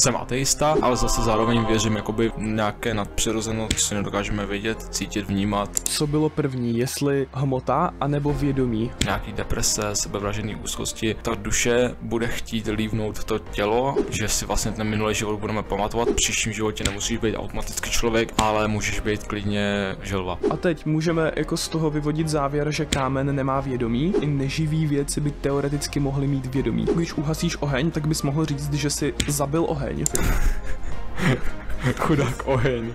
jsem ateista, ale zase zároveň věřím jakoby nějaké nadpřirozenosti, co nedokážeme vidět, cítit, vnímat. Co bylo první, jestli hmota anebo vědomí? Nějaký deprese, sebevražený úzkosti. Ta duše bude chtít lívnout to tělo, že si vlastně ten minulý život budeme pamatovat. V příštím životě nemusíš být automaticky člověk, ale můžeš být klidně želva. A teď můžeme jako z toho vyvodit závěr, že kámen nemá vědomí. I neživý věci by teoreticky mohly mít vědomí. Když uhasíš oheň, tak bys mohl říct, že si zabil oheň свидания. chudák oheň.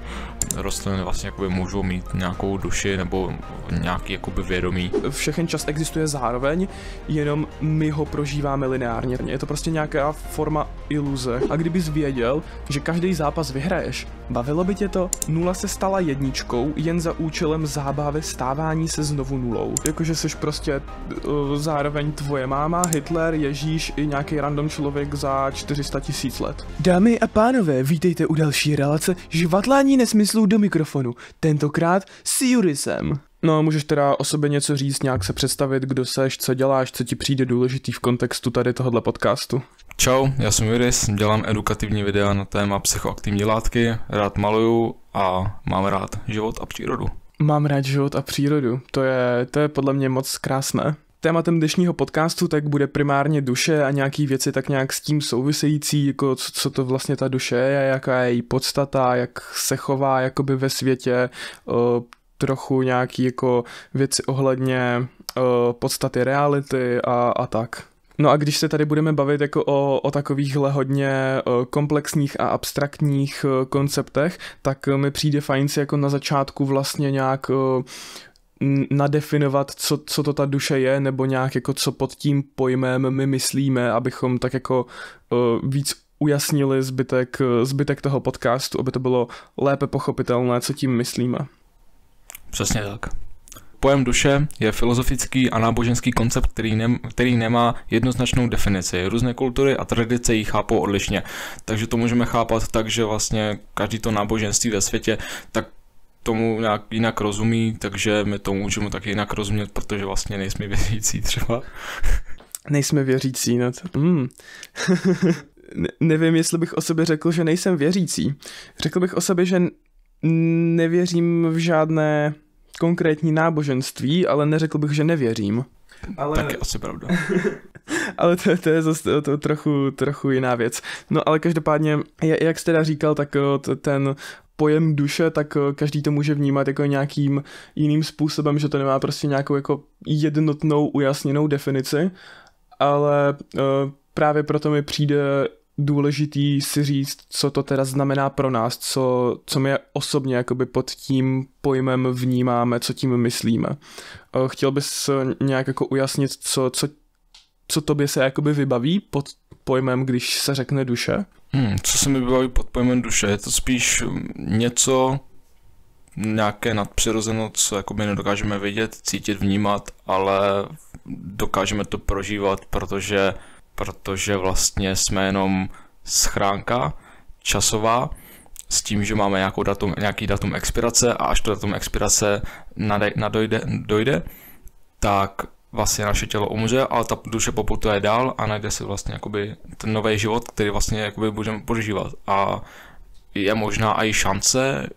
Rostliny vlastně jakoby můžou mít nějakou duši nebo nějaký jakoby vědomí. Všechen čas existuje zároveň, jenom my ho prožíváme lineárně. Je to prostě nějaká forma iluze. A kdybys věděl, že každý zápas vyhraješ, bavilo by tě to? Nula se stala jedničkou jen za účelem zábavy stávání se znovu nulou. Jakože jsi prostě uh, zároveň tvoje máma, Hitler, Ježíš i nějaký random člověk za 400 tisíc let. Dámy a pánové, vítejte u další relace žvatlání nesmyslů do mikrofonu, tentokrát s Jurisem. No a můžeš teda o sobě něco říct, nějak se představit, kdo seš, co děláš, co ti přijde důležitý v kontextu tady tohohle podcastu. Čau, já jsem Juris, dělám edukativní videa na téma psychoaktivní látky, rád maluju a mám rád život a přírodu. Mám rád život a přírodu, to je, to je podle mě moc krásné. Tématem dnešního podcastu tak bude primárně duše a nějaký věci tak nějak s tím související, jako co, co to vlastně ta duše je, jaká je její podstata, jak se chová jakoby ve světě, trochu nějaký jako věci ohledně podstaty reality a, a tak. No a když se tady budeme bavit jako o, o takovýchhle hodně komplexních a abstraktních konceptech, tak mi přijde fajn si jako na začátku vlastně nějak nadefinovat, co, co to ta duše je, nebo nějak jako co pod tím pojmem my myslíme, abychom tak jako uh, víc ujasnili zbytek, eh, zbytek toho podcastu, aby to bylo lépe pochopitelné, co tím myslíme. Přesně tak. Pojem duše je filozofický a náboženský koncept, který, ne, který nemá jednoznačnou definici. Různé kultury a tradice ji chápou odlišně, takže to můžeme chápat tak, že vlastně každý to náboženství ve světě tak tomu nějak jinak rozumí, takže my tomu můžeme taky jinak rozumět, protože vlastně nejsme věřící třeba. nejsme věřící, no to... Mm. ne- nevím, jestli bych o sobě řekl, že nejsem věřící. Řekl bych o sobě, že nevěřím v žádné konkrétní náboženství, ale neřekl bych, že nevěřím. Ale... Tak je asi pravda. ale to, to je zase to, trochu, trochu jiná věc. No ale každopádně, jak jste teda říkal, tak ten pojem duše, tak eh, každý to může vnímat jako nějakým jiným způsobem, že to nemá prostě nějakou jako jednotnou ujasněnou definici, ale eh, právě proto mi přijde důležitý si říct, co to teda znamená pro nás, co, co my osobně jakoby pod tím pojmem vnímáme, co tím myslíme. Eh, chtěl bys nějak jako ujasnit, co, co, co tobě se jakoby vybaví pod pojmem, když se řekne duše? Hmm, co se mi vybaví pod pojmem duše? Je to spíš um, něco, nějaké nadpřirozeno, co jako my nedokážeme vidět, cítit, vnímat, ale dokážeme to prožívat, protože, protože vlastně jsme jenom schránka časová s tím, že máme nějakou datum, nějaký datum expirace a až to datum expirace nade, nadojde, dojde, tak vlastně naše tělo umře, ale ta duše poputuje dál a najde si vlastně jakoby ten nový život, který vlastně jakoby budeme prožívat. A je možná i šance,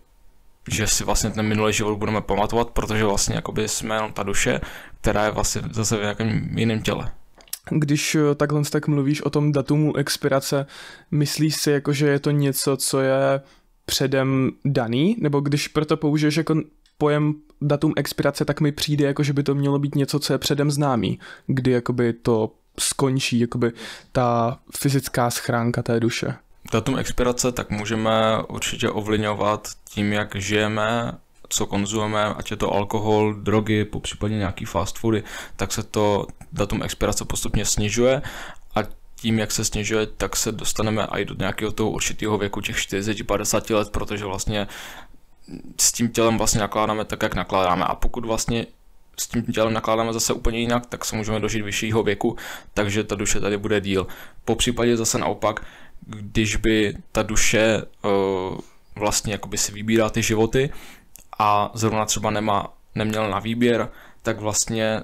že si vlastně ten minulý život budeme pamatovat, protože vlastně jakoby jsme jenom ta duše, která je vlastně zase v nějakém jiném těle. Když eh, takhle tak mluvíš o tom datumu expirace, myslíš si jako, že je to něco, co je předem daný, nebo když proto použiješ jako pojem datum expirace, tak mi přijde, jako že by to mělo být něco, co je předem známý, kdy jakoby to skončí, jakoby ta fyzická schránka té duše. Datum expirace tak můžeme určitě ovlivňovat tím, jak žijeme, co konzumujeme, ať je to alkohol, drogy, po nějaký fast foody, tak se to datum expirace postupně snižuje a tím, jak se snižuje, tak se dostaneme i do nějakého toho určitého věku těch 40-50 let, protože vlastně s tím tělem vlastně nakládáme tak, jak nakládáme. A pokud vlastně s tím tělem nakládáme zase úplně jinak, tak se můžeme dožít vyššího věku, takže ta duše tady bude díl. Po případě zase naopak, když by ta duše eh, vlastně jakoby si vybírá ty životy a zrovna třeba nemá, neměl na výběr, tak vlastně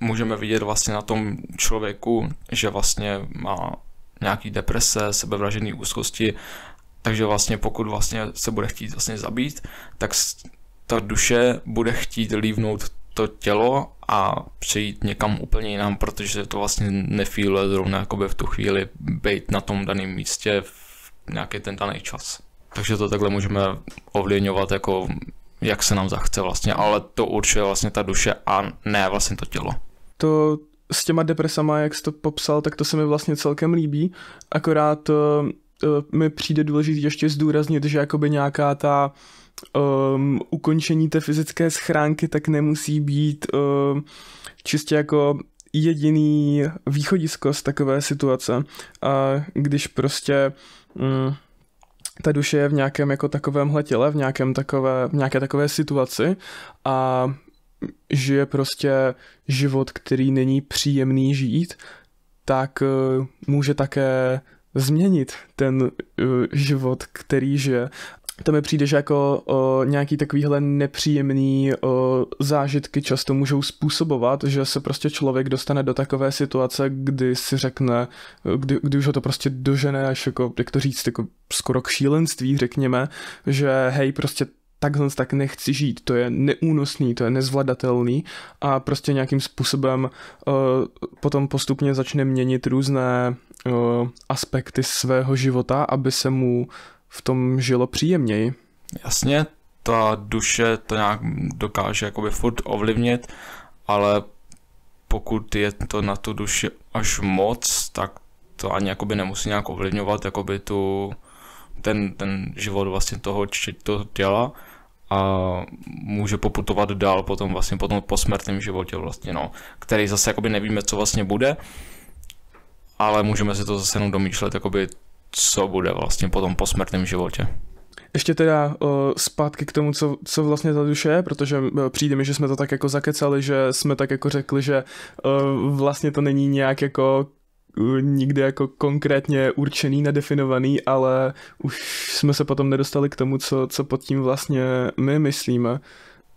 můžeme vidět vlastně na tom člověku, že vlastně má nějaký deprese, sebevražený úzkosti takže vlastně pokud vlastně se bude chtít vlastně zabít, tak ta duše bude chtít lívnout to tělo a přejít někam úplně jinam, protože to vlastně nefíluje zrovna jakoby v tu chvíli být na tom daném místě v nějaký ten daný čas. Takže to takhle můžeme ovlivňovat jako jak se nám zachce vlastně, ale to určuje vlastně ta duše a ne vlastně to tělo. To s těma depresama, jak jsi to popsal, tak to se mi vlastně celkem líbí, akorát eh, Eh, mi přijde důležité ještě zdůraznit, že jakoby nějaká ta um, ukončení té fyzické schránky tak nemusí být um, čistě jako jediný východisko z takové situace. A když prostě um, ta duše je v nějakém jako takovémhle těle, v, nějakém takové, v nějaké takové situaci a žije prostě život, který není příjemný žít, tak eh, může také změnit ten uh, život, který že To mi přijde, že jako o, nějaký takovýhle nepříjemný o, zážitky často můžou způsobovat, že se prostě člověk dostane do takové situace, kdy si řekne, uh, kdy, kdy už ho to prostě dožene až jako, jak to říct, jako skoro k šílenství, řekněme, že hej, prostě takhle tak nechci žít, to je neúnosný, to je nezvladatelný a prostě nějakým způsobem o, potom postupně začne měnit různé Eh, aspekty svého života, aby se mu v tom žilo příjemněji. Jasně, ta duše to nějak dokáže jakoby furt ovlivnit, ale pokud je to na tu duši až moc, tak to ani jakoby nemusí nějak ovlivňovat jakoby tu, ten, ten život vlastně toho, či to děla a může poputovat dál potom vlastně po tom posmrtném životě vlastně, no, který zase jakoby nevíme, co vlastně bude, ale můžeme si to zase jenom domýšlet, jakoby, co bude vlastně po tom posmrtném životě. Ještě teda uh, zpátky k tomu, co, co vlastně ta duše je, protože uh, přijde mi, že jsme to tak jako zakecali, že jsme tak jako řekli, že uh, vlastně to není nějak jako nikdy jako konkrétně určený, nedefinovaný, ale už jsme se potom nedostali k tomu, co, co pod tím vlastně my myslíme.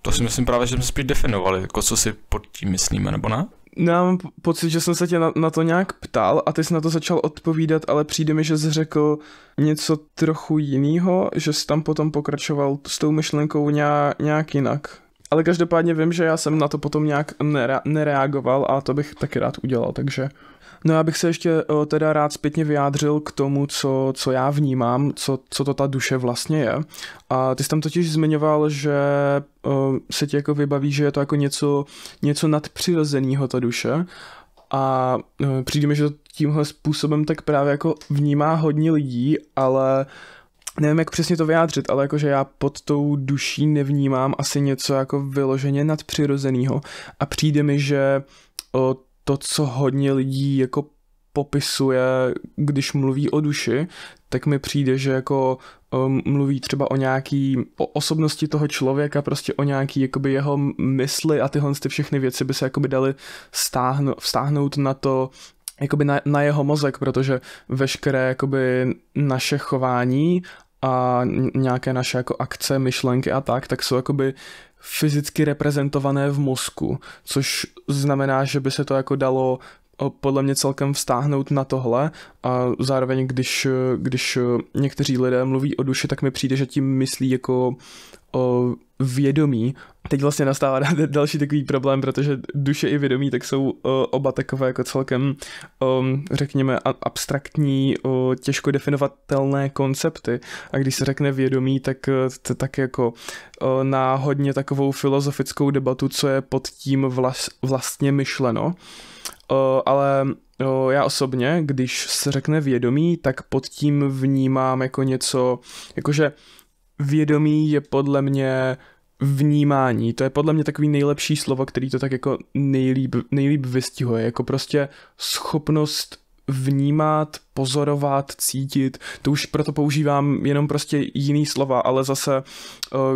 To si myslím právě, že jsme spíš definovali, jako co si pod tím myslíme, nebo ne? já mám pocit, že jsem se tě na, na to nějak ptal a ty jsi na to začal odpovídat, ale přijde mi, že jsi řekl něco trochu jiného, že jsi tam potom pokračoval s tou myšlenkou nějak, nějak jinak. Ale každopádně vím, že já jsem na to potom nějak nere- nereagoval a to bych taky rád udělal, takže... No já bych se ještě uh, teda rád zpětně vyjádřil k tomu, co, co já vnímám, co, co to ta duše vlastně je. A ty jsi tam totiž zmiňoval, že uh, se ti jako vybaví, že je to jako něco, něco nadpřirozeného ta duše. A uh, přijde mi, že to tímhle způsobem tak právě jako vnímá hodně lidí, ale nevím, jak přesně to vyjádřit, ale jakože já pod tou duší nevnímám asi něco jako vyloženě nadpřirozeného a přijde mi, že o, to, co hodně lidí jako popisuje, když mluví o duši, tak mi přijde, že jako um, mluví třeba o nějaký o osobnosti toho člověka, prostě o nějaký jakoby jeho mysli a tyhle ty všechny věci by se jakoby daly stáhnout, stáhnout na to, jakoby na, na jeho mozek, protože veškeré jakoby naše chování a nějaké naše jako akce, myšlenky a tak, tak jsou jakoby fyzicky reprezentované v mozku, což znamená, že by se to jako dalo eh, podle mě celkem vstáhnout na tohle a zároveň, když, eh, když eh, někteří lidé mluví o duši, tak mi přijde, že tím myslí jako o vědomí. Teď vlastně nastává další takový problém, protože duše i vědomí tak jsou oba takové jako celkem, řekněme, abstraktní, těžko definovatelné koncepty. A když se řekne vědomí, tak e, to tak jako náhodně takovou filozofickou debatu, co je pod tím vlas, vlastně myšleno. Ale já osobně, když se řekne vědomí, tak pod tím vnímám jako něco, jakože vědomí je podle mě vnímání. To je podle mě takový nejlepší slovo, který to tak jako nejlíp, nejlíp vystihuje. Jako prostě schopnost vnímat, pozorovat, cítit. To už proto používám jenom prostě jiný slova, ale zase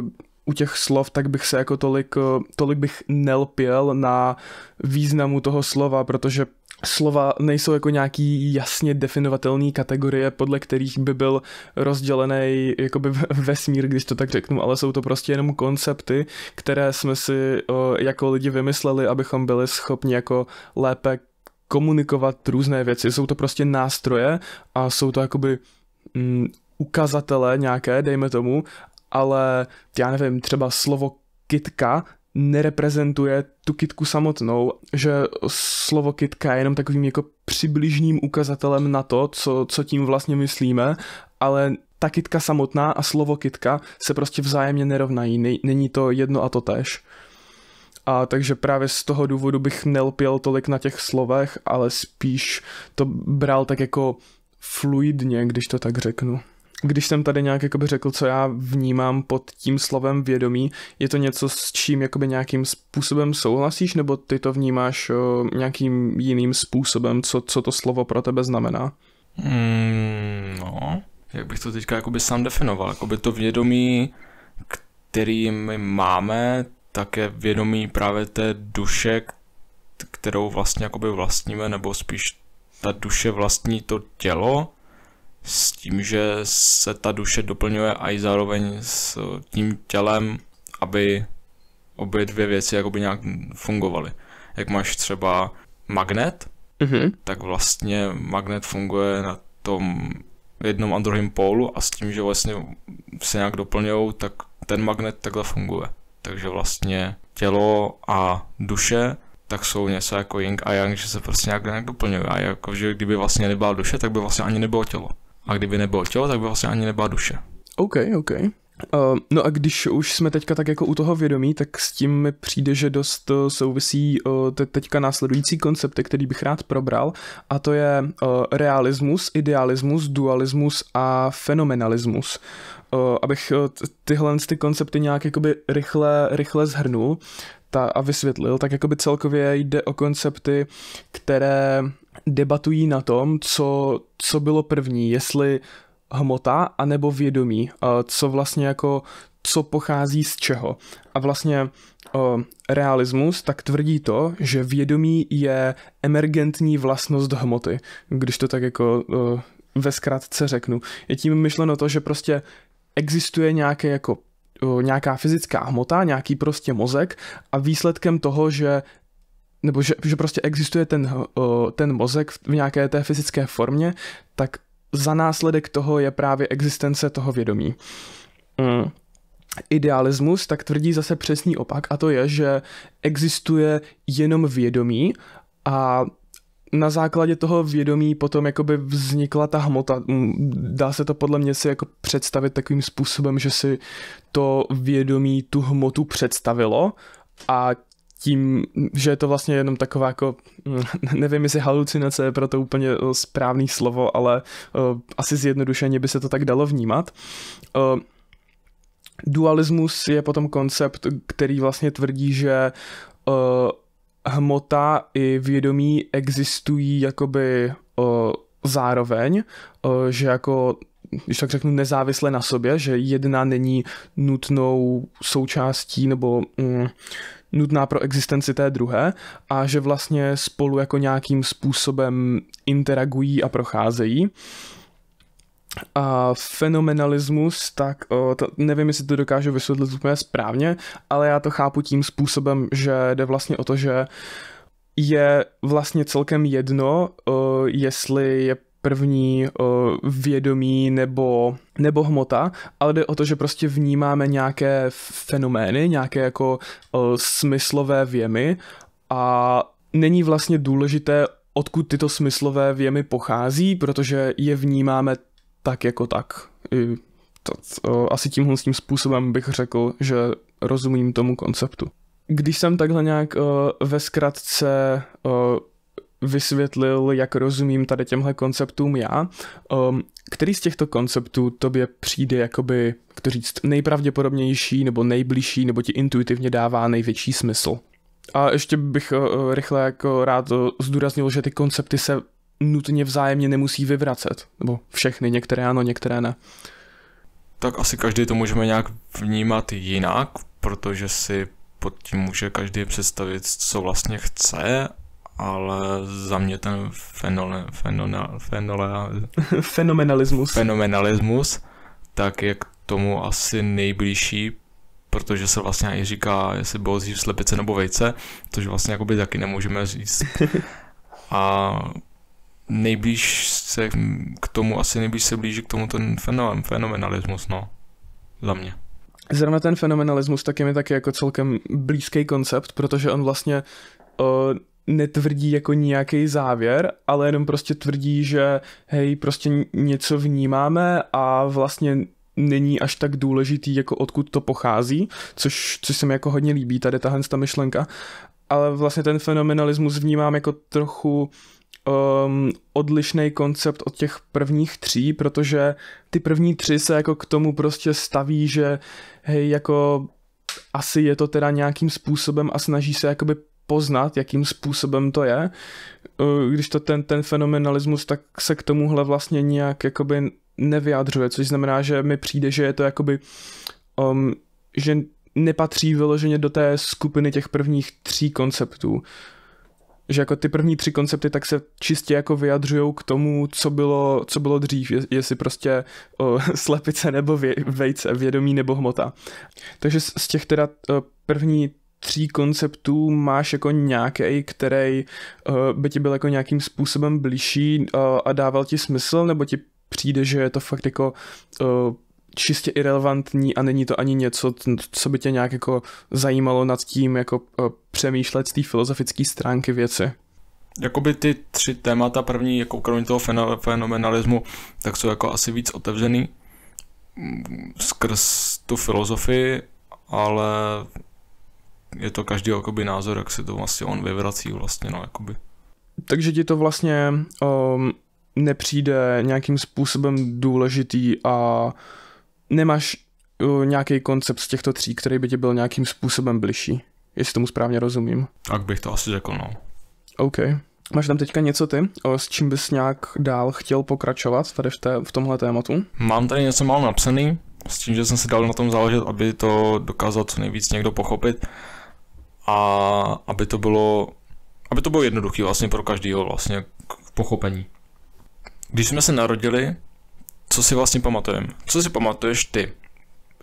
uh, u těch slov tak bych se jako tolik, uh, tolik bych nelpěl na významu toho slova, protože slova nejsou jako nějaký jasně definovatelné kategorie, podle kterých by byl rozdělený jakoby vesmír, když to tak řeknu, ale jsou to prostě jenom koncepty, které jsme si jako lidi vymysleli, abychom byli schopni jako lépe komunikovat různé věci. Jsou to prostě nástroje a jsou to jakoby mm, ukazatele nějaké, dejme tomu, ale já nevím, třeba slovo kitka nereprezentuje tu kitku samotnou, že slovo kitka je jenom takovým jako přibližným ukazatelem na to, co, co tím vlastně myslíme, ale ta kitka samotná a slovo kitka se prostě vzájemně nerovnají, není to jedno a to tež. A takže právě z toho důvodu bych nelpěl tolik na těch slovech, ale spíš to bral tak jako fluidně, když to tak řeknu když jsem tady nějak jakoby řekl, co já vnímám pod tím slovem vědomí, je to něco, s čím jakoby nějakým způsobem souhlasíš, nebo ty to vnímáš o, nějakým jiným způsobem, co, co to slovo pro tebe znamená? Mm, no, jak bych to teďka jakoby sám definoval, jakoby to vědomí, který my máme, tak je vědomí právě té duše, kterou vlastně jakoby vlastníme, nebo spíš ta duše vlastní to tělo, s tím, že se ta duše doplňuje a i zároveň s tím tělem, aby obě dvě věci jakoby nějak fungovaly. Jak máš třeba magnet, mm-hmm. tak vlastně magnet funguje na tom jednom a druhém pólu a s tím, že vlastně se nějak doplňují, tak ten magnet takhle funguje. Takže vlastně tělo a duše tak jsou něco jako Ying a Yang, že se prostě nějak, nějak doplňují. A jako, že kdyby vlastně nebyla duše, tak by vlastně ani nebylo tělo. A kdyby nebylo tělo, tak by vlastně ani nebyla duše. OK, OK. Uh, no a když už jsme teďka tak jako u toho vědomí, tak s tím mi přijde, že dost eh, souvisí uh, te- teďka následující koncepty, který bych rád probral, a to je uh, realismus, idealismus, dualismus a fenomenalismus. Abych tyhle ty koncepty nějak jakoby rychle, rychle zhrnul ta, a vysvětlil, tak jakoby celkově jde o koncepty, které debatují na tom, co, co bylo první, jestli hmota anebo vědomí, co vlastně jako, co pochází z čeho. A vlastně realismus tak tvrdí to, že vědomí je emergentní vlastnost hmoty, když to tak jako ve zkratce řeknu. Je tím myšleno to, že prostě existuje nějaké jako nějaká fyzická hmota, nějaký prostě mozek a výsledkem toho, že nebo že, že prostě existuje ten, eh, ten mozek v nějaké té fyzické formě, tak za následek toho je právě existence toho vědomí. Mm. Idealismus tak tvrdí zase přesný opak, a to je, že existuje jenom vědomí a na základě toho vědomí potom jakoby vznikla ta hmota. Mm, dá se to podle mě si jako představit takovým způsobem, že si to vědomí tu hmotu představilo a tím, že je to vlastně jenom taková jako, mm, nevím jestli halucinace je pro to úplně eh, správný slovo, ale uh, asi zjednodušeně by se to tak dalo vnímat. Uh, dualismus je potom koncept, který vlastně tvrdí, že uh, hmota i vědomí existují jakoby uh, zároveň, uh, že jako když tak řeknu, nezávisle na sobě, že jedna není nutnou součástí nebo mm, nutná pro existenci té druhé a že vlastně spolu jako nějakým způsobem interagují a procházejí. A fenomenalismus, tak o, to, nevím, jestli to dokážu vysvětlit úplně správně, ale já to chápu tím způsobem, že jde vlastně o to, že je vlastně celkem jedno, o, jestli je první uh, vědomí nebo, nebo hmota, ale jde o to, že prostě vnímáme nějaké fenomény, nějaké jako uh, smyslové věmy a není vlastně důležité, odkud tyto smyslové věmy pochází, protože je vnímáme tak jako tak. I to, uh, asi tímhle tím způsobem bych řekl, že rozumím tomu konceptu. Když jsem takhle nějak uh, ve zkratce uh, vysvětlil, jak rozumím tady těmhle konceptům já. Um, který z těchto konceptů tobě přijde jakoby, jak to říct, nejpravděpodobnější nebo nejbližší, nebo ti intuitivně dává největší smysl? A ještě bych uh, rychle jako rád eh, zdůraznil, že ty koncepty se nutně vzájemně nemusí vyvracet. Nebo všechny, některé ano, některé ne. Tak asi každý to můžeme nějak vnímat jinak, protože si pod tím může každý představit, co vlastně chce ale za mě ten fenole, fenole, fenole, fenomenalismus. fenomenalismus, tak je k tomu asi nejbližší, protože se vlastně i říká, jestli bylo dřív slepice nebo vejce, což vlastně jakoby taky nemůžeme říct. A nejblíž se k tomu, asi nejblíž se blíží k tomu ten fenomen, fenomenalismus, no, za mě. Zrovna ten fenomenalismus taky je mi taky jako celkem blízký koncept, protože on vlastně uh, netvrdí jako nějaký závěr, ale jenom prostě tvrdí, že hej, prostě něco vnímáme a vlastně není až tak důležitý, jako odkud to pochází, což, což se mi jako hodně líbí, tady tahle ta myšlenka. Ale vlastně ten fenomenalismus vnímám jako trochu um, odlišný koncept od těch prvních tří, protože ty první tři se jako k tomu prostě staví, že hej, jako asi je to teda nějakým způsobem a snaží se jakoby poznat, jakým způsobem to je. Eh, když to ten, ten fenomenalismus, tak se k tomuhle vlastně nějak jakoby nevyjadřuje, což znamená, že mi přijde, že je to jakoby, um, že nepatří vyloženě do té skupiny těch prvních tří konceptů. Že jako ty první tři koncepty tak se čistě jako vyjadřují k tomu, co bylo, co bylo dřív, jestli prostě o, slepice nebo vě, vejce, vědomí nebo hmota. Takže z, těch teda eh, první tří konceptů máš jako nějaký, který uh, by ti byl jako nějakým způsobem blížší uh, a dával ti smysl, nebo ti přijde, že je to fakt jako uh, čistě irrelevantní a není to ani něco, co by tě nějak jako zajímalo nad tím, jako uh, přemýšlet z té filozofické stránky věci? Jakoby ty tři témata první, jako kromě toho fenomenalismu, tak jsou jako asi víc otevřený mm, skrz tu filozofii, ale je to každý jakoby názor, jak se to vlastně on vyvrací vlastně, no, jakoby. Takže ti to vlastně um, nepřijde nějakým způsobem důležitý a nemáš uh, nějaký koncept z těchto tří, který by ti byl nějakým způsobem bližší, jestli tomu správně rozumím. Tak bych to asi řekl, no. OK. Máš tam teďka něco ty, s čím bys nějak dál chtěl pokračovat tady v, té, v tomhle tématu? Mám tady něco málo napsaný, s tím, že jsem si dal na tom záležet, aby to dokázal co nejvíc někdo pochopit a aby to bylo, aby to bylo jednoduché vlastně pro každého vlastně k pochopení. Když jsme se narodili, co si vlastně pamatujeme? Co si pamatuješ ty?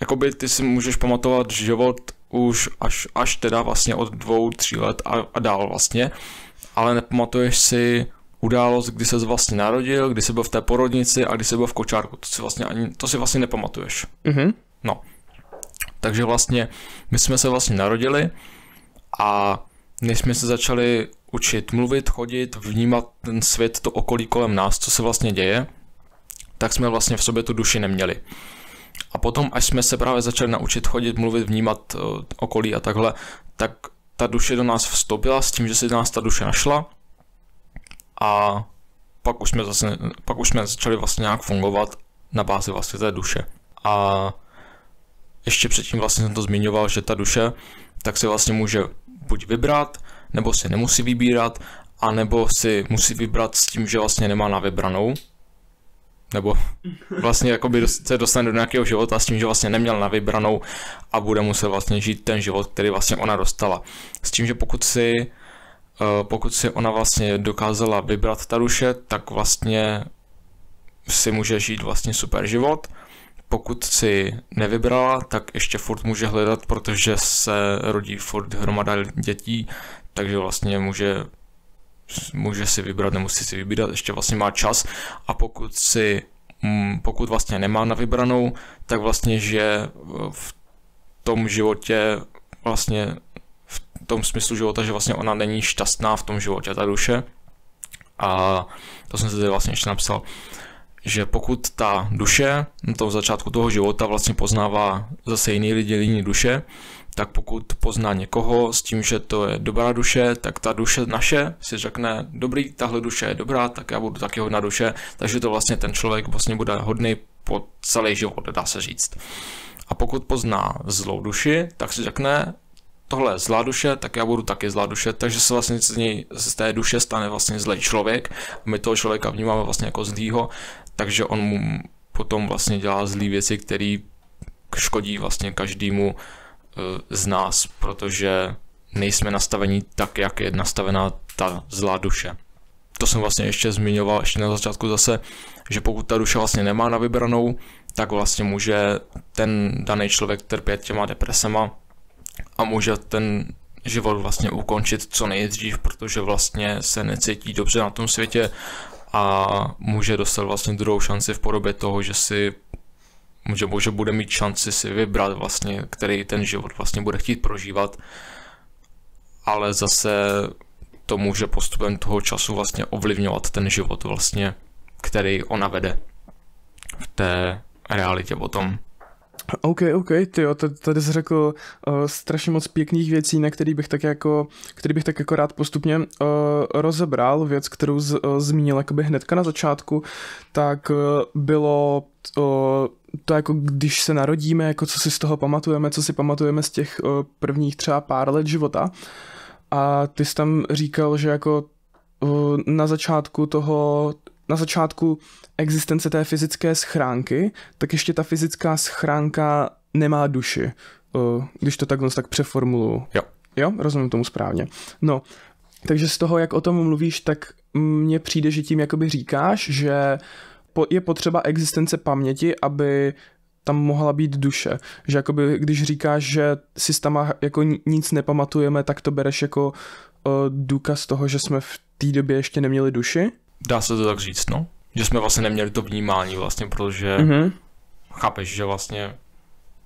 Jakoby ty si můžeš pamatovat život už až, až teda vlastně od dvou, tří let a, a dál vlastně, ale nepamatuješ si událost, kdy se vlastně narodil, kdy jsi byl v té porodnici a kdy jsi byl v kočárku. To si vlastně, ani, to si vlastně nepamatuješ. Mm-hmm. No. Takže vlastně my jsme se vlastně narodili, a než jsme se začali učit mluvit, chodit, vnímat ten svět, to okolí kolem nás, co se vlastně děje, tak jsme vlastně v sobě tu duši neměli. A potom, až jsme se právě začali naučit chodit, mluvit, vnímat eh, okolí a takhle, tak ta duše do nás vstoupila s tím, že si do nás ta duše našla a pak už jsme, zase, pak už jsme začali vlastně nějak fungovat na bázi vlastně té duše. A ještě předtím vlastně jsem to zmiňoval, že ta duše tak se vlastně může buď vybrat, nebo si nemusí vybírat, anebo si musí vybrat s tím, že vlastně nemá na vybranou. Nebo vlastně jakoby se dostane do nějakého života s tím, že vlastně neměl na vybranou a bude muset vlastně žít ten život, který vlastně ona dostala. S tím, že pokud si, eh, pokud si ona vlastně dokázala vybrat ta duše, tak vlastně si může žít vlastně super život, pokud si nevybrala, tak ještě furt může hledat, protože se rodí furt hromada dětí, takže vlastně může, může si vybrat, nemusí si vybírat, ještě vlastně má čas a pokud si mm, pokud vlastně nemá na vybranou, tak vlastně že v tom životě vlastně v tom smyslu života, že vlastně ona není šťastná v tom životě, ta duše. A to jsem se tady vlastně ještě napsal. Uh, že pokud ta duše, na tom začátku toho života vlastně poznává zase jiný lidi, jiný duše, tak pokud pozná někoho s tím, že to je dobrá duše, tak ta duše naše si řekne, dobrý, tahle duše je dobrá, tak já budu taky hodná duše, takže to vlastně ten člověk vlastně bude hodný po celý život, dá se říct. A pokud pozná zlou duši, tak si řekne, tohle je zlá duše, tak já budu taky zlá duše, takže se vlastně z, něj, z té duše stane vlastně zlej člověk. My toho člověka vnímáme vlastně jako zlýho takže on mu potom vlastně dělá zlý věci, které škodí vlastně každému eh, z nás, protože nejsme nastavení tak, jak je nastavená ta zlá duše. To jsem vlastně ještě zmiňoval ještě na začátku zase, že pokud ta duše vlastně nemá na vybranou, tak vlastně může ten daný člověk trpět těma depresema a může ten život vlastně ukončit co nejdřív, protože vlastně se necítí dobře na tom světě a může dostat vlastně druhou šanci v podobě toho, že si může může bude mít šanci si vybrat vlastně, který ten život vlastně bude chtít prožívat, ale zase to může postupem toho času vlastně ovlivňovat ten život vlastně, který ona vede v té realitě potom. OK, OK, ty jo, tady jsi řekl uh, strašně moc pěkných věcí, na který bych tak jako, který bych tak jako rád postupně uh, rozebral. Věc, kterou z, uh, zmínil jakoby hnedka na začátku, tak uh, bylo uh, to jako když se narodíme, jako co si z toho pamatujeme, co si pamatujeme z těch uh, prvních třeba pár let života. A ty jsi tam říkal, že jako uh, na začátku toho, na začátku existence té fyzické schránky, tak ještě ta fyzická schránka nemá duši, když to takhle tak přeformuluju. Jo. Jo, rozumím tomu správně. No, takže z toho, jak o tom mluvíš, tak mně přijde, že tím jakoby říkáš, že je potřeba existence paměti, aby tam mohla být duše. Že jakoby, když říkáš, že si tam jako nic nepamatujeme, tak to bereš jako uh, důkaz toho, že jsme v té době ještě neměli duši? Dá se to tak říct, no že jsme vlastně neměli to vnímání vlastně, protože mm-hmm. chápeš, že vlastně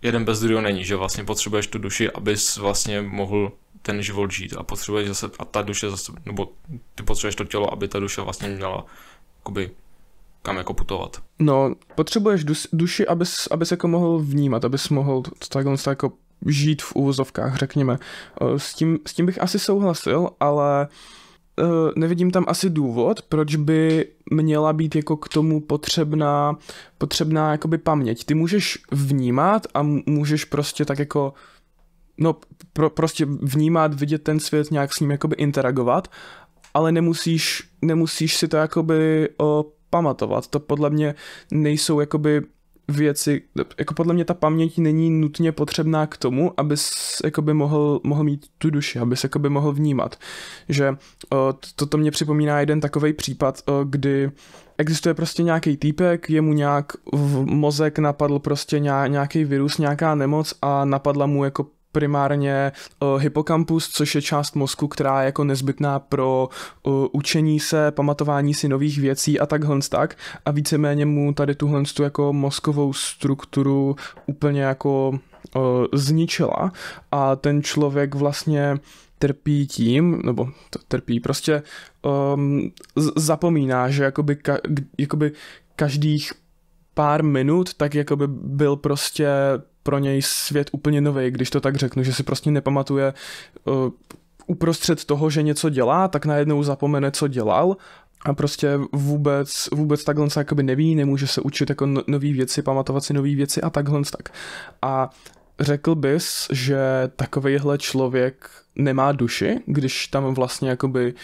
jeden bez druhého není, že vlastně potřebuješ tu duši, abys vlastně mohl ten život žít a potřebuješ zase, a ta duše zase, nebo ty potřebuješ to tělo, aby ta duše vlastně měla jakoby kam jako putovat. No, potřebuješ dus, duši, abys, abys jako mohl vnímat, abys mohl takhle jako žít v úvozovkách, řekněme. Eh, s tím, s tím bych asi souhlasil, ale uh, Eh, nevidím tam asi důvod, proč by měla být jako k tomu potřebná, potřebná jakoby paměť. Ty můžeš vnímat a můžeš prostě tak jako no pro, prostě vnímat, vidět ten svět, nějak s ním jakoby interagovat, ale nemusíš, nemusíš si to jakoby o, eh, pamatovat. To podle mě nejsou jakoby věci, jako podle mě ta paměť není nutně potřebná k tomu, abys jakoby mohl, mohl mít tu duši, abys jakoby mohl vnímat. Že to, to mě připomíná jeden takový případ, kdy existuje prostě nějaký týpek, jemu nějak v mozek napadl prostě nějaký virus, nějaká nemoc a napadla mu jako primárně uh, eh, hypokampus, což je část mozku, která je jako nezbytná pro uh, učení se, pamatování si nových věcí a takhle tak. A víceméně mu tady tuhle tu jako mozkovou strukturu úplně jako uh, zničila a ten člověk vlastně trpí tím, nebo trpí, prostě um, zapomíná, že jakoby, ka, jakoby každých pár minut, tak jakoby byl prostě pro něj svět úplně nový, když to tak řeknu, že si prostě nepamatuje eh, uprostřed toho, že něco dělá, tak najednou zapomene, co dělal a prostě vůbec, vůbec takhle se jakoby neví, nemůže se učit jako no-, nový věci, pamatovat si nové věci a takhle tak. A řekl bys, že takovýhle člověk nemá duši, když tam vlastně jakoby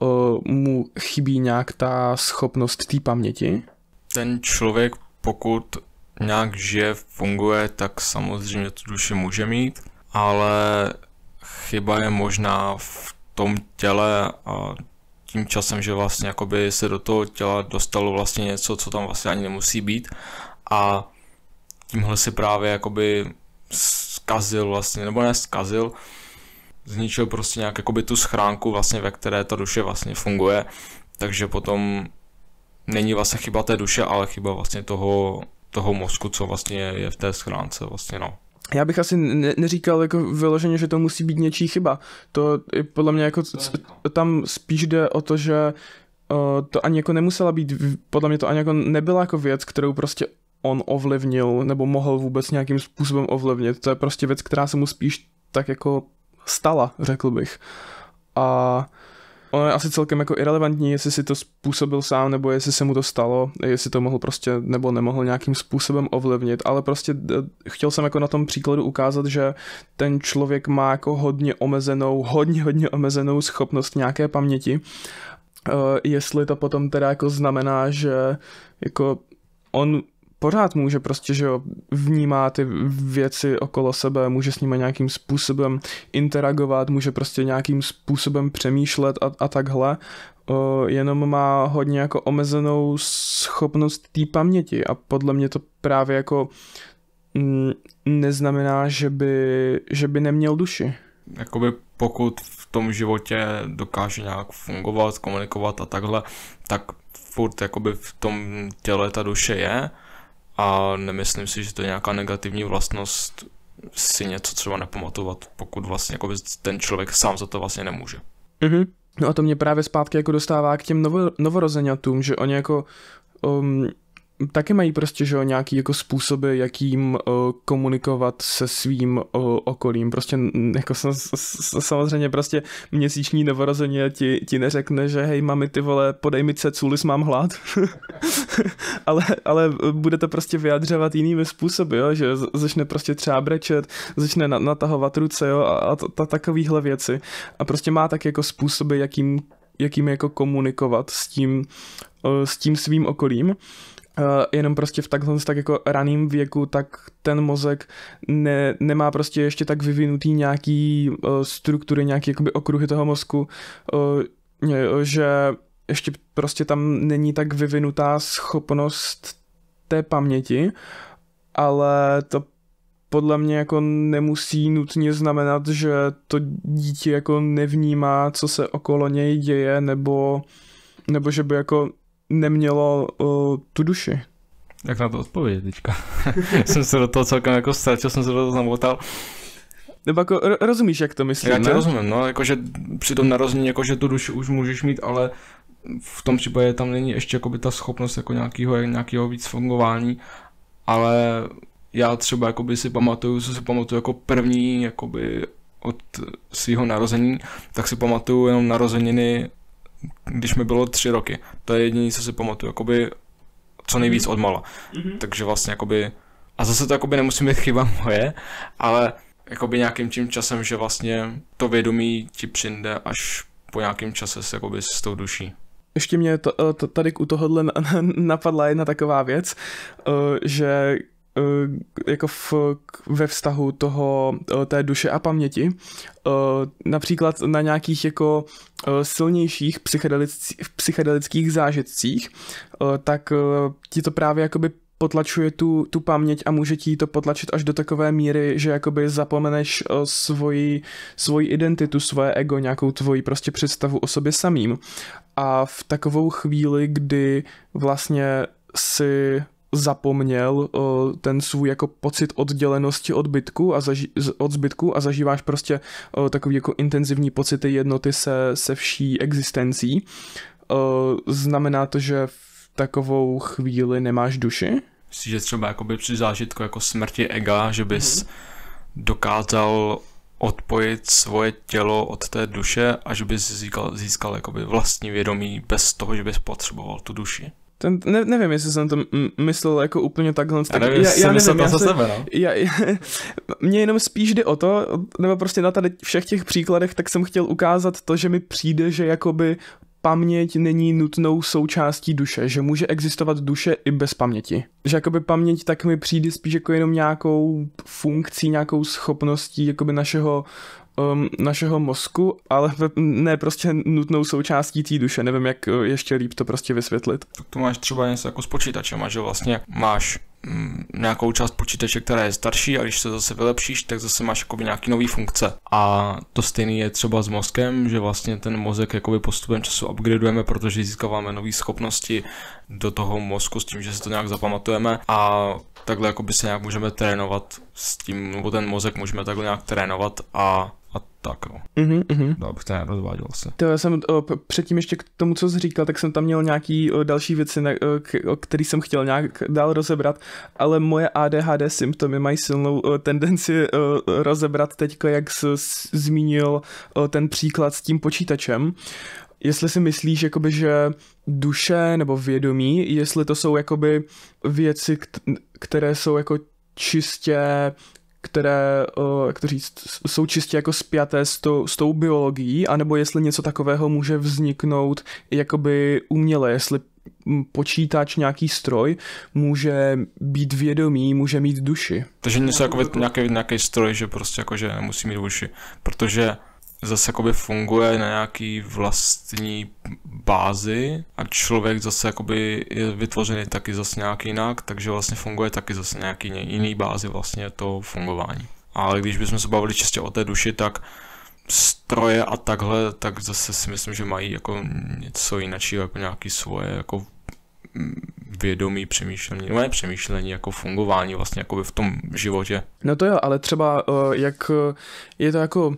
uh, mu chybí nějak ta schopnost té paměti? Ten člověk, pokud nějak žije, funguje, tak samozřejmě tu duši může mít, ale chyba je možná v tom těle a tím časem, že vlastně jakoby se do toho těla dostalo vlastně něco, co tam vlastně ani nemusí být a tímhle si právě jakoby zkazil vlastně, nebo ne zkazil, zničil prostě nějak jakoby tu schránku vlastně, ve které ta duše vlastně funguje, takže potom není vlastně chyba té duše, ale chyba vlastně toho toho mozku, co vlastně je v té schránce vlastně, no. Já bych asi ne- neříkal jako vyloženě, že to musí být něčí chyba. To je podle mě jako c- tam spíš jde o to, že eh, to ani jako nemusela být, podle mě to ani jako nebyla jako věc, kterou prostě on ovlivnil nebo mohl vůbec nějakým způsobem ovlivnit. To je prostě věc, která se mu spíš tak jako stala, řekl bych. A Ono je asi celkem jako irrelevantní, jestli si to způsobil sám, nebo jestli se mu to stalo, jestli to mohl prostě nebo nemohl nějakým způsobem ovlivnit, ale prostě chtěl jsem jako na tom příkladu ukázat, že ten člověk má jako hodně omezenou, hodně, hodně omezenou schopnost nějaké paměti. Uh, jestli to potom teda jako znamená, že jako on pořád může prostě, že jo, vnímá ty věci okolo sebe, může s nimi nějakým způsobem interagovat, může prostě nějakým způsobem přemýšlet a, a takhle, o, jenom má hodně jako omezenou schopnost té paměti a podle mě to právě jako mm, neznamená, že by, že by neměl duši. Jakoby pokud v tom životě dokáže nějak fungovat, komunikovat a takhle, tak furt jakoby v tom těle ta duše je, a nemyslím si, že to je nějaká negativní vlastnost si něco třeba nepamatovat, pokud vlastně jako ten člověk sám za to vlastně nemůže. Mm-hmm. No a to mě právě zpátky jako dostává k těm novo- novorozenatům, že oni jako um, taky mají prostě, že jo, nějaký jako způsoby, jakým uh, eh, komunikovat se svým uh, okolím. Prostě jako s, s, samozřejmě prostě měsíční nevorozeně ti, ti neřekne, že hej mami ty vole, podej mi ceculis, mám hlad. ale, ale bude to prostě vyjadřovat jinými způsoby, jo, že začne prostě třeba brečet, začne na, natahovat ruce, jo, a, a ta, takovýhle věci. A prostě má tak jako způsoby, jakým jakým jako komunikovat s tím, uh, s tím svým okolím. Eh, jenom prostě v takhle tak jako raným věku, tak ten mozek ne, nemá prostě ještě tak vyvinutý nějaký uh, struktury, nějaký jakoby okruhy toho mozku, uh, že ještě prostě tam není tak vyvinutá schopnost té paměti, ale to podle mě jako nemusí nutně znamenat, že to dítě jako nevnímá, co se okolo něj děje, nebo, nebo že by jako nemělo uh, tu duši. Jak na to odpovědět teďka? jsem se do toho celkem jako ztratil, jsem se do toho zamotal. Nebo jako rozumíš, jak to myslíš? Já ne? rozumím, no, jakože při tom narození, jakože tu duši už můžeš mít, ale v tom případě tam není ještě jakoby ta schopnost jako nějakého, nějakého víc fungování, ale já třeba jakoby si pamatuju, co si pamatuju jako první jakoby od svého narození, tak si pamatuju jenom narozeniny když mi bylo tři roky. To je jediné, co si pamatuju, jakoby co nejvíc mhm. odmala. Mm-hmm. Takže vlastně jakoby, a zase to jakoby nemusí být chyba moje, ale jakoby nějakým tím časem, že vlastně to vědomí ti přijde až po nějakém čase se jakoby s tou duší. Ještě mě to, eh, to, tady u tohohle napadla jedna taková věc, eh, že Eh, jako v, ve vztahu toho, eh, té duše a paměti. Eh, například na nějakých jako silnějších psychedelických, psychedelických zážitcích, tak ti to právě jakoby potlačuje tu, tu paměť a může ti to potlačit až do takové míry, že jakoby zapomeneš svoji, svoji identitu, svoje ego, nějakou tvoji prostě představu o sobě samým. A v takovou chvíli, kdy vlastně si zapomněl eh, ten svůj jako pocit oddělenosti od, bytku a zaži- od zbytku a zažíváš prostě eh, takový jako intenzivní pocity jednoty se, se vší existencí. Eh, znamená to, že v takovou chvíli nemáš duši? Myslíš, že třeba jakoby při zážitku jako smrti ega, že bys mm-hmm. dokázal odpojit svoje tělo od té duše a že bys získal, získal jakoby vlastní vědomí bez toho, že bys potřeboval tu duši? Ten, ne, nevím, jestli jsem to myslel jako úplně takhle. já nevím, já, já nevím, já se, sebe, no? já, já, mě jenom spíš jde o to, nebo prostě na tady všech těch příkladech, tak jsem chtěl ukázat to, že mi přijde, že jakoby paměť není nutnou součástí duše, že může existovat duše i bez paměti. Že jakoby paměť tak mi přijde spíš jako jenom nějakou funkcí, nějakou schopností jakoby našeho um, našeho mozku, ale ne prostě nutnou součástí té duše. Nevím, jak eh, ještě líp to prostě vysvětlit. Tak to máš třeba něco jako s počítačem, že vlastně máš Mm, nějakou část počítače, která je starší a když se zase vylepšíš, tak zase máš jakoby nějaký nový funkce. A to stejný je třeba s mozkem, že vlastně ten mozek jakoby postupem času upgradeujeme, protože získáváme nové schopnosti do toho mozku s tím, že se to nějak zapamatujeme a takhle jakoby se nějak můžeme trénovat s tím, nebo ten mozek můžeme takhle nějak trénovat a a tak no. Mm-hmm, mhm. Dobře, No, to nerozváděl se. To já jsem o, eh, předtím ještě k tomu, co jsi říkal, tak jsem tam měl nějaký o, eh, další věci, na, eh, o, který jsem chtěl nějak dál rozebrat, ale moje ADHD symptomy mají silnou o, tendenci o, rozebrat teď, jak jsi zmínil o, ten příklad s tím počítačem jestli si myslíš, jakoby, že duše nebo vědomí, jestli to jsou jakoby věci, které jsou jako čistě které, eh, jak to říct, jsou čistě jako spjaté s, to, s tou biologií, anebo jestli něco takového může vzniknout jakoby uměle, jestli mm, počítač, nějaký stroj může být vědomý, může mít duši. Takže něco jako nějaký, nějaký stroj, že prostě jako, že nemusí mít duši, protože zase jakoby funguje na nějaký vlastní bázi a člověk zase jakoby je vytvořený taky zase nějak jinak, takže vlastně funguje taky zase nějaký jiný bázi vlastně to fungování. Ale když bychom se bavili čistě o té duši, tak stroje a takhle, tak zase si myslím, že mají jako něco jiného, jako nějaký svoje jako vědomí, přemýšlení, no ne přemýšlení, jako fungování vlastně jako v tom životě. No to jo, ale třeba eh, jak eh, je to jako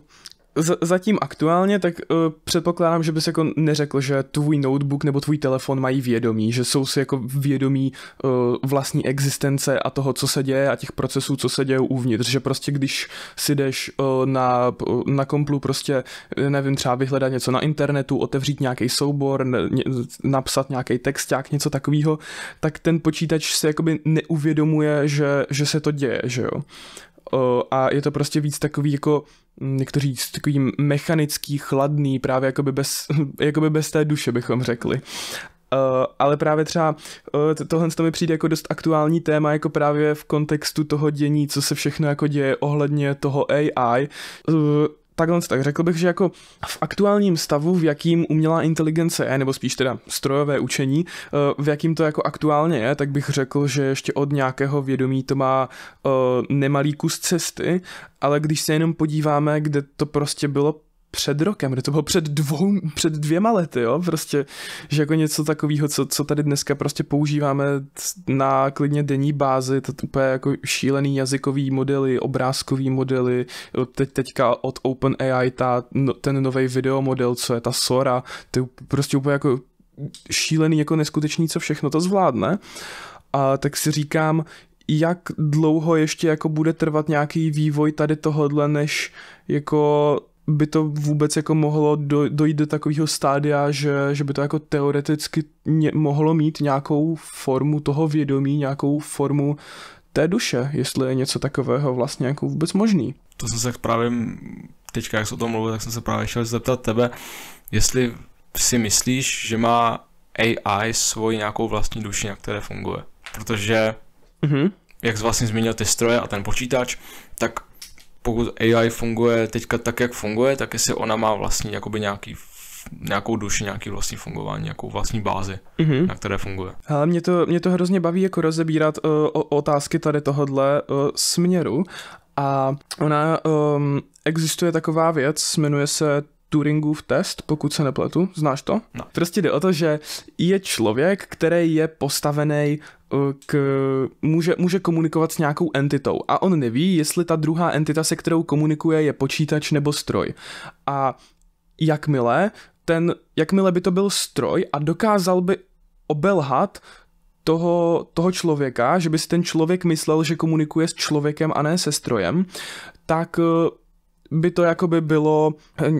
z- zatím aktuálně, tak uh, předpokládám, že bys jako neřekl, že tvůj notebook nebo tvůj telefon mají vědomí, že jsou si jako vědomí uh, vlastní existence a toho, co se děje a těch procesů, co se děje uvnitř, že prostě když si jdeš uh, na, na komplu prostě, nevím, třeba vyhledat něco na internetu, otevřít nějaký soubor, ne, napsat nějaký text, jak něco takového, tak ten počítač si jakoby neuvědomuje, že, že se to děje, že jo. Uh, a je to prostě víc takový jako někteří říct, takový mechanický, chladný, právě jakoby bez, jakoby bez té duše bychom řekli. Uh, ale právě třeba uh, tohle to mi přijde jako dost aktuální téma, jako právě v kontextu toho dění, co se všechno jako děje ohledně toho AI. Uh, eh, takhle, tak řekl bych, že jako v aktuálním stavu, v jakým umělá inteligence je, nebo spíš teda strojové učení, eh, v jakým to jako aktuálně je, tak bych řekl, že ještě od nějakého vědomí to má eh, nemalý kus cesty, ale když se jenom podíváme, kde to prostě bylo před rokem, kdy to bylo před, dvou, před dvěma lety, jo, prostě, že jako něco takového, co, co tady dneska prostě používáme na klidně denní bázi, to úplně jako šílený jazykový modely, obrázkový modely, teď teďka od OpenAI ta, no, ten nový video model, co je ta Sora, to je prostě úplně jako šílený, jako neskutečný, co všechno to zvládne. A tak si říkám, jak dlouho ještě jako bude trvat nějaký vývoj tady tohodle, než jako by to vůbec jako mohlo do, dojít do takového stádia, že, že by to jako teoreticky ně, mohlo mít nějakou formu toho vědomí, nějakou formu té duše, jestli je něco takového vlastně jako vůbec možný. To jsem se právě teďka, jak jsem o tom mluvil, tak jsem se právě chtěl zeptat tebe, jestli si myslíš, že má AI svoji nějakou vlastní duši, na které funguje. Protože, mm-hmm. jak jsi vlastně zmínil ty stroje a ten počítač, tak pokud AI funguje teďka tak, jak funguje, tak jestli ona má vlastní jakoby nějaký nějakou duši, nějaký vlastní fungování, nějakou vlastní bázi, mm-hmm. na které funguje. A mě to, mě to hrozně baví jako rozebírat uh, o, otázky tady tohodle uh, směru a ona um, existuje taková věc, jmenuje se Turingův test, pokud se nepletu, znáš to? No. Prostě jde o to, že je člověk, který je postavený eh, k, může, může komunikovat s nějakou entitou a on neví, jestli ta druhá entita, se kterou komunikuje, je počítač nebo stroj. A jakmile ten, jakmile by to byl stroj a dokázal by obelhat toho, toho člověka, že by si ten člověk myslel, že komunikuje s člověkem a ne se strojem, tak eh, by to jakoby bylo,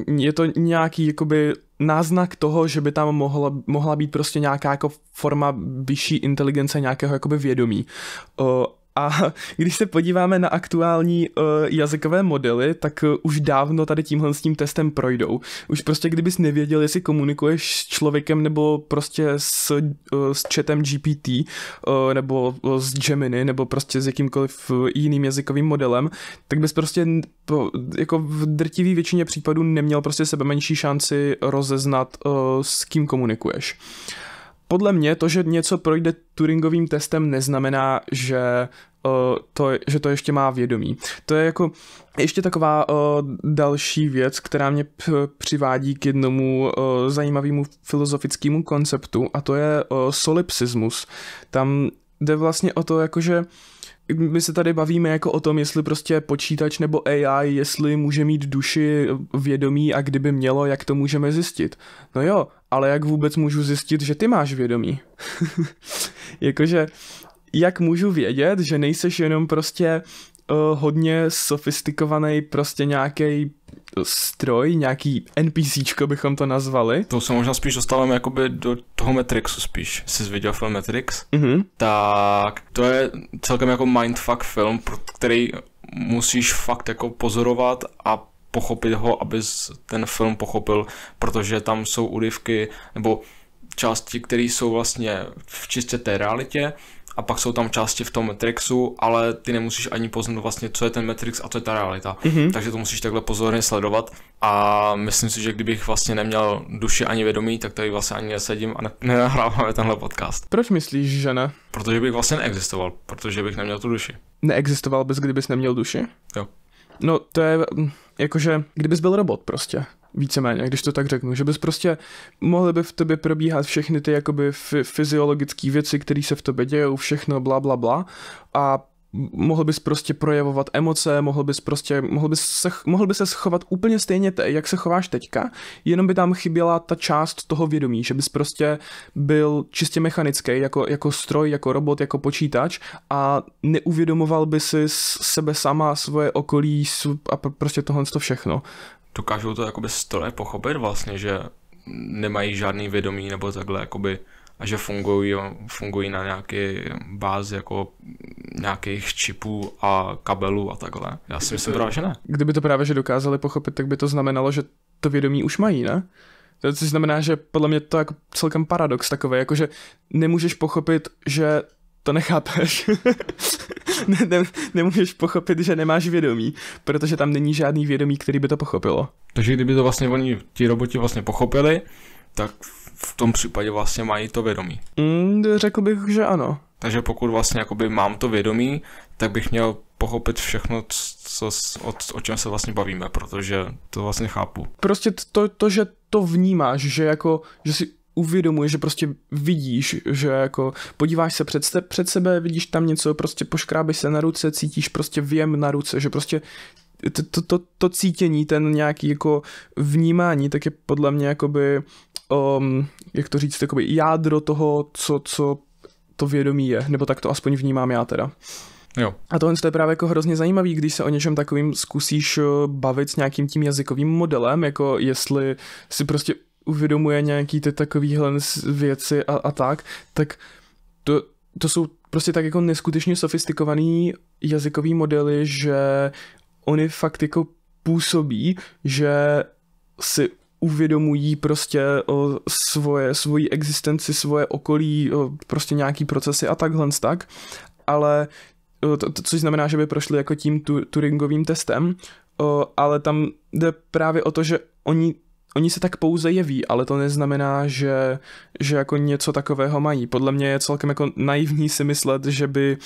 je to nějaký jakoby náznak toho, že by tam mohla, mohla být prostě nějaká jako forma vyšší inteligence, nějakého jakoby vědomí. Eh, a když se podíváme na aktuální uh, jazykové modely, tak uh, už dávno tady tímhle s tím testem projdou. Už prostě kdybys nevěděl, jestli komunikuješ s člověkem nebo prostě s, uh, s chatem GPT uh, nebo uh, s Gemini nebo prostě s jakýmkoliv jiným jazykovým modelem, tak bys prostě po, jako v drtivé většině případů neměl prostě sebe menší šanci rozeznat, uh, s kým komunikuješ. Uh, podle mě to, že něco projde Turingovým testem, neznamená, že eh, to, že to ještě má vědomí. To je jako ještě taková uh, další věc, která mě p- přivádí k jednomu uh, zajímavému filozofickému konceptu a to je uh, solipsismus. Tam jde vlastně o to, jakože my se tady bavíme jako o tom, jestli prostě počítač nebo AI, jestli může mít duši, eh, vědomí a kdyby mělo, jak to můžeme zjistit. No jo, ale jak vůbec můžu zjistit, že ty máš vědomí? Jakože, jak můžu vědět, že nejseš jenom prostě uh, hodně sofistikovaný prostě nějaký stroj, nějaký NPCčko bychom to nazvali. To se možná spíš dostáváme jakoby do toho Matrixu spíš, jsi viděl film Matrix? Mm-hmm. Tak to je celkem jako mindfuck film, který musíš fakt jako pozorovat a pochopit ho, abys ten film pochopil, protože tam jsou úryvky, nebo části, které jsou vlastně v čistě té realitě a pak jsou tam části v tom Matrixu, ale ty nemusíš ani poznat vlastně, co je ten Matrix a co je ta realita. Mm-hmm. Takže to musíš takhle pozorně sledovat a myslím si, že kdybych vlastně neměl duši ani vědomí, tak tady vlastně ani nesedím a nenahráváme tenhle podcast. Proč myslíš, že ne? Protože bych vlastně neexistoval, protože bych neměl tu duši. Neexistoval bys, kdybys neměl duši? Jo. No to je mm, jakože, kdybys byl robot prostě víceméně, když to tak řeknu, že bys prostě mohly by v tobě probíhat všechny ty jakoby f- fyziologické věci, které se v tobě dějou, všechno bla bla bla a mohl bys prostě projevovat emoce, mohl bys prostě, mohl bys se, mohl bys se schovat úplně stejně, te, jak se chováš teďka, jenom by tam chyběla ta část toho vědomí, že bys prostě byl čistě mechanický, jako, jako stroj, jako robot, jako počítač a neuvědomoval by si sebe sama, svoje okolí a prostě tohle to všechno dokážou to jakoby stroje pochopit vlastně, že nemají žádný vědomí nebo takhle jakoby a že fungují, fungují na nějaké bázi jako nějakých čipů a kabelů a takhle. Já si myslím právě, že ne. Kdyby to právě že dokázali pochopit, tak by to znamenalo, že to vědomí už mají, ne? To což znamená, že podle mě to je jako celkem paradox takový, jakože nemůžeš pochopit, že to nechápeš. ne, ne, nemůžeš pochopit, že nemáš vědomí, protože tam není žádný vědomí, který by to pochopilo. Takže kdyby to vlastně oni, ti roboti vlastně pochopili, tak v tom případě vlastně mají to vědomí. Mm, řekl bych, že ano. Takže pokud vlastně jakoby mám to vědomí, tak bych měl pochopit všechno, co, o, o čem se vlastně bavíme, protože to vlastně chápu. Prostě to, to že to vnímáš, že jako, že si uvědomuje, že prostě vidíš, že jako podíváš se před, se, před sebe, vidíš tam něco, prostě poškrábeš se na ruce, cítíš prostě věm na ruce, že prostě to, to, to, to cítění, ten nějaký jako vnímání, tak je podle mě jakoby, um, jak to říct, jakoby jádro toho, co, co to vědomí je, nebo tak to aspoň vnímám já teda. Jo. A tohle je právě jako hrozně zajímavý, když se o něčem takovým zkusíš uh, bavit s nějakým tím jazykovým modelem, jako jestli si prostě uvědomuje nějaký ty takovýhle věci a, a tak, tak to, to jsou prostě tak jako neskutečně sofistikovaný jazykový modely, že oni fakt jako působí, že si uvědomují prostě o svoje, svoji existenci, svoje okolí, o prostě nějaký procesy a takhle tak, ale to, to, což znamená, že by prošli jako tím tu, Turingovým testem, o, ale tam jde právě o to, že oni oni se tak pouze jeví, ale to neznamená, že, že jako něco takového mají. Podle mě je celkem jako naivní si myslet, že by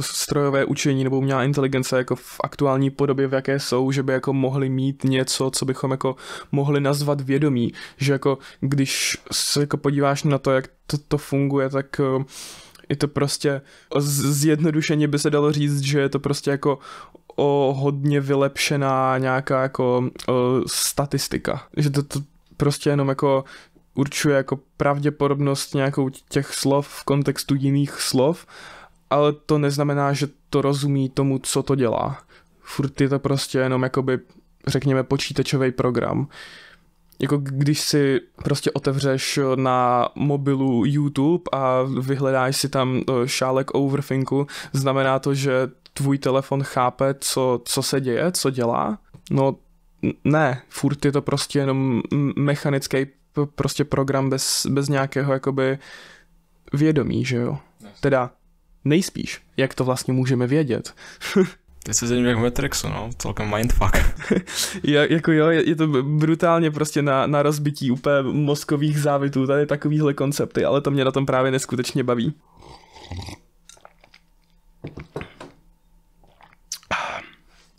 strojové učení nebo umělá inteligence jako v aktuální podobě, v jaké jsou, že by jako mohli mít něco, co bychom jako mohli nazvat vědomí. Že jako když se jako podíváš na to, jak to, to funguje, tak eh, je to prostě zjednodušeně by se dalo říct, že je to prostě jako o, hodně vylepšená nějaká jako o, statistika. Že to, to prostě jenom jako určuje jako pravděpodobnost nějakou těch slov v kontextu jiných slov, ale to neznamená, že to rozumí tomu, co to dělá. Furt je to prostě jenom jakoby, řekněme, počítačový program. Jako když si prostě otevřeš na mobilu YouTube a vyhledáš si tam šálek overthinku, znamená to, že tvůj telefon chápe, co, co se děje, co dělá. No ne, furt je to prostě jenom mechanický prostě program bez, bez nějakého jakoby vědomí, že jo. Teda nejspíš, jak to vlastně můžeme vědět. Teď se zjím jak v Matrixu, no, celkem mindfuck. ja, jako jo, je, je to brutálně prostě na, na rozbití úplně mozkových závitů, tady takovýhle koncepty, ale to mě na tom právě neskutečně baví.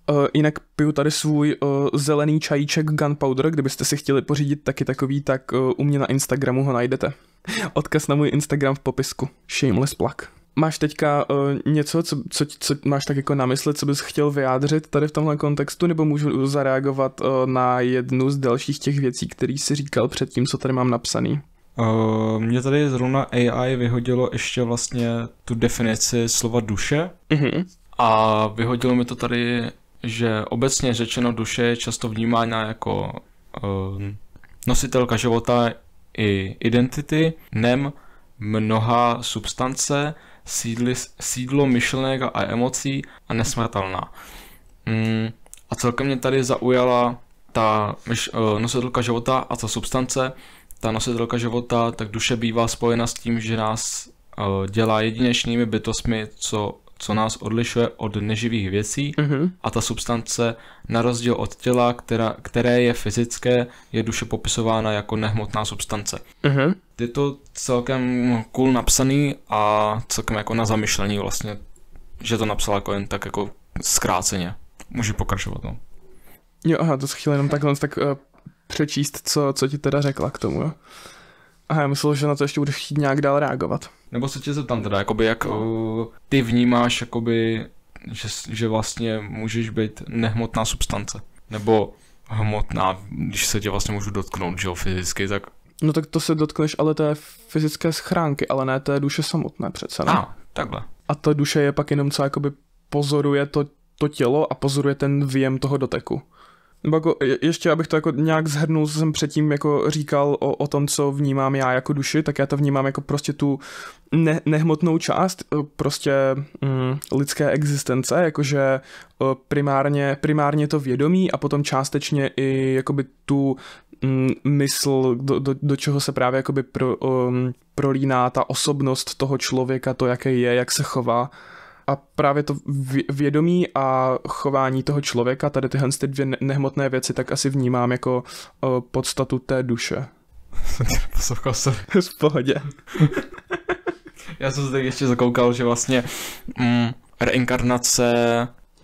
Uh, jinak piju tady svůj uh, zelený čajíček Gunpowder, kdybyste si chtěli pořídit taky takový, tak uh, u mě na Instagramu ho najdete. Odkaz na můj Instagram v popisku. Shameless plug. Máš teďka uh, něco, co, co, co máš tak jako na mysli, co bys chtěl vyjádřit tady v tomhle kontextu, nebo můžu zareagovat uh, na jednu z dalších těch věcí, který si říkal předtím, co tady mám napsaný? Uh, mě tady zrovna AI vyhodilo ještě vlastně tu definici slova duše Uh-huh. a vyhodilo mi to tady že obecně řečeno duše je často vnímána jako uh, nositelka života i identity, nem mnoha substance, sídli, sídlo myšlenek a emocí a nesmrtelná. Mm, a celkem mě tady zaujala ta myš, uh, nositelka života a ta substance, ta nositelka života, tak duše bývá spojena s tím, že nás uh, dělá jedinečnými bytostmi, co co nás odlišuje od neživých věcí mm-hmm. a ta substance, na rozdíl od těla, která, které je fyzické, je duše popisována jako nehmotná substance. Mm-hmm. Je to celkem cool napsaný a celkem jako na zamyšlení vlastně, že to napsala jako jen tak jako zkráceně. Můžu pokračovat, no. Jo, aha, to se chtěl jenom takhle tak uh, přečíst, co, co ti teda řekla k tomu, jo? A já myslel, že na to ještě budeš chtít nějak dál reagovat. Nebo se tě zeptám teda, jakoby jak uh, ty vnímáš, jakoby, že, že vlastně můžeš být nehmotná substance. Nebo hmotná, když se tě vlastně můžu dotknout, že jo, fyzicky, tak... No tak to se dotkneš ale té fyzické schránky, ale ne té duše samotné přece, ne? A, takhle. A ta duše je pak jenom co jakoby pozoruje to, to tělo a pozoruje ten výjem toho doteku. Nebo jako ještě, abych to jako nějak zhrnul, co jsem předtím jako říkal o, o tom, co vnímám já jako duši, tak já to vnímám jako prostě tu ne, nehmotnou část eh, prostě mm, lidské existence, jakože eh, primárně, primárně to vědomí a potom částečně i jakoby tu mm, mysl, do, do, do čeho se právě jakoby pro, um, prolíná ta osobnost toho člověka, to, jaké je, jak se chová. A právě to vědomí a chování toho člověka, tady tyhle ty dvě nehmotné věci, tak asi vnímám jako podstatu té duše. Poslouchal jsem. V pohodě. Já jsem se tak ještě zakoukal, že vlastně mm, reinkarnace...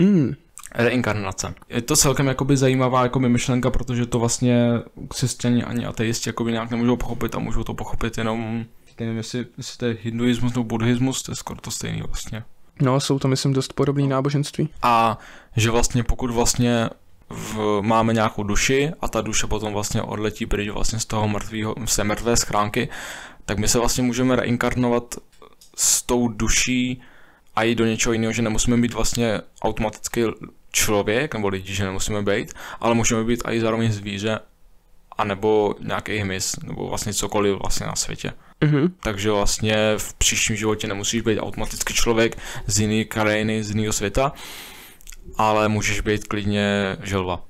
Mm. Reinkarnace. Je to celkem jakoby zajímavá jako myšlenka, protože to vlastně křesťani ani ateisti jakoby nějak nemůžou pochopit a můžou to pochopit jenom nevím, jestli, jestli to je hinduismus nebo buddhismus, to je skoro to stejný vlastně. No, jsou to, myslím, dost podobné náboženství. A že vlastně pokud vlastně v, máme nějakou duši a ta duše potom vlastně odletí pryč vlastně z toho mrtvého, se mrtvé schránky, tak my se vlastně můžeme reinkarnovat s tou duší a i do něčeho jiného, že nemusíme být vlastně automaticky člověk nebo lidi, že nemusíme být, ale můžeme být i zároveň zvíře, nebo nějaký hmyz, nebo vlastně cokoliv vlastně na světě. Mm-hmm. Takže vlastně v příštím životě nemusíš být automaticky člověk z jiné krajiny, z jiného světa, ale můžeš být klidně želva.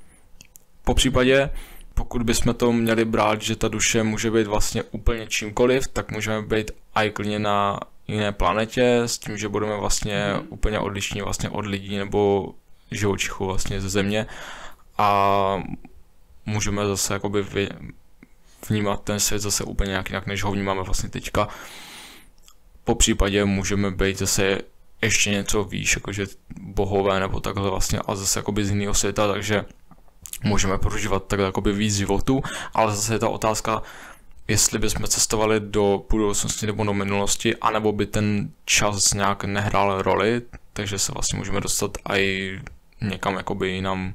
Po případě, pokud bychom to měli brát, že ta duše může být vlastně úplně čímkoliv, tak můžeme být i klidně na jiné planetě, s tím, že budeme vlastně mm-hmm. úplně odlišní vlastně od lidí nebo živočichů vlastně ze země a můžeme zase jakoby vy, vnímat ten svět zase úplně nějak jinak, než ho vnímáme vlastně teďka. Po případě můžeme být zase ještě něco výš, jakože bohové nebo takhle vlastně a zase jakoby z jiného světa, takže můžeme prožívat takhle jakoby víc životu, ale zase je ta otázka, jestli bychom cestovali do budoucnosti nebo do minulosti, anebo by ten čas nějak nehrál roli, takže se vlastně můžeme dostat i někam jakoby jinam,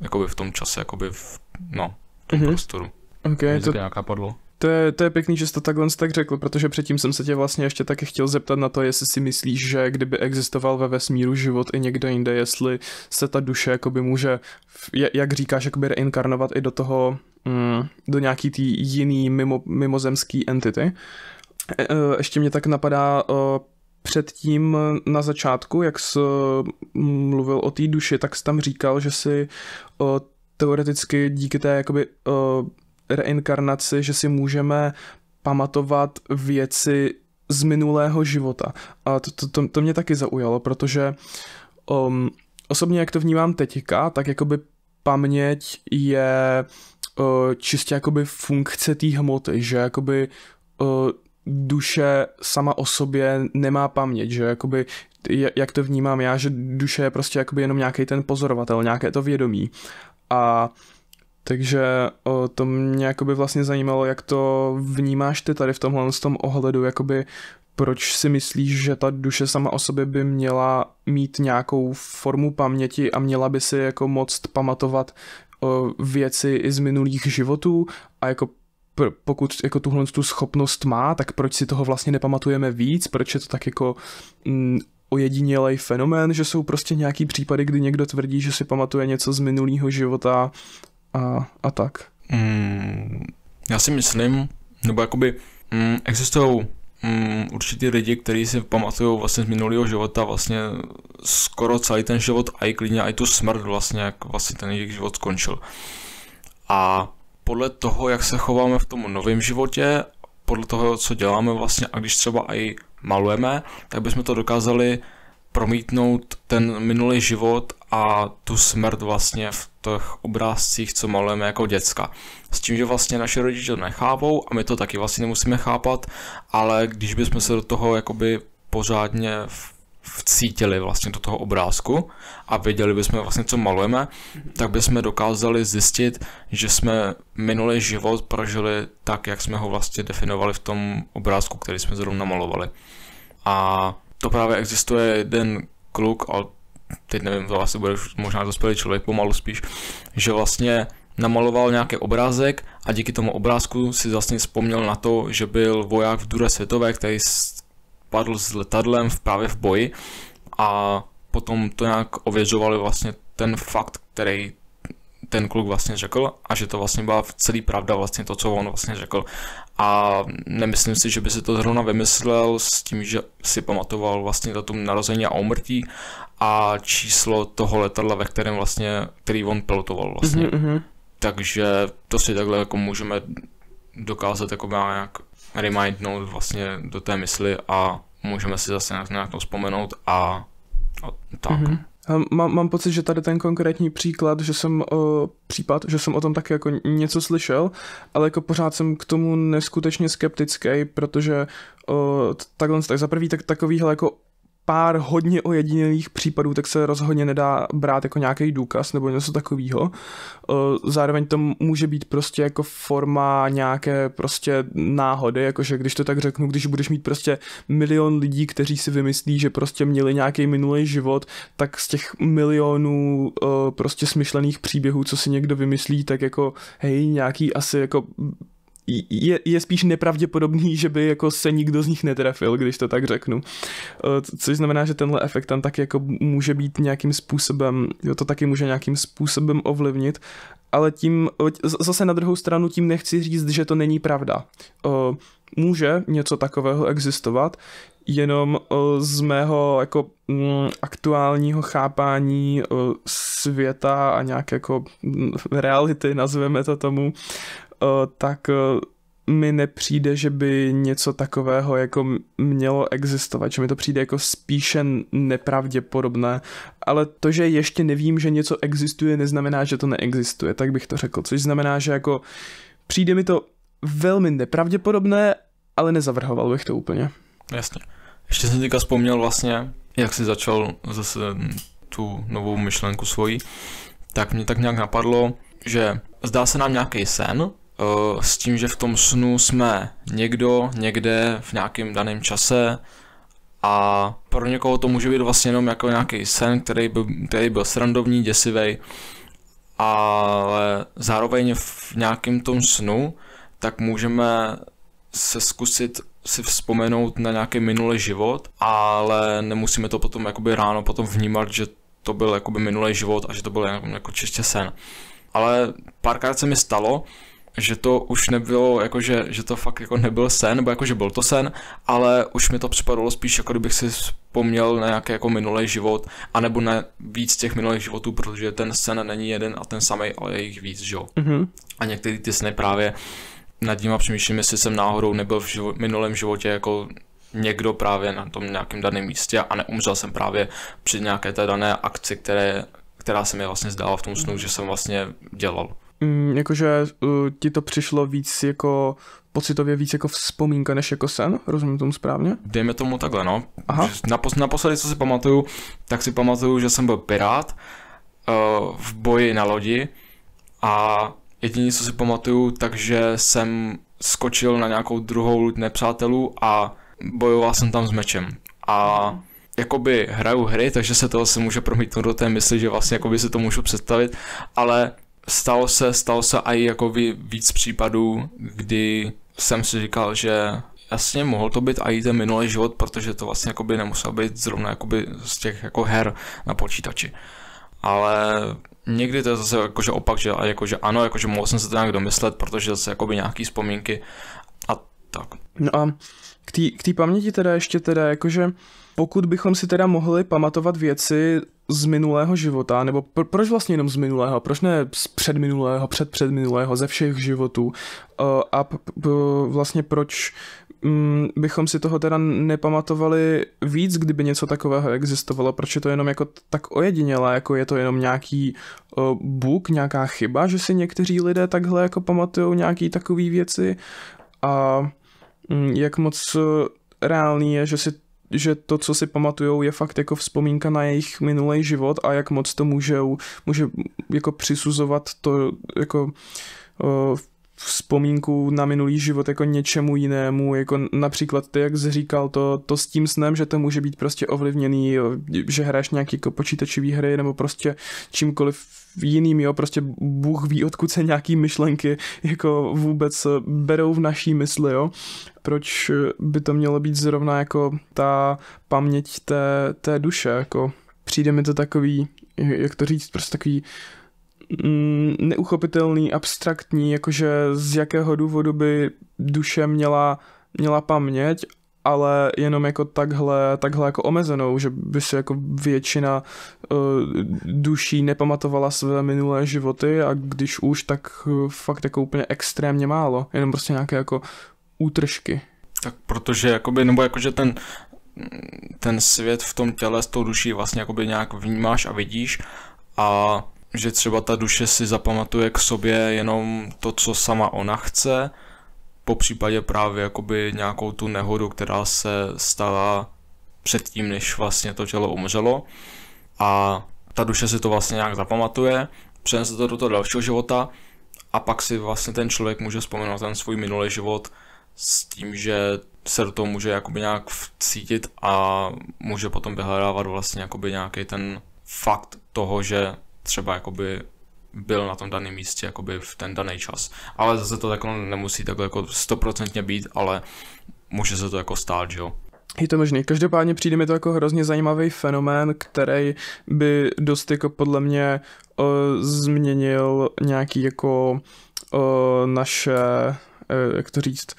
jakoby v tom čase, jakoby v, no, v tom mm-hmm. prostoru. Okay, to, nějaká To je, to je pěkný, že jsi to takhle tak řekl, protože předtím jsem se tě vlastně ještě taky chtěl zeptat na to, jestli si myslíš, že kdyby existoval ve vesmíru život i někde jinde, jestli se ta duše jakoby může, jak říkáš, jakoby reinkarnovat i do toho, mm, do nějaký tý jiný mimo, mimozemský entity. E, e, ještě mě tak napadá e, předtím na začátku, jak jsi mm, mluvil o té duši, tak jsi tam říkal, že si teoreticky díky té jakoby, reinkarnaci, že si můžeme pamatovat věci z minulého života. A to, to, to, to mě taky zaujalo, protože um, osobně, jak to vnímám teďka, tak jakoby paměť je uh, čistě jakoby funkce té hmoty, že jakoby uh, duše sama o sobě nemá paměť, že jakoby jak to vnímám já, že duše je prostě jakoby jenom nějaký ten pozorovatel, nějaké to vědomí. A takže o, to mě jakoby vlastně zajímalo, jak to vnímáš ty tady v tomhle z tom ohledu, jakoby proč si myslíš, že ta duše sama o sobě by měla mít nějakou formu paměti a měla by si jako moc pamatovat o, věci i z minulých životů a jako pr- pokud jako tuhle tu schopnost má, tak proč si toho vlastně nepamatujeme víc, proč je to tak jako mm, ojedinělej fenomén, že jsou prostě nějaký případy, kdy někdo tvrdí, že si pamatuje něco z minulého života a, a tak. Mm, já si myslím, nebo jakoby mm, existují mm, určitý lidi, kteří si pamatují vlastně z minulého života vlastně skoro celý ten život a i klidně i tu smrt vlastně, jak vlastně ten jejich život skončil. A podle toho, jak se chováme v tom novém životě, podle toho, co děláme vlastně a když třeba i malujeme, tak bychom to dokázali promítnout ten minulý život a tu smrt vlastně v těch obrázcích, co malujeme jako děcka. S tím, že vlastně naše rodiče to nechápou a my to taky vlastně nemusíme chápat, ale když bychom se do toho jakoby pořádně vcítili vlastně do toho obrázku a věděli bychom vlastně, co malujeme, tak bychom dokázali zjistit, že jsme minulý život prožili tak, jak jsme ho vlastně definovali v tom obrázku, který jsme zrovna malovali. A to právě existuje jeden kluk, ale teď nevím, to asi bude možná dospělý člověk pomalu spíš, že vlastně namaloval nějaký obrázek a díky tomu obrázku si vlastně vzpomněl na to, že byl voják v druhé světové, který padl s letadlem v právě v boji a potom to nějak ověřovali vlastně ten fakt, který ten kluk vlastně řekl a že to vlastně byla celý pravda vlastně to, co on vlastně řekl a nemyslím si, že by si to zrovna vymyslel s tím, že si pamatoval vlastně datum narození a úmrtí a číslo toho letadla, ve kterém vlastně, který on pilotoval vlastně. Mm-hmm. Takže to si takhle jako můžeme dokázat jako nějak remindnout vlastně do té mysli a můžeme si zase nějak, nějak to vzpomenout a, a tak. Mm-hmm. Hm, mám, mám pocit, že tady ten konkrétní příklad, že jsem o, eh, případ, že jsem o tom taky jako něco slyšel, ale jako pořád jsem k tomu neskutečně skeptický, protože o, eh, takhle, tak za prvý tak, takovýhle jako pár hodně ojedinělých případů, tak se rozhodně nedá brát jako nějaký důkaz nebo něco takového. Eh, zároveň to může být prostě jako forma nějaké prostě náhody, jakože když to tak řeknu, když budeš mít prostě milion lidí, kteří si vymyslí, že prostě měli nějaký minulý život, tak z těch milionů eh, prostě smyšlených příběhů, co si někdo vymyslí, tak jako hej, nějaký asi jako je, je spíš nepravděpodobný, že by jako se nikdo z nich netrefil, když to tak řeknu. Eh, což znamená, že tenhle efekt tam tak jako může být nějakým způsobem, jo, to taky může nějakým způsobem ovlivnit, ale tím, zase na druhou stranu tím nechci říct, že to není pravda. Eh, může něco takového existovat, jenom eh, z mého jako mm, aktuálního chápání světa a nějak jako mm, reality, nazveme to tomu, Eh, tak eh, mi nepřijde, že by něco takového jako mělo existovat, že mi to přijde jako spíše nepravděpodobné, ale to, že ještě nevím, že něco existuje, neznamená, že to neexistuje, tak bych to řekl, což znamená, že jako přijde mi to velmi nepravděpodobné, ale nezavrhoval bych to úplně. Jasně. Ještě jsem teďka vzpomněl vlastně, jak jsi začal zase hm, tu novou myšlenku svoji, tak mě tak nějak napadlo, že zdá se nám nějaký sen, Eh, s tím, že v tom snu jsme někdo, někde, v nějakém daném čase a pro někoho to může být vlastně jenom jako nějaký sen, který byl, který byl srandovní, děsivý, ale zároveň v nějakém tom snu, tak můžeme se zkusit si vzpomenout na nějaký minulý život, ale nemusíme to potom jakoby ráno potom vnímat, že to byl jakoby minulý život a že to byl jako, jako čistě sen. Ale párkrát se mi stalo, že to už nebylo, jakože, že to fakt jako nebyl sen, nebo jakože byl to sen, ale už mi to připadalo spíš, jako kdybych si vzpomněl na nějaký jako minulý život, anebo na víc těch minulých životů, protože ten sen není jeden a ten samý, ale je jich víc, že jo. Mm-hmm. A některý ty sny právě nad tím a přemýšlím, jestli jsem náhodou nebyl v živo- minulém životě jako někdo právě na tom nějakém daném místě a neumřel jsem právě při nějaké té dané akci, které, která se mi vlastně zdála v tom snu, mhm. že jsem vlastně dělal. Mm, jakože uh, ti to přišlo víc jako pocitově víc jako vzpomínka než jako sen, rozumím tomu správně? Dejme tomu takhle, no. Aha. Napos- naposledy, co si pamatuju, tak si pamatuju, že jsem byl pirát uh, v boji na lodi a jediné, co si pamatuju, takže jsem skočil na nějakou druhou loď nepřátelů a bojoval jsem tam s mečem. A jakoby hraju hry, takže se toho se může promítnout do té mysli, že vlastně jakoby si to můžu představit, ale stalo se, stalo se i jako víc případů, kdy jsem si říkal, že jasně mohl to být i ten minulý život, protože to vlastně jako by nemuselo být zrovna jako by z těch jako her na počítači. Ale někdy to je zase jakože opak, že, jakože ano, jakože mohl jsem se to nějak domyslet, protože zase by nějaký vzpomínky a tak. No a k té paměti teda ještě teda jakože pokud bychom si teda mohli pamatovat věci z minulého života, nebo pro, proč vlastně jenom z minulého, proč ne z předminulého, předpředminulého, ze všech životů uh, a p- p- vlastně proč um, bychom si toho teda nepamatovali víc, kdyby něco takového existovalo, proč je to jenom jako tak ojedinělé, jako je to jenom nějaký uh, e, bug, nějaká chyba, že si někteří lidé takhle jako pamatují nějaký takový věci a um, jak moc e, reálný je, že si že to, co si pamatujou, je fakt jako vzpomínka na jejich minulý život a jak moc to můžou, může jako přisuzovat to jako uh, vzpomínku na minulý život jako něčemu jinému, jako například ty, jak jsi říkal, to, to s tím snem, že to může být prostě ovlivněný, jo, že hráš nějaký jako počítačový hry nebo prostě čímkoliv jiným, jo, prostě Bůh ví, odkud se nějaký myšlenky jako vůbec berou v naší mysli, jo. Proč by to mělo být zrovna jako ta paměť té, té duše, jako přijde mi to takový, jak to říct, prostě takový mm, neuchopitelný, abstraktní, jakože z jakého důvodu by duše měla, měla paměť, ale jenom jako takhle, takhle jako omezenou, že by se jako většina uh, duší nepamatovala své minulé životy a když už, tak eh, fakt jako úplně extrémně málo, jenom prostě nějaké jako útržky. Tak protože jakoby, nebo jakože ten ten svět v tom těle s tou duší vlastně jakoby nějak vnímáš a vidíš a že třeba ta duše si zapamatuje k sobě jenom to, co sama ona chce, po případě právě jakoby nějakou tu nehodu, která se stala předtím, než vlastně to tělo umřelo a ta duše si to vlastně nějak zapamatuje, přenese to do toho dalšího života a pak si vlastně ten člověk může vzpomenout ten svůj minulý život s tím, že se do toho může jakoby nějak vcítit a může potom vyhledávat vlastně jakoby nějaký ten fakt toho, že třeba jakoby byl na tom daném místě jakoby v ten daný čas. Ale zase to takhle nemusí takhle jako stoprocentně být, ale může se to jako stát, že jo. Je to možný. Každopádně přijde mi to jako hrozně zajímavý fenomén, který by dost jako podle mě o, eh, změnil nějaký jako o, eh, naše, uh, jak to říct, o,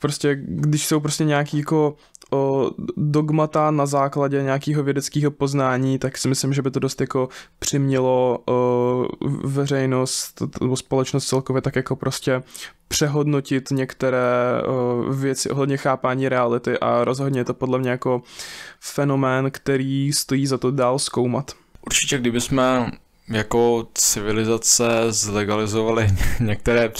prostě, když jsou prostě nějaký jako o, dogmata na základě nějakého vědeckého poznání, tak si myslím, že by to dost jako přimělo o, veřejnost nebo společnost celkově tak jako prostě přehodnotit některé o, věci ohledně chápání reality a rozhodně je to podle mě jako fenomén, který stojí za to dál zkoumat. Určitě, kdybychom jako civilizace zlegalizovaly některé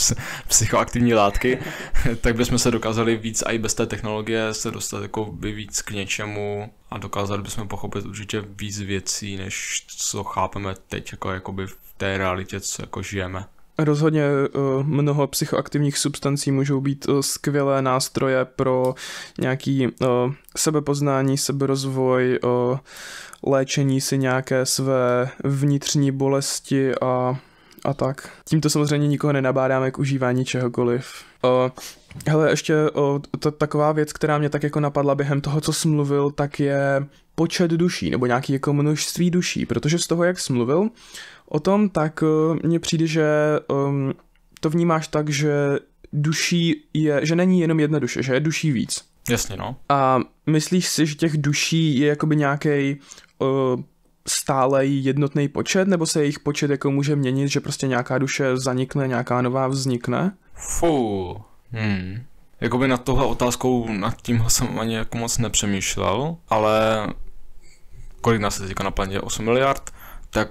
psychoaktivní látky, tak bychom se dokázali víc i bez té technologie se dostat jako by víc k něčemu a dokázali bychom pochopit určitě víc věcí, než co chápeme teď jako jakoby v té realitě, co jako žijeme. Rozhodně eh, mnoho psychoaktivních substancí můžou být eh, skvělé nástroje pro nějaký eh, sebepoznání, seberozvoj, léčení si nějaké své vnitřní bolesti a, a tak. Tímto samozřejmě nikoho nenabádáme k užívání čehokoliv. hele, ještě taková věc, která mě tak jako napadla během toho, co smluvil, tak je počet duší, nebo nějaký jako množství duší, protože z toho, jak smluvil, o tom, tak eh, mně přijde, že um, to vnímáš tak, že duší je, že není jenom jedna duše, že je duší víc. Jasně, no. A myslíš si, že těch duší je jakoby nějaký uh, eh, stálej jednotný počet, nebo se jejich počet jako může měnit, že prostě nějaká duše zanikne, nějaká nová vznikne? Fu, hmm. Jakoby nad tohle otázkou, nad tím jsem ani jako moc nepřemýšlel, ale kolik nás se teďka na planetě? 8 miliard? Tak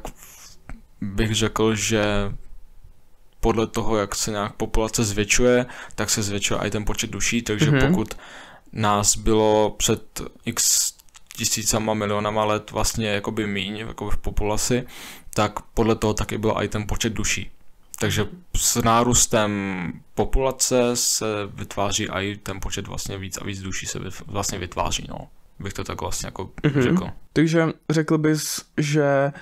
bych řekl, že podle toho, jak se nějak populace zvětšuje, tak se zvětšuje i ten počet duší, takže mm-hmm. pokud nás bylo před x tisícama milionama let vlastně jakoby míň jakoby v populaci, tak podle toho taky byl i ten počet duší. Takže s nárůstem populace se vytváří i ten počet vlastně víc a víc duší se vlastně vytváří, no. Bych to tak vlastně jako mm-hmm. řekl. Takže řekl bys, že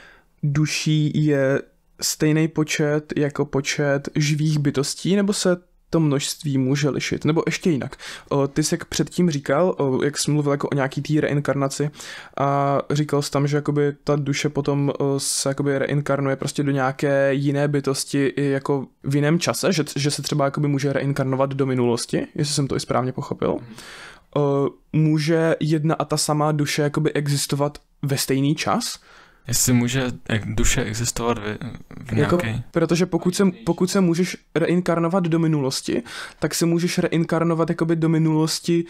duší je stejný počet jako počet živých bytostí, nebo se to množství může lišit. Nebo ještě jinak. O, ty jsi jak předtím říkal, o, jak jsi mluvil jako o nějaký té reinkarnaci a říkal jsi tam, že jakoby ta duše potom o, se jakoby reinkarnuje prostě do nějaké jiné bytosti i jako v jiném čase, že, že se třeba jakoby může reinkarnovat do minulosti, jestli jsem to i správně pochopil. O, může jedna a ta samá duše jakoby existovat ve stejný čas? Jestli může duše existovat v, v nějaké... jako, Protože pokud se, pokud se můžeš reinkarnovat do minulosti, tak se můžeš reinkarnovat jakoby do minulosti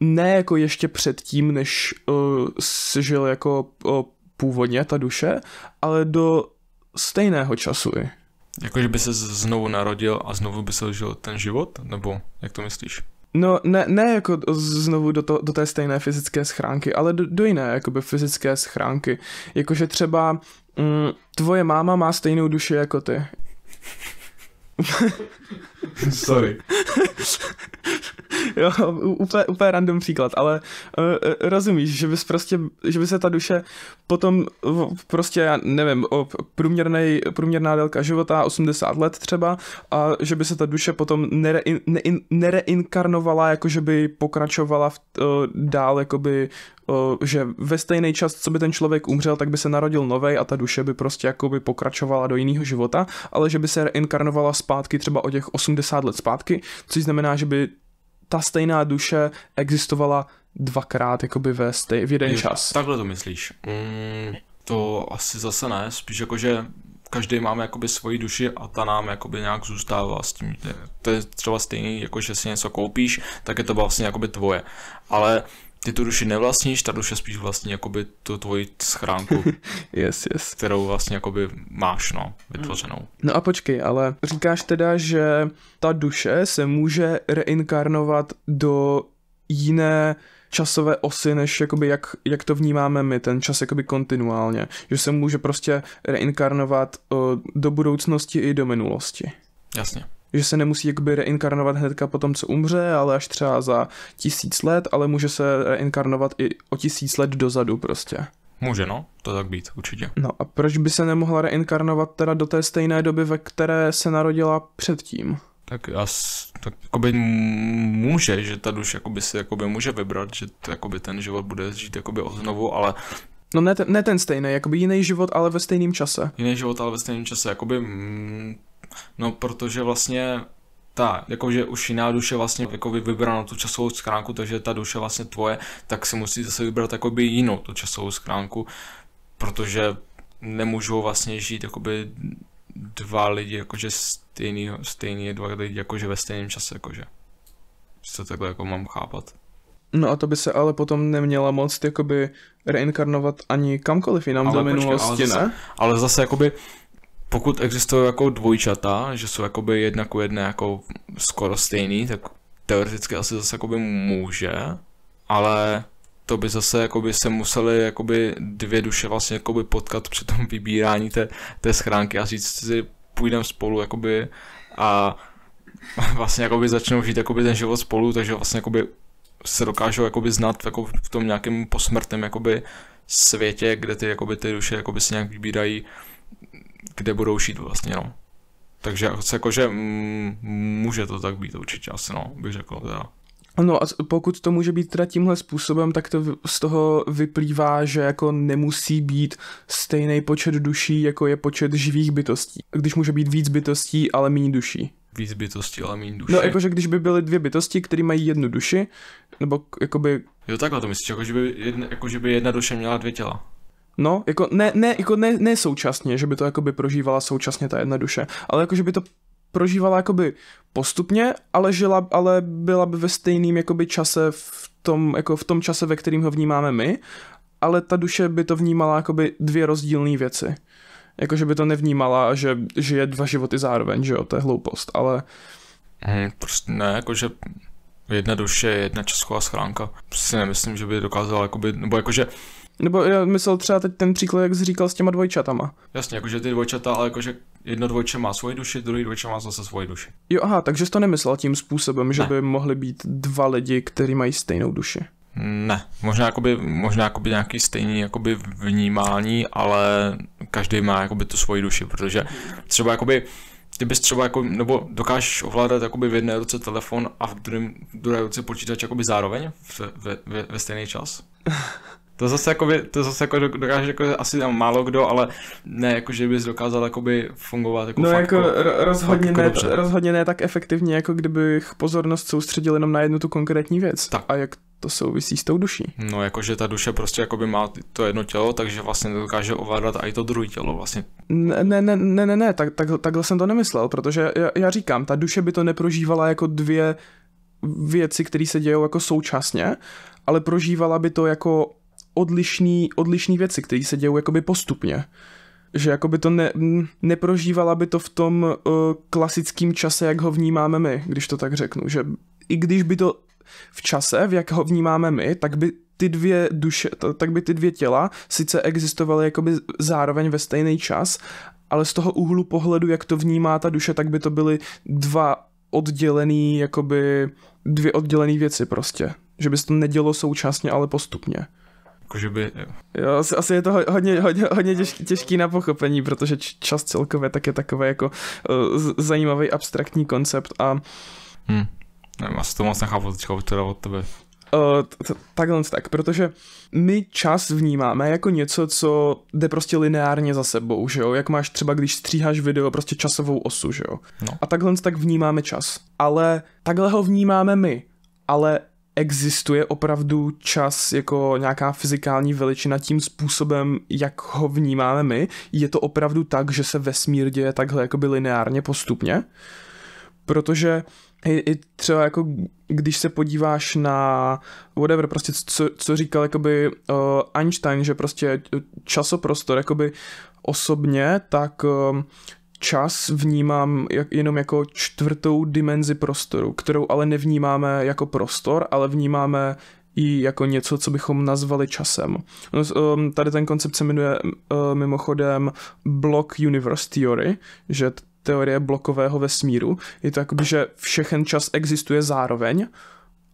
ne jako ještě předtím, než uh, žil jako uh, původně ta duše, ale do stejného času. Jakože by se znovu narodil a znovu by se žil ten život? Nebo jak to myslíš? No ne, ne jako znovu do, to, do té stejné fyzické schránky, ale do, do jiné jakoby fyzické schránky. Jakože třeba mm, tvoje máma má stejnou duši jako ty. Sorry. jo, úplně, úplně random příklad, ale uh, rozumíš, že bys prostě, že by se ta duše potom uh, prostě, já nevím, o průměrnej, průměrná délka života 80 let třeba a že by se ta duše potom nere, ne, nereinkarnovala, jako že by pokračovala v, uh, dál, jakoby že ve stejný čas, co by ten člověk umřel, tak by se narodil novej a ta duše by prostě jakoby pokračovala do jiného života, ale že by se reinkarnovala zpátky třeba o těch těch 80 let zpátky, což znamená, že by ta stejná duše existovala dvakrát jakoby ve stej, v jeden jo, čas. Takhle to myslíš. Mm, to asi zase ne, spíš jako, že každý máme jakoby svoji duši a ta nám jakoby nějak zůstává s tím. To je třeba stejný, jako že si něco koupíš, tak je to vlastně jakoby tvoje. Ale ty tu duši nevlastníš, ta duše spíš vlastní jakoby tu tvoji schránku, yes, yes. kterou vlastně jakoby máš, no, vytvořenou. Hmm. No a počkej, ale říkáš teda, že ta duše se může reinkarnovat do jiné časové osy, než jakoby jak, jak to vnímáme my, ten čas jakoby kontinuálně. Že se může prostě reinkarnovat uh, do budoucnosti i do minulosti. Jasně že se nemusí jakoby reinkarnovat hnedka po tom, co umře, ale až třeba za tisíc let, ale může se reinkarnovat i o tisíc let dozadu prostě. Může, no, to tak být, určitě. No a proč by se nemohla reinkarnovat teda do té stejné doby, ve které se narodila předtím? Tak já, tak jakoby může, že ta duše jakoby si jakoby může vybrat, že to, jakoby ten život bude žít jakoby znovu, ale No ne ten, ne ten stejný, jakoby jiný život, ale ve stejném čase. Jiný život, ale ve stejném čase, jakoby mm, No, protože vlastně ta, jakože už jiná duše vlastně no. jako vybrala na tu časovou schránku, takže ta duše vlastně tvoje, tak si musí zase vybrat jakoby jinou tu časovou schránku, protože nemůžou vlastně žít jakoby dva lidi, jakože stejný, stejný dva lidi, jakože ve stejném čase, jakože. Co takhle jako mám chápat. No a to by se ale potom neměla moc jakoby reinkarnovat ani kamkoliv jinam ale do minulosti, ale ne? Zase, ale zase jakoby pokud existují jako dvojčata, že jsou jakoby jedna ku jedné jako skoro stejný, tak teoreticky asi zase jakoby může, ale to by zase jakoby se museli jakoby dvě duše vlastně jakoby potkat při tom vybírání té, té schránky a říct si půjdeme spolu jakoby a vlastně jakoby začnou žít jakoby ten život spolu, takže vlastně jakoby se dokážou jakoby znát jako v tom nějakém posmrtném jakoby světě, kde ty, jakoby, ty duše jakoby si nějak vybírají kde budou šít vlastně, no. Takže jakože může to tak být určitě asi, no, bych řekl teda. No a pokud to může být teda tímhle způsobem, tak to z toho vyplývá, že jako nemusí být stejný počet duší, jako je počet živých bytostí. Když může být víc bytostí, ale méně duší. Víc bytostí, ale méně duší. No jakože když by byly dvě bytosti, které mají jednu duši, nebo jakoby... Jo takhle to myslíš, jakože by jedna, jako, že by jedna duše měla dvě těla. No, jako ne, ne, jako ne, ne současně, že by to jakoby prožívala současně ta jedna duše, ale jako že by to prožívala jakoby postupně, ale žila, ale byla by ve stejným jakoby čase v tom, jako v tom čase, ve kterým ho vnímáme my, ale ta duše by to vnímala jakoby dvě rozdílné věci. jako že by to nevnímala, že, že je dva životy zároveň, že jo, to je hloupost, ale... Hmm, prostě ne, jakože jedna duše jedna česková schránka. Si prostě nemyslím, že by dokázala, jakoby, nebo jakože nebo já myslel třeba teď ten příklad, jak jsi říkal s těma dvojčatama. Jasně, jakože ty dvojčata, ale jakože jedno dvojče má svoji duši, druhý dvojče má zase svoji duši. Jo, aha, takže jsi to nemyslel tím způsobem, ne. že by mohly být dva lidi, kteří mají stejnou duši. Ne, možná, jakoby, možná jakoby nějaký stejný jakoby vnímání, ale každý má jakoby tu svoji duši, protože třeba jakoby, ty bys třeba jako, nebo dokážeš ovládat jakoby v jedné ruce telefon a v druhém, v druhé ruce počítač jakoby zároveň ve, ve, ve stejný čas? To zase, jakoby, to zase jako dokáže jako asi tam málo kdo, ale ne jako, že bys dokázal jakoby fungovat jako No fakt, jako, jako- rozhodně, fakt, jako ne, jako rozhodně ne tak efektivně, jako kdybych pozornost soustředil jenom na jednu tu konkrétní věc. Tak. A jak to souvisí s tou duší. No jakože ta duše prostě jakoby má to jedno tělo, takže vlastně dokáže ovládat i to druhé tělo vlastně. Ne, ne, ne, ne, ne, ne tak, tak, takhle jsem to nemyslel, protože já, já říkám, ta duše by to neprožívala jako dvě věci, které se dějou jako současně, ale prožívala by to jako odlišný, odlišný věci, které se dějou jakoby postupně. Že jakoby to ne, neprožívala by to v tom uh, klasickém čase, jak ho vnímáme my, když to tak řeknu. Že i když by to v čase, v jak ho vnímáme my, tak by ty dvě duše, tak by ty dvě těla sice existovaly jakoby zároveň ve stejný čas, ale z toho úhlu pohledu, jak to vnímá ta duše, tak by to byly dva oddělený, jakoby dvě oddělené věci prostě. Že by se to nedělo současně, ale postupně jakože by... Jo, asi, asi je to hodně, hodně, hodně těžký, těžký na pochopení, protože čas celkově tak je takový jako uh, zajímavý abstraktní koncept a... Hm, nevím, asi to moc nechápu, co bych teda od tebe. Eh, takhle tak, protože my čas vnímáme jako něco, co jde prostě lineárně za sebou, že jo? Jak máš třeba, když stříháš video, prostě časovou osu, že jo? No. A takhle tak vnímáme čas. Ale takhle ho vnímáme my. Ale existuje opravdu čas jako nějaká fyzikální veličina tím způsobem, jak ho vnímáme my? Je to opravdu tak, že se vesmír děje takhle jakoby lineárně postupně? Protože i, i třeba jako když se podíváš na whatever, prostě co, co říkal jakoby uh, Einstein, že prostě časoprostor jakoby osobně, tak uh, čas vnímám jak, jenom jako čtvrtou dimenzi prostoru, kterou ale nevnímáme jako prostor, ale vnímáme ji jako něco, co bychom nazvali časem. No, um, tady ten koncept se jmenuje uh, mimochodem Block Universe Theory, že teorie blokového vesmíru. Je to že všechen čas existuje zároveň,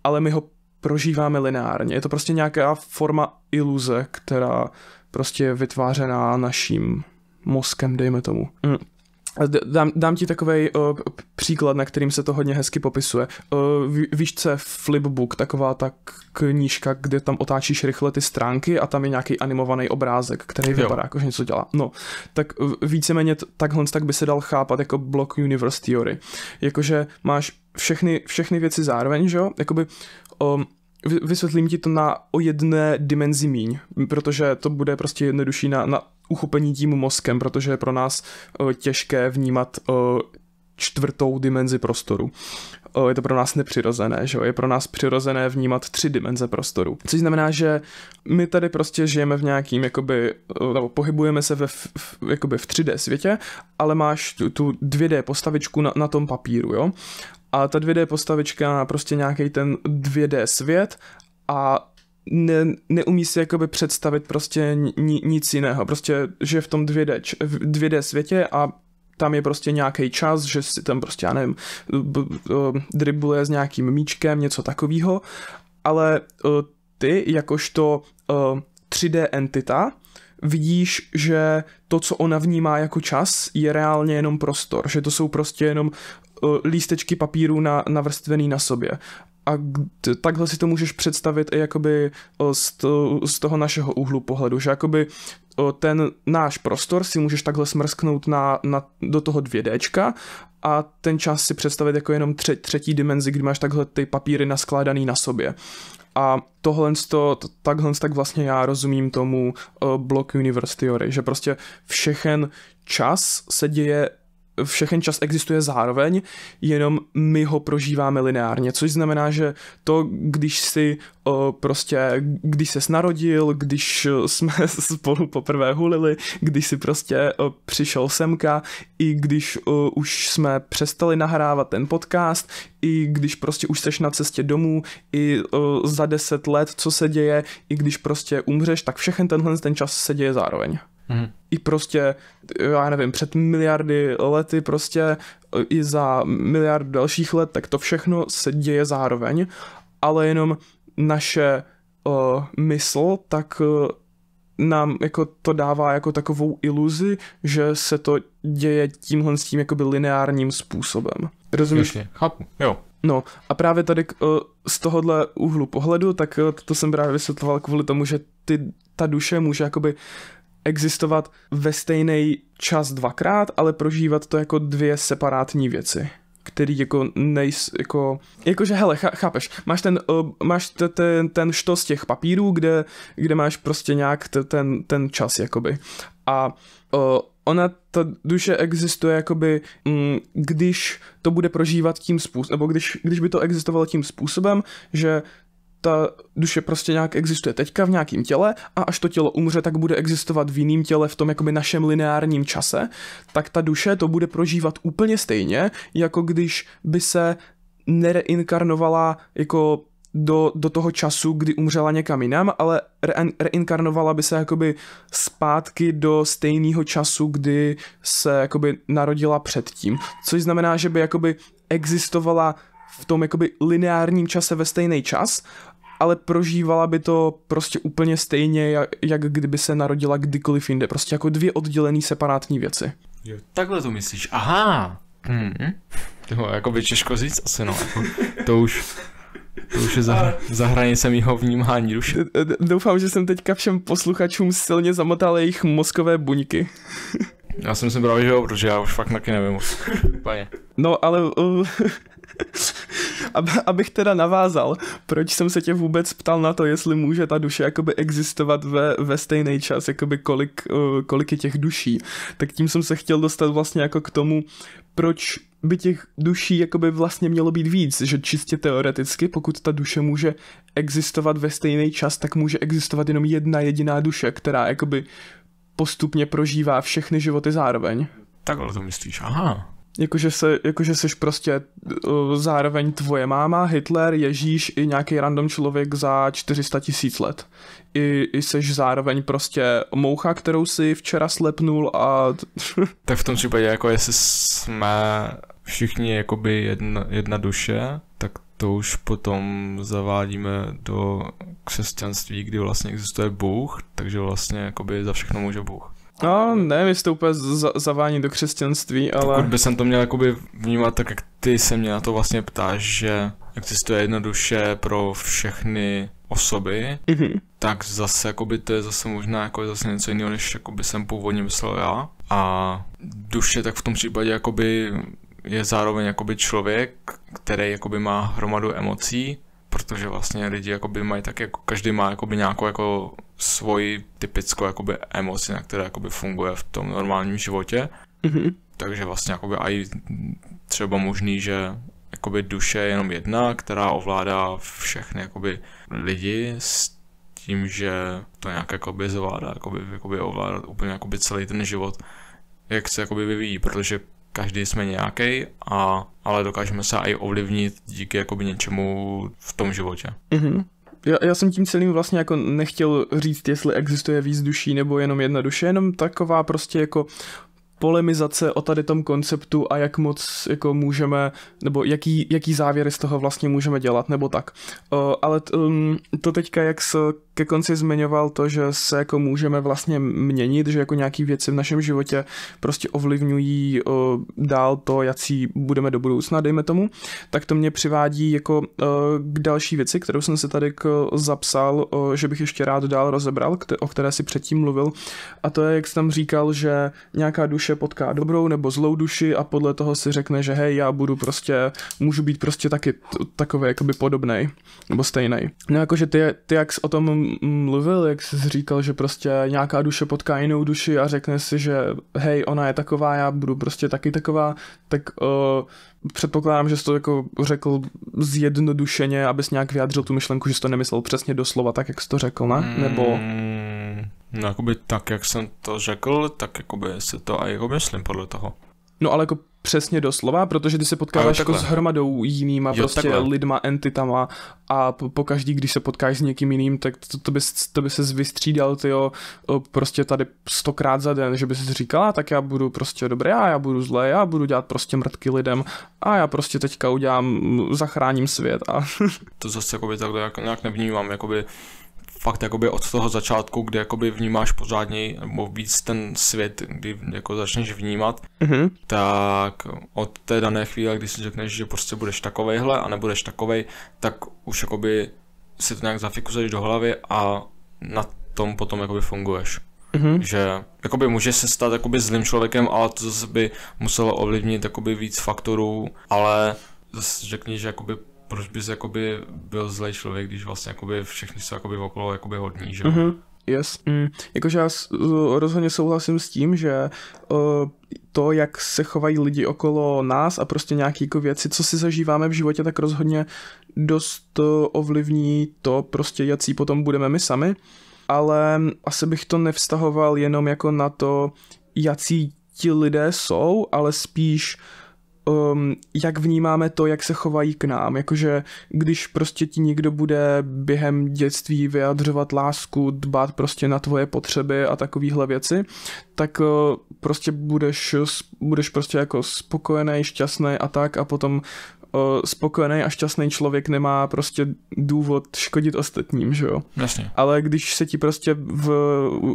ale my ho prožíváme lineárně. Je to prostě nějaká forma iluze, která prostě je vytvářená naším mozkem, dejme tomu. Mm. Dám, dám ti takový uh, příklad, na kterým se to hodně hezky popisuje. Uh, víš, co je Flipbook, taková ta knížka, kde tam otáčíš rychle ty stránky a tam je nějaký animovaný obrázek, který jo. vypadá jako, že něco dělá. No, tak víceméně takhle tak by se dal chápat jako Block Universe Theory. Jakože máš všechny, všechny věci zároveň, že jo? Jakoby... Um, vysvětlím ti to na o jedné dimenzi míň, protože to bude prostě jednodušší na, na uchopení tím mozkem, protože je pro nás eh, těžké vnímat eh, čtvrtou dimenzi prostoru. Eh, je to pro nás nepřirozené, že jo? Je pro nás přirozené vnímat tři dimenze prostoru. Což znamená, že my tady prostě žijeme v nějakým, jakoby, nebo pohybujeme se ve, v, jakoby v 3D světě, ale máš tu, tu 2D postavičku na, na tom papíru, jo? A ta 2D postavička prostě nějaký ten 2D svět a ne, neumí si jakoby představit prostě ni, nic jiného. Prostě že v tom 2D, v 2D světě a tam je prostě nějaký čas, že si tam prostě, já nevím, dribuje s nějakým míčkem, něco takového, ale uh, ty jakožto uh, 3D entita vidíš, že to, co ona vnímá jako čas, je reálně jenom prostor, že to jsou prostě jenom lístečky papíru na, navrstvený na sobě a takhle si to můžeš představit i jakoby z, to, z toho našeho úhlu pohledu, že jakoby ten náš prostor si můžeš takhle smrsknout na, na, do toho 2 a ten čas si představit jako jenom tře, třetí dimenzi, kdy máš takhle ty papíry naskládaný na sobě. A tohle, to, takhle tak vlastně já rozumím tomu uh, Block Universe Theory, že prostě všechen čas se děje všechen čas existuje zároveň, jenom my ho prožíváme lineárně, což znamená, že to, když si prostě, když se narodil, když jsme spolu poprvé hulili, když si prostě přišel semka, i když už jsme přestali nahrávat ten podcast, i když prostě už seš na cestě domů, i za deset let, co se děje, i když prostě umřeš, tak všechen tenhle ten čas se děje zároveň. Mm. I prostě, já nevím, před miliardy lety prostě i za miliard dalších let, tak to všechno se děje zároveň, ale jenom naše uh, mysl tak uh, nám jako to dává jako takovou iluzi, že se to děje tímhle s tím jakoby lineárním způsobem. Rozumíš? Ještě, chápu, jo. No a právě tady uh, z tohohle úhlu pohledu, tak uh, to jsem právě vysvětloval kvůli tomu, že ty, ta duše může jakoby existovat ve stejný čas dvakrát, ale prožívat to jako dvě separátní věci který jako nejs, jako, jakože hele, chápeš, máš ten, uh, máš te, ten, ten z těch papírů, kde, kde máš prostě nějak te, ten, ten čas, jakoby. A uh, ona, ta duše existuje jakoby, mm, když to bude prožívat tím způsobem, nebo když, když by to existovalo tím způsobem, že ta duše prostě nějak existuje teďka v nějakém těle a až to tělo umře, tak bude existovat v jiném těle v tom jakoby našem lineárním čase, tak ta duše to bude prožívat úplně stejně, jako když by se nereinkarnovala jako do, do toho času, kdy umřela někam jinam, ale re- reinkarnovala by se jakoby zpátky do stejného času, kdy se jakoby narodila předtím. Což znamená, že by jakoby existovala v tom jakoby lineárním čase ve stejný čas ale prožívala by to prostě úplně stejně, jak, jak kdyby se narodila kdykoliv jinde. Prostě jako dvě oddělené separátní věci. Jo, takhle to myslíš. Aha. Hmm. Jo, jako by těžko říct asi no. Jako, to už, to už je za, za hranice mýho vnímání duše. Doufám, že jsem teďka všem posluchačům silně zamotal jejich mozkové buňky. Já jsem si bral, že jo, protože já už fakt taky nevím moc. No ale uh, Ab, abych teda navázal, proč jsem se tě vůbec ptal na to, jestli může ta duše jakoby existovat ve, ve stejný čas, jakoby kolik, eh, kolik je těch duší, tak tím jsem se chtěl dostat vlastně jako k tomu, proč by těch duší jakoby vlastně mělo být víc, že čistě teoreticky, pokud ta duše může existovat ve stejný čas, tak může existovat jenom jedna jediná duše, která jakoby postupně prožívá všechny životy zároveň. Takhle to myslíš, aha. Jakože, se, jakože seš prostě uh, zároveň tvoje máma, Hitler, Ježíš i nějaký random člověk za 400 tisíc let. I, I seš zároveň prostě moucha, kterou si včera slepnul a... tak v tom případě jako jestli jsme všichni jakoby jedna, jedna duše, tak to už potom zavádíme do křesťanství, kdy vlastně existuje Bůh, takže vlastně jakoby za všechno může Bůh. No, ne, mi to úplně zavání do křesťanství, ale... Pokud by jsem to měl jakoby vnímat tak, jak ty se mě na to vlastně ptáš, že existuje jednoduše pro všechny osoby, mm-hmm. tak zase jakoby to je zase možná jako zase něco jiného, než jakoby jsem původně myslel já. A duše tak v tom případě jakoby je zároveň jakoby člověk, který jakoby má hromadu emocí protože vlastně lidi jakoby mají tak, jako každý má jakoby nějakou jako svoji typickou jakoby emoci, na které jakoby funguje v tom normálním životě. Mm-hmm. Takže vlastně jakoby i třeba možný, že jakoby duše je jenom jedna, která ovládá všechny jakoby lidi s tím, že to nějak jakoby zvládá, jakoby, jakoby ovládá úplně jakoby celý ten život, jak se jakoby vyvíjí, protože každý jsme nějaký, a, ale dokážeme se i ovlivnit díky jakoby něčemu v tom životě. Mm-hmm. Já, já jsem tím celým vlastně jako nechtěl říct, jestli existuje víc duší nebo jenom jedna duše, jenom taková prostě jako polemizace o tady tom konceptu a jak moc jako můžeme, nebo jaký, jaký závěry z toho vlastně můžeme dělat, nebo tak. Uh, ale t, um, to teďka, jak se ke konci zmiňoval to, že se jako můžeme vlastně měnit, že jako nějaký věci v našem životě prostě ovlivňují o, dál to, jaký budeme do budoucna, dejme tomu, tak to mě přivádí jako o, k další věci, kterou jsem si tady k, zapsal, o, že bych ještě rád dál rozebral, kte, o které si předtím mluvil, a to je, jak jsem říkal, že nějaká duše potká dobrou nebo zlou duši a podle toho si řekne, že hej, já budu prostě, můžu být prostě taky takový jakoby podobnej, nebo stejný. No jakože ty, ty jak o tom mluvil, jak jsi říkal, že prostě nějaká duše potká jinou duši a řekne si, že hej, ona je taková, já budu prostě taky taková, tak uh, předpokládám, že jsi to jako řekl zjednodušeně, abys nějak vyjádřil tu myšlenku, že jsi to nemyslel přesně doslova, tak jak jsi to řekl, ne? Mm, Nebo... No jakoby tak, jak jsem to řekl, tak jakoby si to a jako myslím podle toho. No ale jako přesně do slova, protože ty se potkáváš jako s hromadou jinýma jo, prostě takhle. lidma, entitama a po, po každý, když se potkáš s někým jiným, tak to, to, by, to by se vystřídal ty jo, prostě tady stokrát za den, že by si říkala, tak já budu prostě dobrý, já, já budu zlé, já budu dělat prostě mrtky lidem a já prostě teďka udělám, zachráním svět. A... to zase jakoby takhle jak, nějak nevnímám, jakoby fakt jakoby od toho začátku, kdy jakoby vnímáš pořádně nebo víc ten svět, kdy jako začneš vnímat, mm-hmm. tak od té dané chvíle, kdy si řekneš, že prostě budeš takovejhle a nebudeš takovej, tak už jakoby si to nějak zafikusuješ do hlavy a na tom potom jakoby funguješ. Mm-hmm. Že jakoby může se stát jakoby zlým člověkem, ale to zase by muselo ovlivnit jakoby víc faktorů, ale zase řekni, že jakoby proč bys jakoby byl zlej člověk, když vlastně jakoby všechny jsou jakoby okolo jakoby hodní, že mm-hmm. Yes. Mm. Jakože já rozhodně souhlasím s tím, že uh, to, jak se chovají lidi okolo nás a prostě nějaké jako věci, co si zažíváme v životě, tak rozhodně dost eh, ovlivní to prostě, jací potom budeme my sami. Ale asi bych to nevztahoval jenom jako na to, jací ti lidé jsou, ale spíš uh, um, jak vnímáme to, jak se chovají k nám. Jakože když prostě ti někdo bude během dětství vyjadřovat lásku, dbát prostě na tvoje potřeby a takovéhle věci, tak uh, prostě budeš, budeš prostě jako spokojený, šťastný a tak a potom spokojený a šťastný člověk nemá prostě důvod škodit ostatním, že jo. Jasně. Ale když se ti prostě v,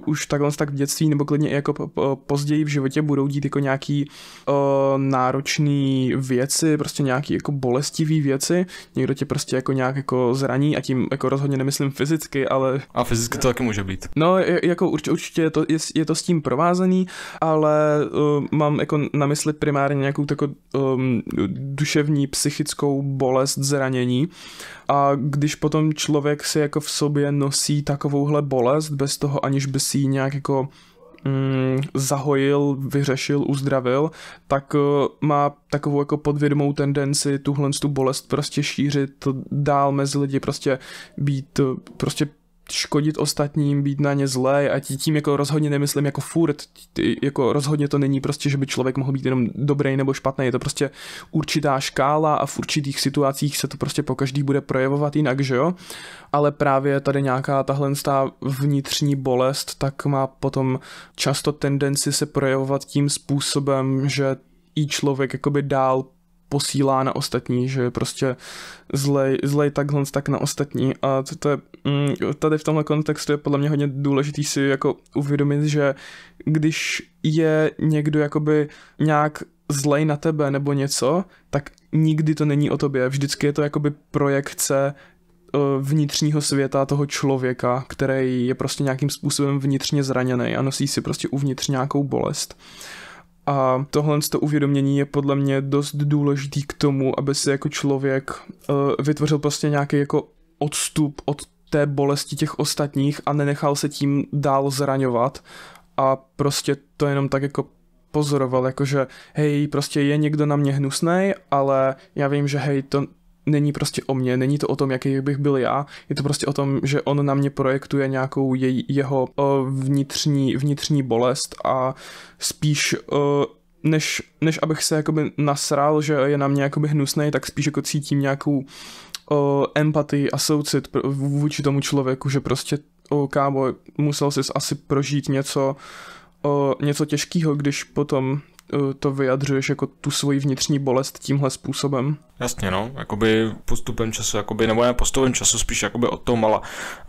už takhle tak v dětství nebo klidně i jako později v životě budou dít jako nějaký o, náročný věci, prostě nějaký jako bolestivý věci, někdo tě prostě jako nějak jako zraní a tím jako rozhodně nemyslím fyzicky, ale... A fyzicky to taky může být. No, jako urč, určitě je to, je, je to s tím provázaný, ale o, mám jako na mysli primárně nějakou takovou duševní psych psychickou bolest, zranění. A když potom člověk si jako v sobě nosí takovouhle bolest, bez toho aniž by si ji nějak jako mm, zahojil, vyřešil, uzdravil, tak eh, má takovou jako podvědomou tendenci tuhle tu bolest prostě šířit dál mezi lidi, prostě být, eh, prostě škodit ostatním, být na ně zlé a tím jako rozhodně nemyslím jako furt, jako rozhodně to není prostě, že by člověk mohl být jenom dobrý nebo špatný, je to prostě určitá škála a v určitých situacích se to prostě po každý bude projevovat jinak, že jo? Ale právě tady nějaká tahle vnitřní bolest, tak má potom často tendenci se projevovat tím způsobem, že i člověk jakoby dál posílá na ostatní, že je prostě zlej, zlej takhle tak na ostatní a to, to je, mm, tady v tomhle kontextu je podle mě hodně důležitý si jako uvědomit, že když je někdo jakoby nějak zlej na tebe nebo něco, tak nikdy to není o tobě, vždycky je to jakoby projekce eh, vnitřního světa toho člověka, který je prostě nějakým způsobem vnitřně zraněný a nosí si prostě uvnitř nějakou bolest. A tohle to uvědomění je podle mě dost důležitý k tomu, aby si jako člověk uh, vytvořil prostě nějaký jako odstup od té bolesti těch ostatních a nenechal se tím dál zraňovat a prostě to jenom tak jako pozoroval, jakože hej, prostě je někdo na mě hnusnej, ale já vím, že hej, to, není prostě o mně, není to o tom, jaký bych byl já, je to prostě o tom, že on na mě projektuje nějakou jej, jeho vnitřní, vnitřní bolest a spíš než, než abych se jakoby nasral, že je na mě jakoby hnusnej, tak spíš jako cítím nějakou o, empatii a soucit vůči tomu člověku, že prostě o, kámo, musel jsi asi prožít něco, o, něco těžkého, když potom Eh, to vyjadřuješ jako tu svoji vnitřní bolest tímhle způsobem. Jasně, no, jakoby postupem času, jakoby, nebo ne postupem času, spíš jakoby od toho mala,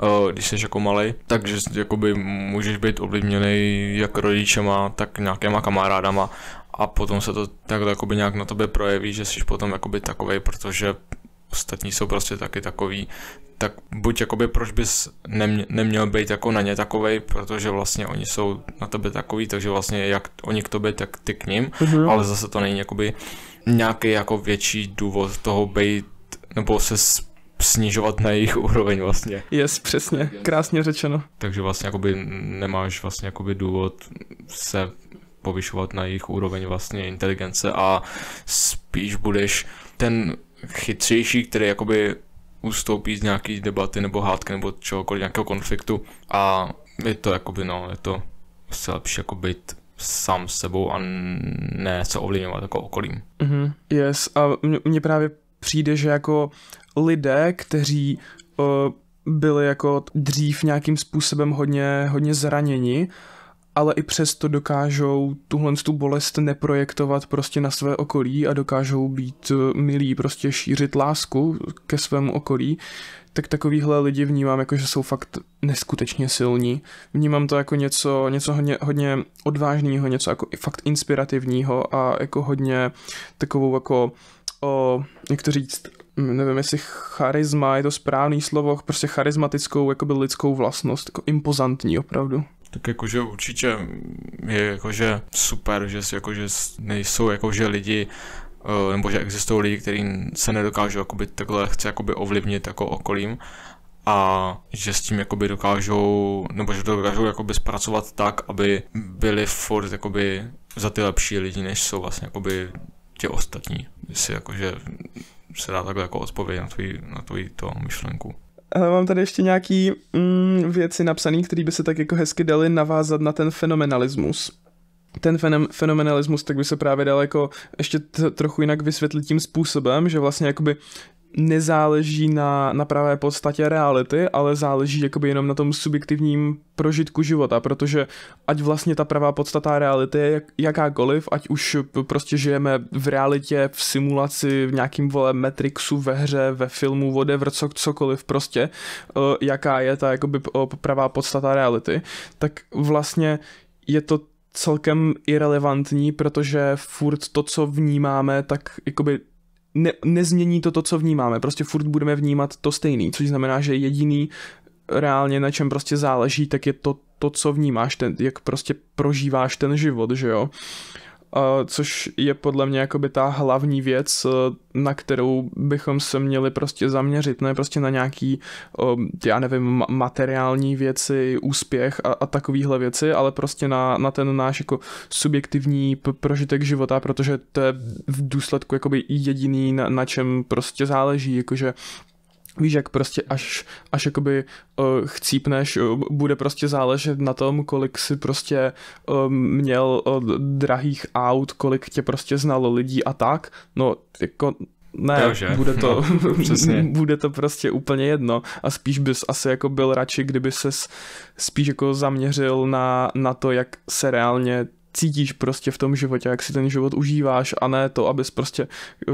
eh, když jsi jako malý, takže jakoby můžeš být ovlivněný jak rodičema, tak nějakýma kamarádama a potom se to tak jakoby nějak na tobě projeví, že jsi potom jakoby takovej, protože ostatní jsou prostě taky takový, tak buď jakoby proč bys nemě, neměl být jako na ně takovej, protože vlastně oni jsou na tebe takový, takže vlastně jak oni k tobě, tak ty k ním, mm-hmm. ale zase to není jakoby nějaký jako větší důvod toho být, nebo se snižovat na jejich úroveň vlastně. Yes, přesně, krásně řečeno. Takže vlastně jakoby nemáš vlastně jakoby důvod se povyšovat na jejich úroveň vlastně inteligence a spíš budeš ten chytřejší, který jakoby ustoupí z nějaký debaty nebo hádky nebo čehokoliv, nějakého konfliktu a je to jakoby no, je to se lepší jako být sám sebou a ne se ovlivňovat jako okolím. Mm-hmm. Yes, a mně právě přijde, že jako lidé, kteří uh, byli jako dřív nějakým způsobem hodně, hodně zraněni, uh, ale i přesto dokážou tuhle tu bolest neprojektovat prostě na své okolí a dokážou být eh, milí, prostě šířit lásku ke svému okolí, tak takovýhle lidi vnímám jako, že jsou fakt neskutečně silní. Vnímám to jako něco, něco hodně, hodně odvážného, něco jako fakt inspirativního a jako hodně takovou jako, o, jak to říct, nevím, jestli charisma je to správný slovo, prostě charismatickou, jakoby lidskou vlastnost, jako impozantní opravdu. Tak jakože určitě je jakože super, že, jakože nejsou jakože lidi, eh, nebo že existují lidi, kteří se nedokážou jakoby takhle lehce jakoby ovlivnit jako okolím a že s tím jakoby dokážou, nebo že to dokážou jakoby zpracovat tak, aby byli furt jakoby za ty lepší lidi, než jsou vlastně jakoby tě ostatní. Jestli jakože se dá takhle jako odpovědět na tvoji, na tvoji to myšlenku. Mám tady ještě nějaký mm, věci napsané, které by se tak jako hezky daly navázat na ten fenomenalismus ten fenom- fenomenalismus tak by se právě dal jako ještě t- trochu jinak vysvětlit tím způsobem, že vlastně jakoby nezáleží na, na pravé podstatě reality, ale záleží jakoby jenom na tom subjektivním prožitku života, protože ať vlastně ta pravá podstata reality je jak, jakákoliv, ať už prostě žijeme v realitě, v simulaci, v nějakým vole Matrixu, ve hře, ve filmu, vode, v co, cokoliv prostě, eh, jaká je ta jakoby eh, pravá podstata reality, tak vlastně je to celkem irrelevantní, protože furt to, co vnímáme, tak jakoby ne, nezmění to to, co vnímáme. Prostě furt budeme vnímat to stejný, což znamená, že jediný reálně na čem prostě záleží, tak je to, to co vnímáš, ten, jak prostě prožíváš ten život, že jo což je podle mě jakoby ta hlavní věc, eh, na kterou bychom se měli prostě zaměřit, ne prostě na nějaký, eh, já nevím, materiální věci, úspěch a, a takovýhle věci, ale prostě na, na ten náš jako subjektivní prožitek života, protože to je v důsledku jakoby jediný, na, na čem prostě záleží, jakože Víš, jak prostě až, až jakoby uh, chcípneš, uh, bude prostě záležet na tom, kolik si prostě um, měl uh, drahých aut, kolik tě prostě znalo lidí a tak. No, jako ne, jo, bude to, no, bude to prostě úplně jedno a spíš bys asi jako byl radši, kdyby ses spíš jako zaměřil na, na to, jak se reálně cítíš prostě v tom životě, jak si ten život užíváš a ne to, abys prostě eh,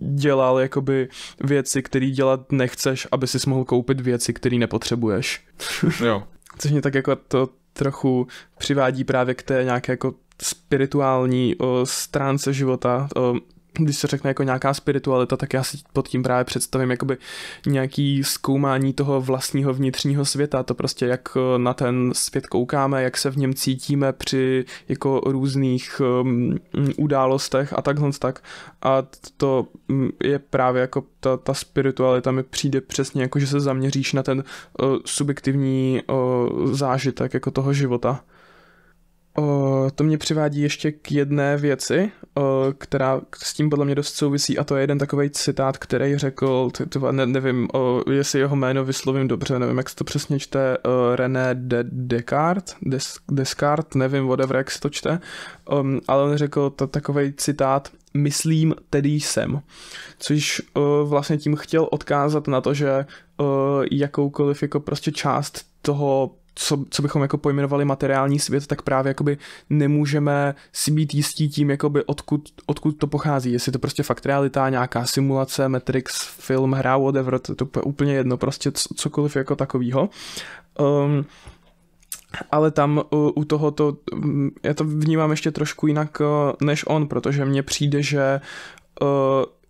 dělal jakoby věci, které dělat nechceš, aby si mohl koupit věci, které nepotřebuješ. Jo. Což mě tak jako to trochu přivádí právě k té nějaké jako spirituální o, eh, stránce života, o, eh, když se řekne jako nějaká spiritualita, tak já si pod tím právě představím jakoby nějaký zkoumání toho vlastního vnitřního světa, to prostě jak eh, na ten svět koukáme, jak se v něm cítíme při jako různých um, událostech a takhle tak a to mm, je právě jako ta, ta spiritualita mi přijde přesně jako, že se zaměříš na ten uh, subjektivní uh, zážitek jako toho života. O, to mě přivádí ještě k jedné věci, o, která s tím podle mě dost souvisí a to je jeden takový citát, který řekl, tva, ne, nevím, o, jestli jeho jméno vyslovím dobře, nevím, jak se to přesně čte, o, René de Descartes, Des, Descartes, nevím, whatever, jak se to čte, ale on řekl to, takový citát, myslím, tedy jsem. Což vlastně tím chtěl odkázat na to, že uh, jakoukoliv jako prostě část toho co, co bychom jako pojmenovali materiální svět, tak právě jakoby nemůžeme si být jistí tím, jakoby odkud, odkud to pochází. Jestli to prostě fakt realita, nějaká simulace, Matrix, film, hra, whatever, to, to je úplně jedno, prostě cokoliv jako takovýho. Um, ale tam u toho to, mm, já to vnímám ještě trošku jinak uh, než on, protože mně přijde, že uh,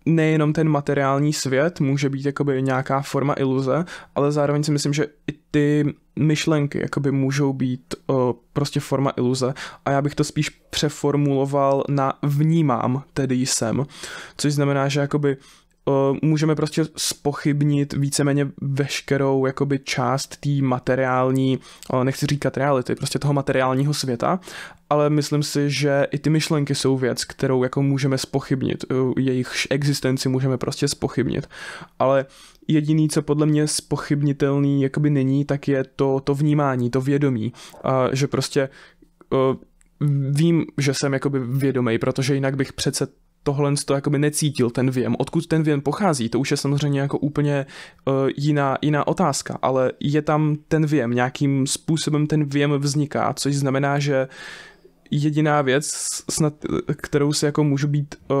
nejenom ten materiální svět může být jakoby nějaká forma iluze, ale zároveň si myslím, že i ty myšlenky jakoby můžou být o, prostě forma iluze a já bych to spíš přeformuloval na vnímám, tedy jsem, což znamená, že jakoby Eh, můžeme prostě spochybnit víceméně veškerou jakoby část té materiální, eh, nechci říkat reality, prostě toho materiálního světa, ale myslím si, že i ty myšlenky jsou věc, kterou jako můžeme spochybnit, eh, jejich existenci můžeme prostě spochybnit, ale jediný, co podle mě spochybnitelný jakoby není, tak je to, to vnímání, to vědomí, a že prostě vím, že jsem jakoby vědomý, protože jinak bych přece tohle to jakoby necítil ten věm. Odkud ten věm pochází, to už je samozřejmě jako úplně uh, jiná, jiná otázka, ale je tam ten věm, nějakým způsobem ten věm vzniká, což znamená, že jediná věc, snad, kterou si jako můžu být, uh,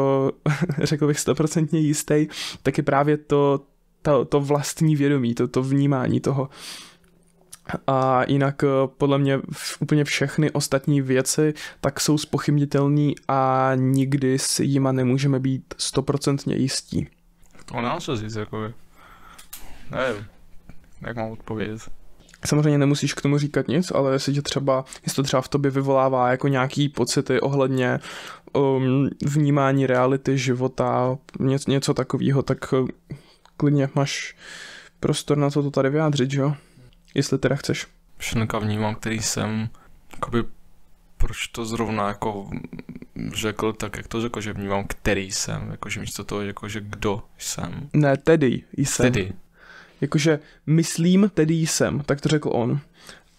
řekl bych, stoprocentně jistý, tak je právě to, to, to vlastní vědomí, to, to vnímání toho, uh, a jinak eh, podle mě úplně všechny ostatní věci tak jsou spochybnitelné a nikdy s jima nemůžeme být stoprocentně jistí. To nám se říct, jakoby. Nevím, jak mám odpovědět. Samozřejmě nemusíš k tomu říkat nic, ale jestli, tě třeba, jestli to třeba v tobě vyvolává jako nějaký pocity ohledně um, vnímání reality, života, něco, něco takového, tak eh, klidně máš prostor na to, to tady vyjádřit, že jo? jestli teda chceš. Šenka vnímám, který jsem, jakoby, proč to zrovna jako řekl tak, jak to řekl, že vnímám, který jsem, jakože místo toho, jakože kdo jsem. Ne, tedy jsem. Tedy. Jakože myslím, tedy jsem, tak to řekl on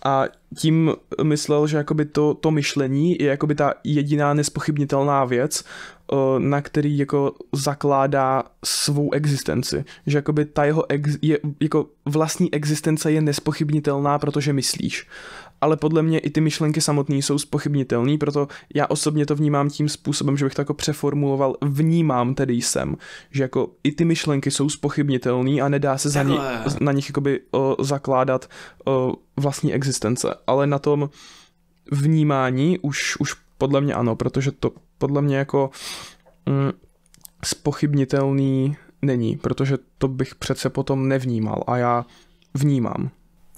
a tím myslel, že jakoby to, to myšlení je jakoby ta jediná nespochybnitelná věc, eh, na který jako zakládá svou existenci. Že jakoby ta jeho ex, je, jako vlastní existence je nespochybnitelná, protože myslíš ale podle mě i ty myšlenky samotné jsou spochybnitelné, proto já osobně to vnímám tím způsobem, že bych to jako přeformuloval, vnímám tedy jsem, že jako i ty myšlenky jsou spochybnitelné a nedá se za ní, na nich jakoby o, zakládat o, vlastní existence, ale na tom vnímání už, už podle mě ano, protože to podle mě jako mm, spochybnitelný není, protože to bych přece potom nevnímal a já vnímám.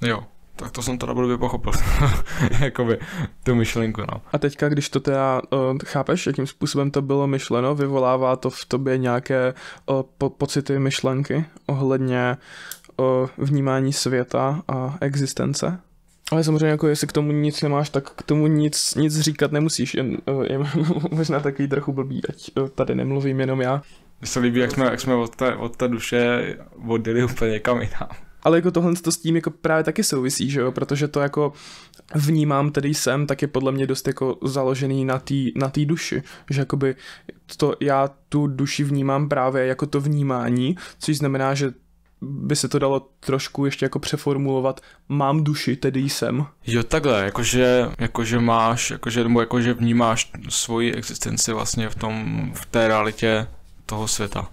Jo, tak to jsem teda blbě pochopil, jakoby tu myšlenku, no. A teďka, když to teda uh, chápeš, jakým způsobem to bylo myšleno, vyvolává to v tobě nějaké uh, po- pocity, myšlenky ohledně uh, vnímání světa a existence? Ale samozřejmě, jako jestli k tomu nic nemáš, tak k tomu nic, nic říkat nemusíš, jen, jen možná takový trochu blbý, ať tady nemluvím jenom já. Mně se líbí, jak jsme, jak jsme od, té, od té duše odjeli úplně kam jinam ale jako tohle to s tím jako právě taky souvisí, že jo, protože to jako vnímám tedy jsem, tak je podle mě dost jako založený na té na tý duši, že jakoby to, já tu duši vnímám právě jako to vnímání, což znamená, že by se to dalo trošku ještě jako přeformulovat, mám duši, tedy jsem. Jo, takhle, jakože, jakože máš, jakože, nebo jakože vnímáš svoji existenci vlastně v tom, v té realitě toho světa.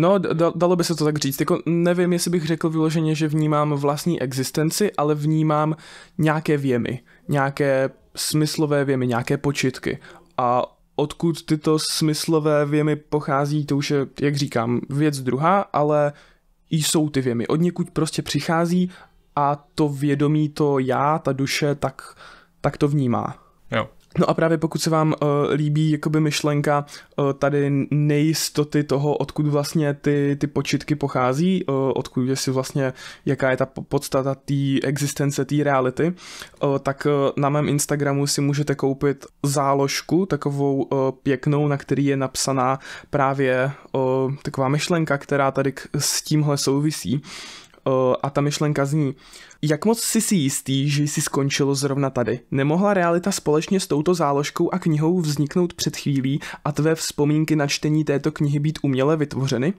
No, da, dalo by se to tak říct. Jako nevím, jestli bych řekl vyloženě, že vnímám vlastní existenci, ale vnímám nějaké věmy, nějaké smyslové věmy, nějaké počitky. A odkud tyto smyslové věmy pochází, to už je, jak říkám, věc druhá, ale jsou ty věmy. Od někud prostě přichází a to vědomí, to já, ta duše, tak, tak to vnímá. Jo. No a právě pokud se vám uh, líbí jakoby myšlenka uh, tady nejistoty toho, odkud vlastně ty, ty počitky pochází, uh, odkud je si vlastně, jaká je ta podstata té existence, té reality, uh, tak uh, na mém Instagramu si můžete koupit záložku, takovou uh, pěknou, na který je napsaná právě uh, taková myšlenka, která tady k, s tímhle souvisí. Uh, a ta myšlenka zní, jak moc jsi si jistý, že jsi skončilo zrovna tady? Nemohla realita společně s touto záložkou a knihou vzniknout před chvílí a tvé vzpomínky na čtení této knihy být uměle vytvořeny?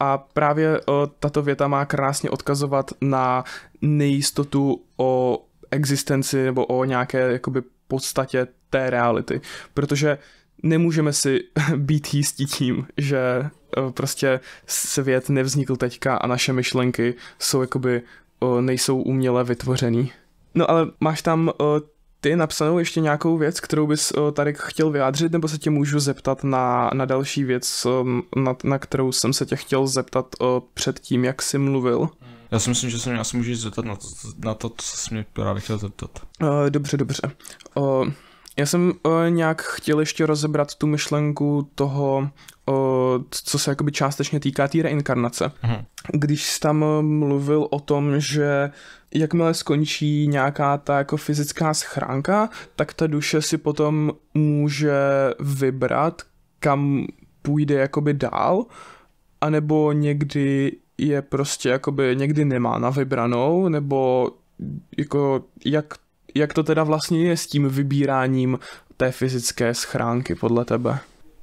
A právě o, tato věta má krásně odkazovat na nejistotu o existenci nebo o nějaké jakoby podstatě té reality, protože nemůžeme si být jistí tím, že eh, prostě svět nevznikl teďka a naše myšlenky jsou jakoby eh, nejsou uměle vytvořený. No ale máš tam eh, ty napsanou ještě nějakou věc, kterou bys tady chtěl vyjádřit, nebo se tě můžu zeptat na, na další věc, na, na kterou jsem se tě chtěl zeptat před tím, jak jsi mluvil? Já si myslím, že se mě asi můžeš zeptat na to, na to co jsi mě právě chtěl zeptat. Dobře, dobře. Já jsem uh, nějak chtěl ještě rozebrat tu myšlenku toho, uh, co se jakoby částečně týká té tý reinkarnace. Mm-hmm. Když tam eh, mluvil o tom, že jakmile skončí nějaká ta jako fyzická schránka, tak ta duše si potom může vybrat, kam půjde jakoby dál, anebo někdy je prostě jakoby někdy nemá na vybranou, nebo jako jak jak to teda vlastně je s tím vybíráním té fyzické schránky podle tebe?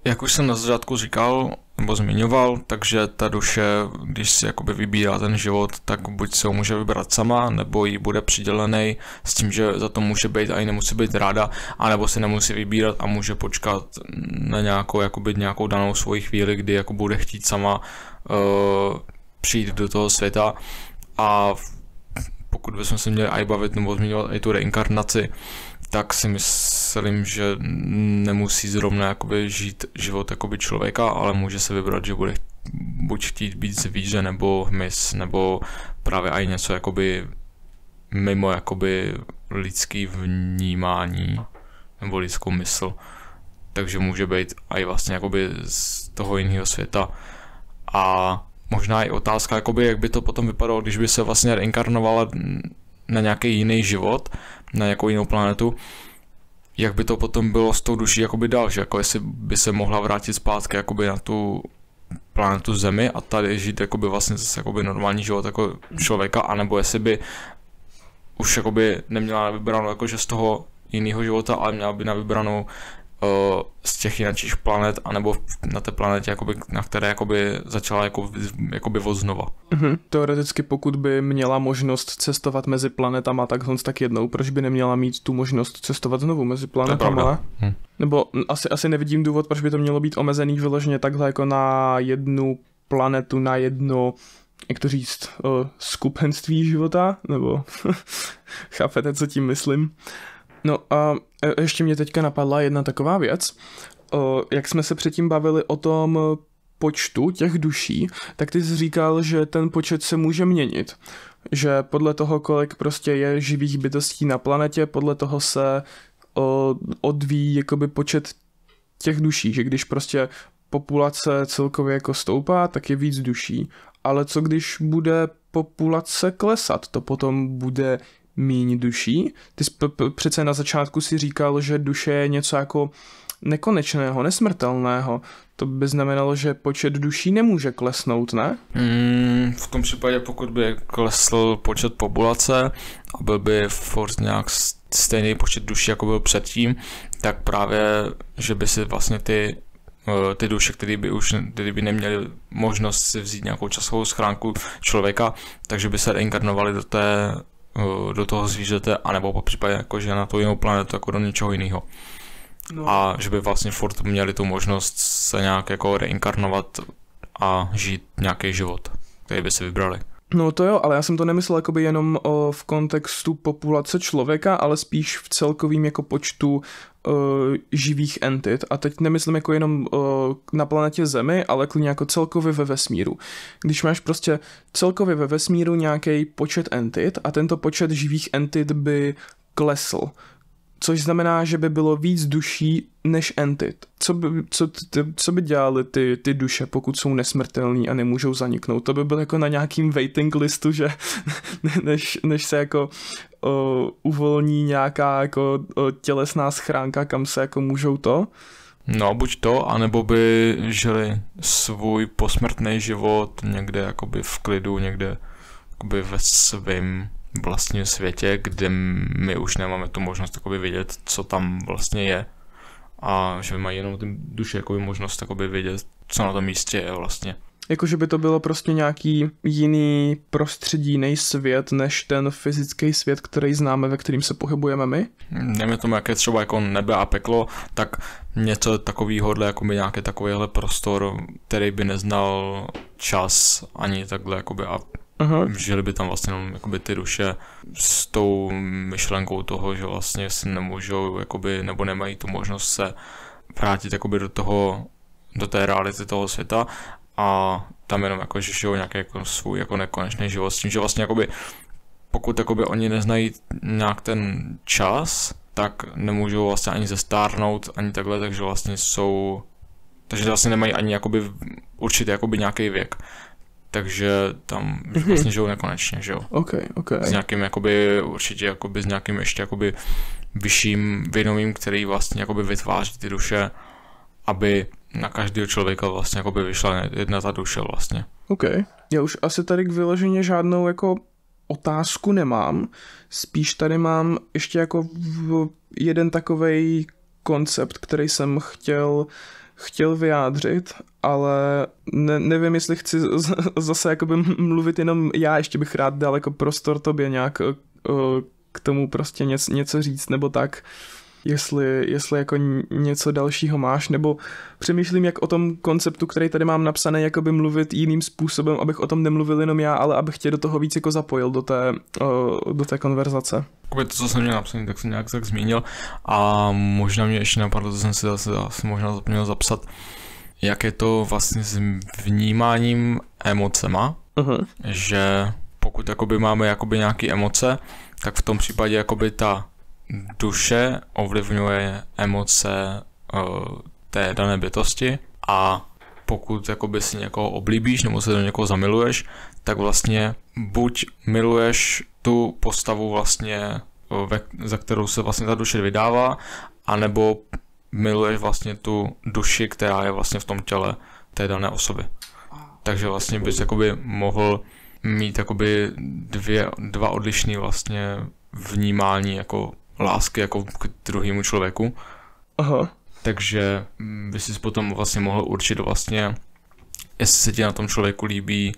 Jak už jsem na začátku říkal, nebo zmiňoval, takže ta duše, když si jakoby vybírá ten život, tak buď se ho může vybrat sama, nebo jí bude přidělený s tím, že za to může být a i nemusí být ráda, anebo se nemusí vybírat a může počkat na nějakou, jakoby nějakou danou svoji chvíli, kdy jako bude chtít sama uh, přijít do toho světa a pokud bychom se měli aj bavit nebo zmiňovat i tu reinkarnaci, tak si myslím, že nemusí zrovna jakoby žít život jakoby člověka, ale může se vybrat, že bude buď chtít být zvíře nebo hmyz, nebo právě i něco jakoby mimo jakoby lidský vnímání nebo lidskou mysl. Takže může být i vlastně jakoby z toho jiného světa. A možná i otázka, jakoby, jak by to potom vypadalo, když by se vlastně reinkarnovala na nějaký jiný život, na nějakou jinou planetu, jak by to potom bylo s tou duší jakoby dál, že jako jestli by se mohla vrátit zpátky jakoby na tu planetu Zemi a tady žít jakoby vlastně zase jakoby normální život jako člověka, anebo jestli by už jakoby neměla na vybranou jakože z toho jiného života, ale měla by na vybranou z těch jiných planet, anebo na té planetě, jakoby, na které jakoby začala jako, jakoby voznova. Mm-hmm. Teoreticky pokud by měla možnost cestovat mezi planetama tak honc tak jednou, proč by neměla mít tu možnost cestovat znovu mezi planetama? Hm. Nebo hm, asi, asi nevidím důvod, proč by to mělo být omezený vyloženě takhle jako na jednu planetu, na jedno jak to říct, skupenství života, nebo chápete, co tím myslím. No a e, ještě mě teďka napadla jedna taková věc. Jak jsme se předtím bavili o tom počtu těch duší, tak ty jsi říkal, že ten počet se může měnit. Že podle toho, kolik prostě je živých bytostí na planetě, podle toho se odvíjí jakoby počet těch duší, že když prostě populace celkově jako stoupá, tak je víc duší. Ale co když bude populace klesat? To potom bude míň duší. Ty jsi přece na začátku si říkal, že duše je něco jako nekonečného, nesmrtelného. To by znamenalo, že počet duší nemůže klesnout, ne? Mm, v tom případě, pokud by klesl počet populace a byl by force nějak stejný počet duší, jako byl předtím, tak právě, že by si vlastně ty eh, ty duše, které by už který by neměly možnost si vzít nějakou časovou schránku člověka, takže by se reinkarnovali do té Eh, do toho zvířete, anebo po případě jako, že na tu jinou planetu jako do něčeho jiného. No. A že by vlastně furt měli tu možnost se nějak jako reinkarnovat a žít nějaký život, který by si vybrali. No to jo, ale já jsem to nemyslel jakoby jenom o, v kontextu populace člověka, ale spíš v celkovým jako počtu uh, živých entit, a teď nemyslím jako jenom uh, na planetě Zemi, ale klidně jako celkově ve vesmíru. Když máš prostě celkově ve vesmíru nějaký počet entit a tento počet živých entit by klesl, což znamená, že by bylo víc duší než entit. Co by, co, ty, co by dělali ty, ty duše, pokud jsou nesmrtelní a nemůžou zaniknout? To by bylo jako na nějakým waiting listu, že než, než se jako uh, uvolní nějaká jako uh, tělesná schránka, kam se jako můžou to. No, buď to, anebo by žili svůj posmrtný život někde jakoby v klidu, někde jakoby ve svém vlastním světě, kde my už nemáme tu možnost jakoby vidět, co tam vlastně je. A že mají jenom ty duše jakoby možnost jakoby vidět, co na tom místě je vlastně. Jakože by to bylo prostě nějaký jiný prostředí, jiný svět, než ten fyzický svět, který známe, ve kterým se pohybujeme my? Nevím tomu, jak je třeba jako nebe a peklo, tak něco takového, jako by nějaký takovýhle prostor, který by neznal čas ani takhle, jakoby a Aha. Žili by tam vlastně jenom jakoby ty duše s tou myšlenkou toho, že vlastně si nemůžou jakoby, nebo nemají tu možnost se vrátit jakoby do toho, do té reality toho světa a tam jenom jako, že žijou nějaký jako svůj jako nekonečný život s tím, že vlastně jakoby, pokud jakoby oni neznají nějak ten čas, tak nemůžou vlastně ani zestárnout, ani takhle, takže vlastně jsou, takže vlastně nemají ani jakoby určitě jakoby nějaký věk. Takže tam mm-hmm. vlastně žijou nekonečně, že jo. Okay, okay. S nějakým jakoby, určitě jakoby s nějakým ještě jakoby vyšším vědomím, který vlastně jakoby vytváří ty duše, aby Hmm. na každého člověka vlastně jako by vyšla jedna za duše vlastně. OK. Já už asi tady k vyloženě žádnou jako otázku nemám. Spíš tady mám ještě jako jeden takový koncept, který jsem chtěl chtěl vyjádřit, ale ne, nevím, jestli chci zase jakoby mluvit jenom já, ještě bych rád dal jako prostor tobě nějak eh, k tomu prostě něco, něco říct nebo tak. Uh, jestli, jestli jako něco dalšího máš, nebo přemýšlím, jak o tom konceptu, který tady mám napsaný, jako by mluvit jiným způsobem, abych o tom nemluvil jenom já, ale abych tě do toho víc jako zapojil, do té, do té konverzace. Jakoby to, co jsem měl napsaný, tak jsem nějak tak zmínil a možná mě ještě napadlo, to jsem si zase, zase možná zapomněl zapsat, jak je to vlastně s vnímáním emocema, uh-huh. že pokud jakoby máme jakoby nějaké emoce, tak v tom případě jakoby ta duše ovlivňuje emoce eh, té dané bytosti a pokud jakoby si někoho oblíbíš nebo se do někoho zamiluješ, tak vlastně buď miluješ tu postavu vlastně, eh, ve, za kterou se vlastně ta duše vydává, anebo miluješ vlastně tu duši, která je vlastně v tom těle té dané osoby. Takže vlastně bys jakoby mohl mít jakoby dvě, dva odlišné vlastně vnímání jako lásky jako k druhému člověku. Aha. Takže mm, by si potom vlastně mohl určit vlastně, jestli se ti na tom člověku líbí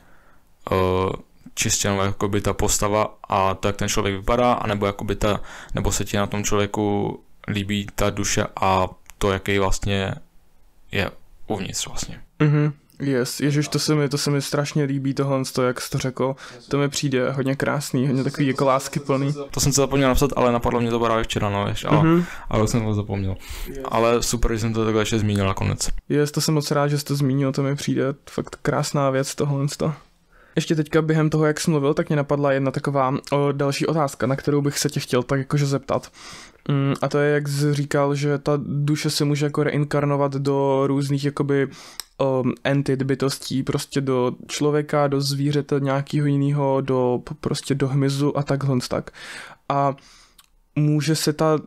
uh, čistě jenom jakoby ta postava a tak ten člověk vypadá, anebo, jakoby ta, nebo se ti na tom člověku líbí ta duše a to, jaký vlastně je uvnitř vlastně. Mhm. Yes, ježiš, to se mi, to se mi strašně líbí tohle, to, jak jsi to řekl. To mi přijde hodně krásný, hodně takový jako lásky plný. To jsem se zapomněl napsat, ale napadlo mě to právě včera, no, ještě, mhm. ale, mm-hmm. ale jsem to zapomněl. Ale super, že jsem to takhle ještě zmínil nakonec. Yes, to jsem moc rád, že jsi to zmínil, to mi přijde fakt krásná věc tohle. To. Ještě teďka během toho, jak jsem mluvil, tak mě napadla jedna taková o, další otázka, na kterou bych se tě chtěl tak jakože zeptat. Mm, a to je, jak jsi říkal, že ta duše se může jako reinkarnovat do různých jakoby um, entit, bytostí, prostě do člověka, do zvířete nějakého jiného, do prostě do hmyzu a takhle tak. A může se ta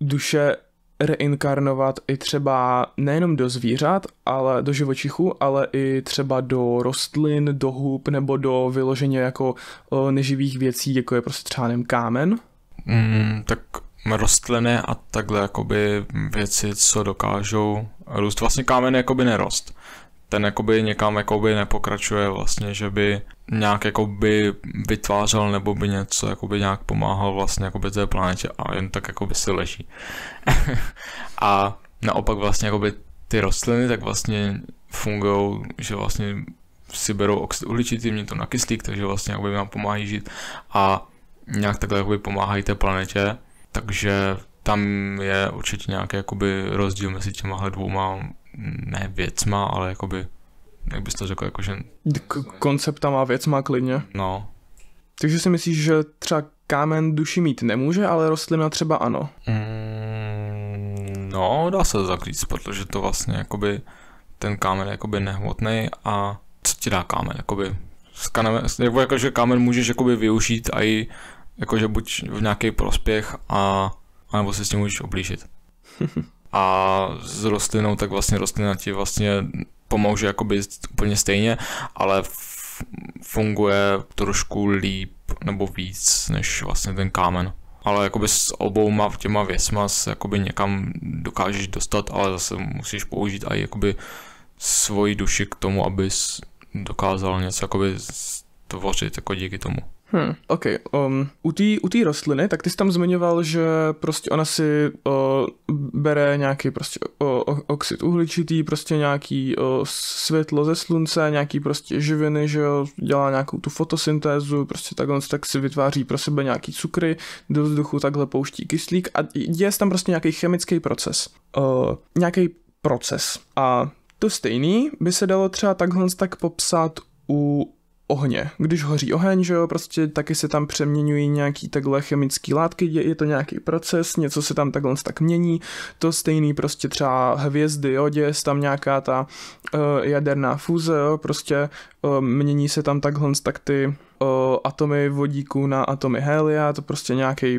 duše reinkarnovat i třeba nejenom do zvířat, ale do živočichů, ale i třeba do rostlin, do hub nebo do vyloženě jako uh, neživých věcí, jako je prostě třeba nevím, kámen? Mm, tak rostliny a takhle jakoby věci, co dokážou růst. Vlastně kámen jakoby nerost ten jakoby někam jakoby nepokračuje vlastně, že by nějak jakoby vytvářel nebo by něco jakoby nějak pomáhal vlastně jakoby té planetě a jen tak jakoby si leží. a naopak vlastně jakoby ty rostliny tak vlastně fungují, že vlastně si berou oxid uhličitý, mě to na kyslík, takže vlastně jakoby nám pomáhají žít a nějak takhle jakoby pomáhají té planetě, takže tam je určitě nějaký jakoby rozdíl mezi těma dvouma ne věcma, ale jakoby, jak bys to řekl, jakože... K- má věcma klidně. No. Takže si myslíš, že třeba kámen duši mít nemůže, ale rostlina třeba ano? Mm, no, dá se to zaklít, protože to vlastně jakoby ten kámen jakoby nehmotný a co ti dá kámen, jakoby s nebo jakože kámen můžeš jakoby využít a i jakože buď v nějaký prospěch a anebo se s tím můžeš oblížit. a s rostlinou tak vlastně rostlina ti vlastně pomůže jakoby úplně stejně, ale funguje trošku líp nebo víc než vlastně ten kámen. Ale jakoby s obouma těma věcma se jakoby někam dokážeš dostat, ale zase musíš použít i jakoby svoji duši k tomu, abys dokázal něco jakoby tvořit jako díky tomu. Hmm, ok. Um, u té u rostliny, tak ty jsi tam zmiňoval, že prostě ona si o, bere nějaký prostě o, o, oxid uhličitý, prostě nějaký o, světlo ze slunce, nějaký prostě živiny, že jo, dělá nějakou tu fotosyntézu, prostě takhle, tak si vytváří pro sebe nějaký cukry, do vzduchu takhle pouští kyslík a děje se tam prostě nějaký chemický proces. O, nějaký proces. A to stejný by se dalo třeba takhle tak popsat u ohně. Když hoří oheň, že jo, prostě taky se tam přeměňují nějaký takhle chemické látky, je, je to nějaký proces, něco se tam takhle tak mění, to stejný prostě třeba hvězdy, jo, děje se tam nějaká ta uh, jaderná fúze, jo, prostě uh, mění se tam takhle tak ty uh, atomy vodíku na atomy helia, to prostě nějaký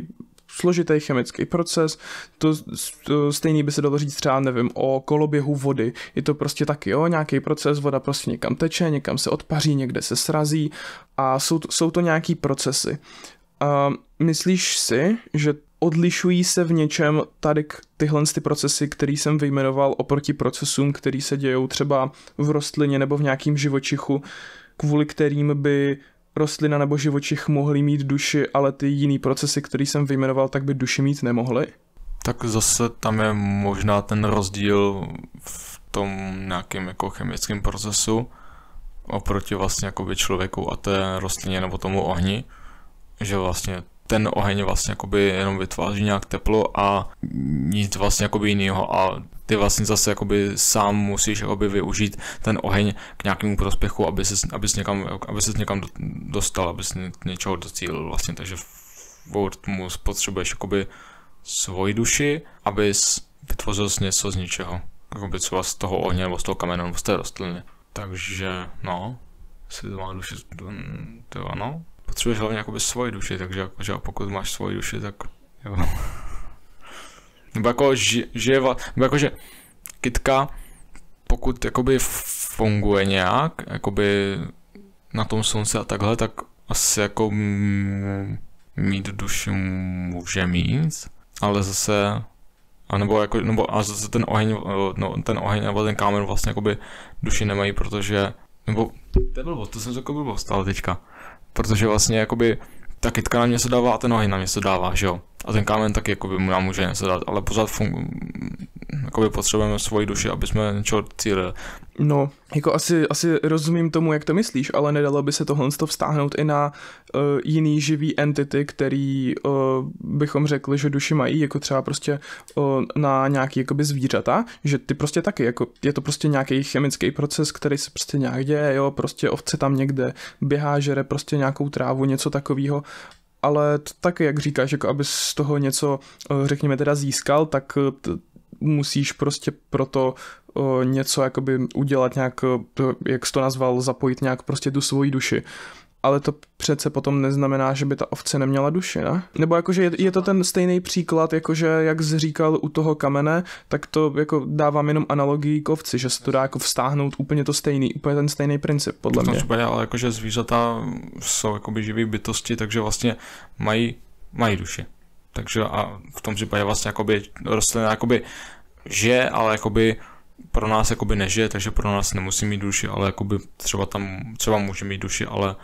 složitý chemický proces, to, to stejný by se dalo říct třeba, nevím, o koloběhu vody. Je to prostě taky, jo, nějaký proces, voda prostě někam teče, někam se odpaří, někde se srazí a jsou to, jsou to nějaký procesy. A myslíš si, že odlišují se v něčem tady tyhle ty procesy, který jsem vyjmenoval oproti procesům, který se dějou třeba v rostlině nebo v nějakým živočichu, kvůli kterým by rostlina nebo živočich mohli mít duši, ale ty jiný procesy, který jsem vyjmenoval, tak by duši mít nemohly? Tak zase tam je možná ten rozdíl v tom nějakém jako chemickém procesu oproti vlastně jako by člověku a té rostlině nebo tomu ohni, že vlastně ten oheň vlastně jenom vytváří nějak teplo a nic vlastně by jiného a ty vlastně zase jakoby sám musíš jakoby využít ten oheň k nějakému prospěchu, aby ses, aby ses někam, aby ses někam dostal, aby ses něčeho docílil vlastně, takže v mu spotřebuješ jakoby svoji duši, abys vytvořil něco z ničeho. Jakoby třeba z toho ohně, nebo z toho kamene, nebo z té rostliny. Takže, no, si to má duši, to ano. Potřebuješ hlavně jakoby svoji duši, takže jakože, pokud máš svoji duši, tak jo. Nebo jako, žije, nebo jako, že kitka, pokud jakoby funguje nějak, jakoby na tom slunce a takhle, tak asi jako mít duši může mít, ale zase a nebo jako, nebo a zase ten oheň, eh, no, ten oheň nebo ten kámen vlastně jakoby duši nemají, protože, nebo, to je blbost, to jsem řekl blbost, ale teďka, protože vlastně jakoby ta kytka na mě se dává a ten oheň na mě se dává, že jo, a ten kámen taky by nám může něco dát, ale pořád fungu, jakoby potřebujeme svoji duši, aby jsme něčeho cílili. No, jako asi, asi rozumím tomu, jak to myslíš, ale nedalo by se tohle to vztáhnout i na uh, jiný živý entity, který uh, bychom řekli, že duši mají, jako třeba prostě uh, na nějaký jakoby zvířata, že ty prostě taky, jako je to prostě nějaký chemický proces, který se prostě nějak děje, jo, prostě ovce tam někde běhá, žere prostě nějakou trávu, něco takového ale tak, jak říkáš, jako aby z toho něco, eh, řekněme teda získal, tak eh, musíš prostě proto eh, něco jakoby udělat nějak, jak jsi to nazval, zapojit nějak prostě tu svoji duši ale to přece potom neznamená, že by ta ovce neměla duši, ne? Nebo jakože je, je to ten stejný příklad, jakože jak zříkal u toho kamene, tak to jako dávám jenom analogii k ovci, že se to dá jako vstáhnout úplně to stejný, úplně ten stejný princip, podle mě. V tom ale jakože zvířata jsou jakoby živý bytosti, takže vlastně mají, mají duši. Takže a v tom případě vlastně jakoby rostlina jakoby žije, ale jakoby pro nás jakoby nežije, takže pro nás nemusí mít duši, ale jakoby třeba tam třeba může mít duši, ale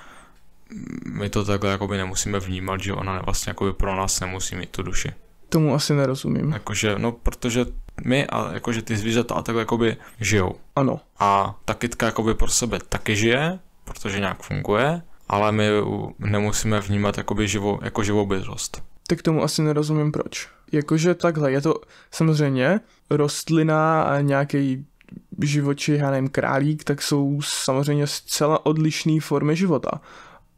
my to takhle jakoby nemusíme vnímat, že ona vlastně jakoby pro nás nemusí mít tu duši. Tomu asi nerozumím. Jakože, no protože my a jakože ty zvířata a takhle jakoby žijou. Ano. A ta kytka jakoby pro sebe taky žije, protože nějak funguje, ale my nemusíme vnímat jakoby živou, jako živou bytost. Tak tomu asi nerozumím proč. Jakože takhle, je to samozřejmě rostlina a nějaký živoči, já nevím, králík, tak jsou samozřejmě zcela odlišné formy života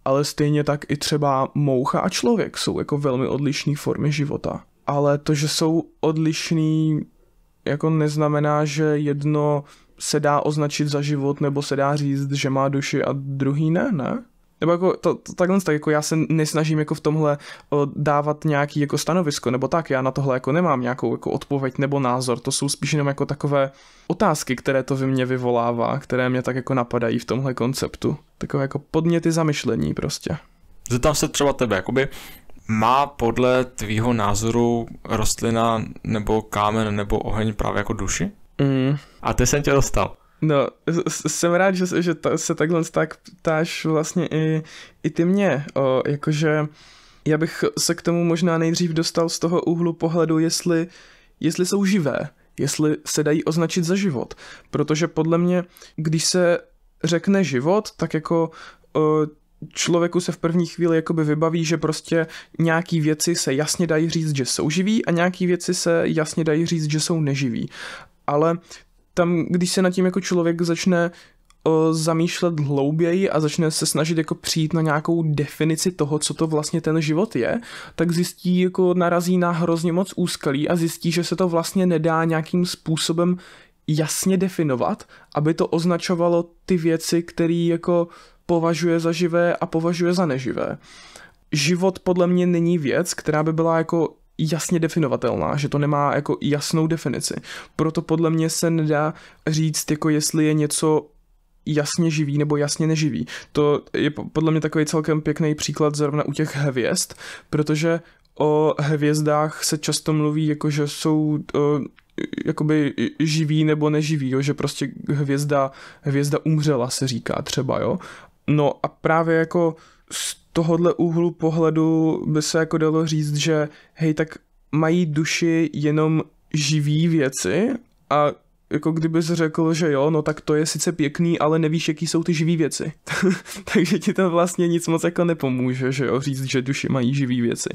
ale stejně tak i třeba moucha a člověk jsou jako velmi odlišné formy života. Ale to, že jsou odlišný, jako neznamená, že jedno se dá označit za život, nebo se dá říct, že má duši a druhý ne, ne? nebo jako to, to, takhle tak jako já se nesnažím jako v tomhle o, dávat nějaký jako stanovisko, nebo tak, já na tohle jako nemám nějakou jako odpověď nebo názor, to jsou spíš jenom jako takové otázky, které to ve mně vyvolává, které mě tak jako napadají v tomhle konceptu. Takové jako podněty zamyšlení prostě. Zeptám se třeba tebe, jakoby má podle tvýho názoru rostlina nebo kámen nebo oheň právě jako duši? Mm. A ty jsem tě dostal. No, jsem rád, že, že ta, se takhle tak ptáš vlastně i, i ty mě, o, jakože já bych se k tomu možná nejdřív dostal z toho úhlu pohledu, jestli, jestli jsou živé, jestli se dají označit za život, protože podle mě, když se řekne život, tak jako o, člověku se v první chvíli jakoby vybaví, že prostě nějaký věci se jasně dají říct, že jsou živí a nějaký věci se jasně dají říct, že jsou neživí. Ale tam, když se nad tím jako člověk začne o, zamýšlet hlouběji a začne se snažit jako přijít na nějakou definici toho, co to vlastně ten život je, tak zjistí, jako narazí na hrozně moc úskalí a zjistí, že se to vlastně nedá nějakým způsobem jasně definovat, aby to označovalo ty věci, které jako považuje za živé a považuje za neživé. Život podle mě není věc, která by byla jako jasně definovatelná, že to nemá jako jasnou definici. Proto podle mě se nedá říct, jako jestli je něco jasně živý nebo jasně neživý. To je podle mě takový celkem pěkný příklad zrovna u těch hvězd, protože o hvězdách se často mluví jako, že jsou o, jakoby živý nebo neživý, jo? že prostě hvězda, hvězda umřela se říká třeba, jo. No a právě jako z tohohle úhlu pohledu by se jako dalo říct, že hej, tak mají duši jenom živý věci a jako kdyby se řekl, že jo, no tak to je sice pěkný, ale nevíš, jaký jsou ty živý věci. Takže ti to vlastně nic moc jako nepomůže, že jo, říct, že duši mají živý věci.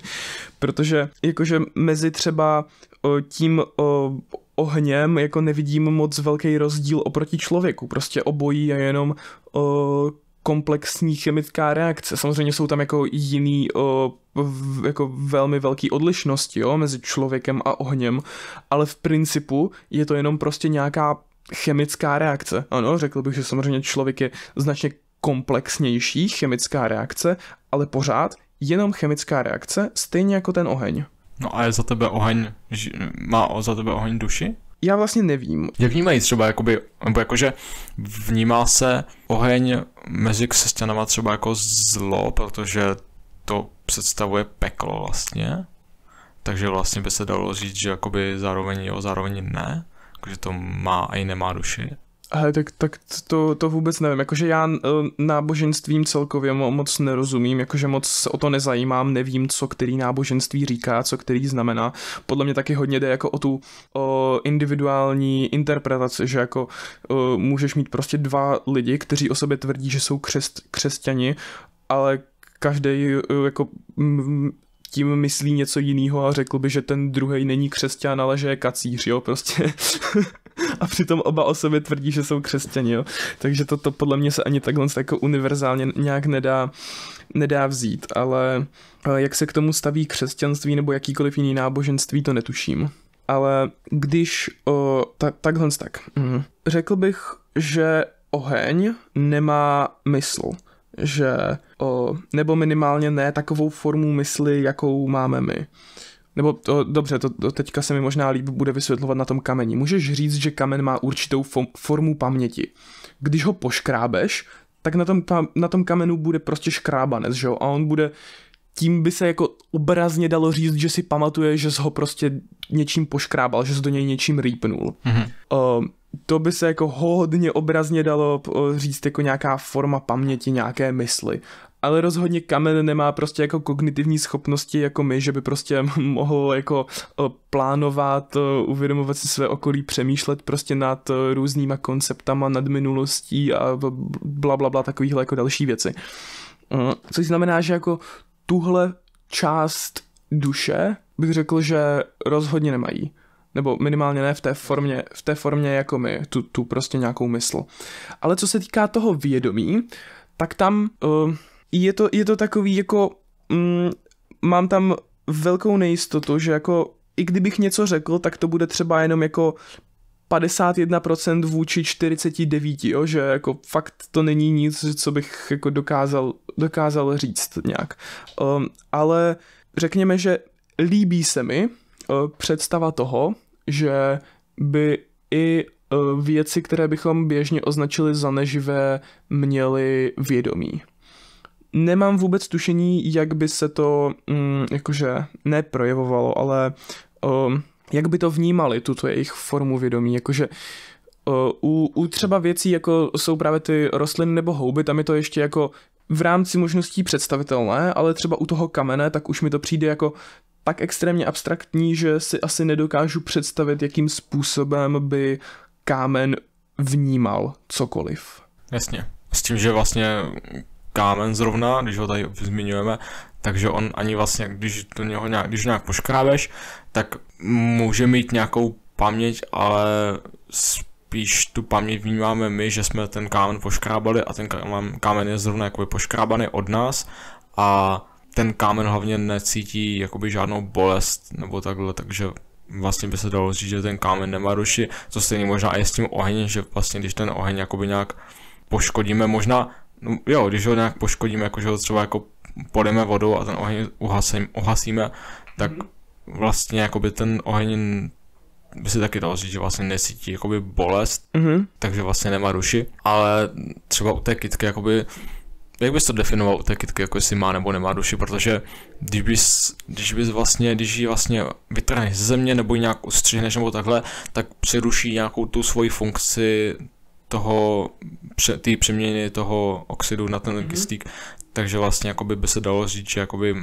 Protože jakože mezi třeba o, tím o, ohněm jako nevidím moc velký rozdíl oproti člověku. Prostě obojí je jenom o, komplexní chemická reakce. Samozřejmě jsou tam jako jiný o, v, jako velmi velký odlišnosti jo, mezi člověkem a ohněm, ale v principu je to jenom prostě nějaká chemická reakce. Ano, řekl bych, že samozřejmě člověk je značně komplexnější chemická reakce, ale pořád jenom chemická reakce, stejně jako ten oheň. No a je za tebe oheň, má za tebe oheň duši? já vlastně nevím. Jak vnímají třeba, jakoby, nebo jakože vnímá se oheň mezi křesťanama třeba jako zlo, protože to představuje peklo vlastně. Takže vlastně by se dalo říct, že jakoby zároveň jo, zároveň ne. Jakože to má a i nemá duši. Hele, tak, tak to, to vůbec nevím, jakože já eh, náboženstvím celkově moc nerozumím, jakože moc se o to nezajímám, nevím, co který náboženství říká, co který znamená. Podle mě taky hodně jde jako o tu o individuální interpretaci, že jako o, eh, můžeš mít prostě dva lidi, kteří o sobě tvrdí, že jsou křest, křesťani, ale každý eh, jako m- tím myslí něco jiného a řekl by, že ten druhý není křesťan, ale že je kacíř, jo, prostě. a přitom oba o sobě tvrdí, že jsou křesťani, jo. Takže to, to podle mě se ani takhle jako univerzálně nějak nedá, nedá vzít, ale jak se k tomu staví křesťanství nebo jakýkoliv jiný náboženství, to netuším. Ale když o, ta, takhle tak, mm. řekl bych, že oheň nemá mysl, že o, nebo minimálně ne takovou formu mysli, jakou máme my. Nebo to, dobře, to, to teďka se mi možná líp bude vysvětlovat na tom kameni. Můžeš říct, že kamen má určitou fom, formu paměti. Když ho poškrábeš, tak na tom, na tom kamenu bude prostě škrábanec, že jo? A on bude, tím by se jako obrazně dalo říct, že si pamatuje, že jsi ho prostě něčím poškrábal, že jsi do něj něčím rýpnul. Mm-hmm. Uh, to by se jako hodně obrazně dalo říct jako nějaká forma paměti, nějaké mysli ale rozhodně kamen nemá prostě jako kognitivní schopnosti jako my, že by prostě mohl jako eh, plánovat, eh, uvědomovat si své okolí, přemýšlet prostě nad eh, různýma konceptama, nad minulostí a bla bla bla takovýhle jako další věci. Mm, což znamená, že jako tuhle část duše bych řekl, že rozhodně nemají nebo minimálně ne v té formě, v té formě jako my, tu, tu prostě nějakou mysl. Ale co se týká toho vědomí, tak tam uh, je to, je to takový jako, mm, mám tam velkou nejistotu, že jako i kdybych něco řekl, tak to bude třeba jenom jako 51% vůči 49, jo, že jako fakt to není nic, co bych jako dokázal, dokázal říct nějak. Um, ale řekněme, že líbí se mi uh, představa toho, že by i uh, věci, které bychom běžně označili za neživé, měly vědomí nemám vůbec tušení, jak by se to mm, jakože neprojevovalo, ale um, jak by to vnímali, tuto jejich formu vědomí, jakože uh, u, u třeba věcí, jako jsou právě ty rostliny nebo houby, tam je to ještě jako v rámci možností představitelné, ale třeba u toho kamene, tak už mi to přijde jako tak extrémně abstraktní, že si asi nedokážu představit, jakým způsobem by kámen vnímal cokoliv. Jasně. S tím, že vlastně kámen zrovna, když ho tady zmiňujeme, takže on ani vlastně, když to něho nějak, když nějak poškrábeš, tak může mít nějakou paměť, ale spíš tu paměť vnímáme my, že jsme ten kámen poškrábali a ten kámen, kámen je zrovna jakoby poškrábaný od nás a ten kámen hlavně necítí jakoby žádnou bolest nebo takhle, takže vlastně by se dalo říct, že ten kámen nemá ruši, co stejně možná i s tím ohněm, že vlastně když ten oheň jakoby nějak poškodíme, možná no, jo, když ho nějak poškodíme, jakože ho třeba jako podeme vodou a ten oheň uhasím, uhasíme, tak mm-hmm. vlastně jakoby ten oheň by si taky dal, říct, že vlastně nesítí jakoby bolest, mm-hmm. takže vlastně nemá duši, ale třeba u té kytky jakoby jak bys to definoval u té kytky, jako jestli má nebo nemá duši, protože když bys, když bys vlastně, když ji vlastně vytrhneš ze země nebo ji nějak ustřihneš nebo takhle, tak přeruší nějakou tu svoji funkci toho, té přeměny toho oxidu na ten mm-hmm. kyslík, takže vlastně jakoby by se dalo říct, že jakoby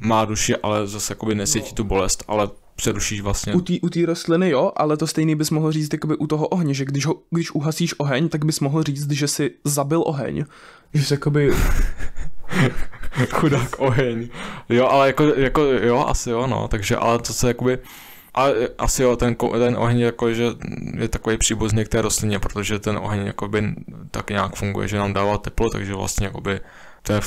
má duši, ale zase jakoby nesvětí no. tu bolest, ale přerušíš vlastně. U té rostliny jo, ale to stejný bys mohl říct jakoby u toho ohně, že když, ho, když uhasíš oheň, tak bys mohl říct, že si zabil oheň. Že jsi jakoby... Chudák oheň. Jo, ale jako, jako, jo, asi jo, no, takže, ale to se jakoby a asi jo, ten, ten oheň jako, že je takový příbuzný k té rostlině, protože ten oheň jakoby tak nějak funguje, že nám dává teplo, takže vlastně jakoby to je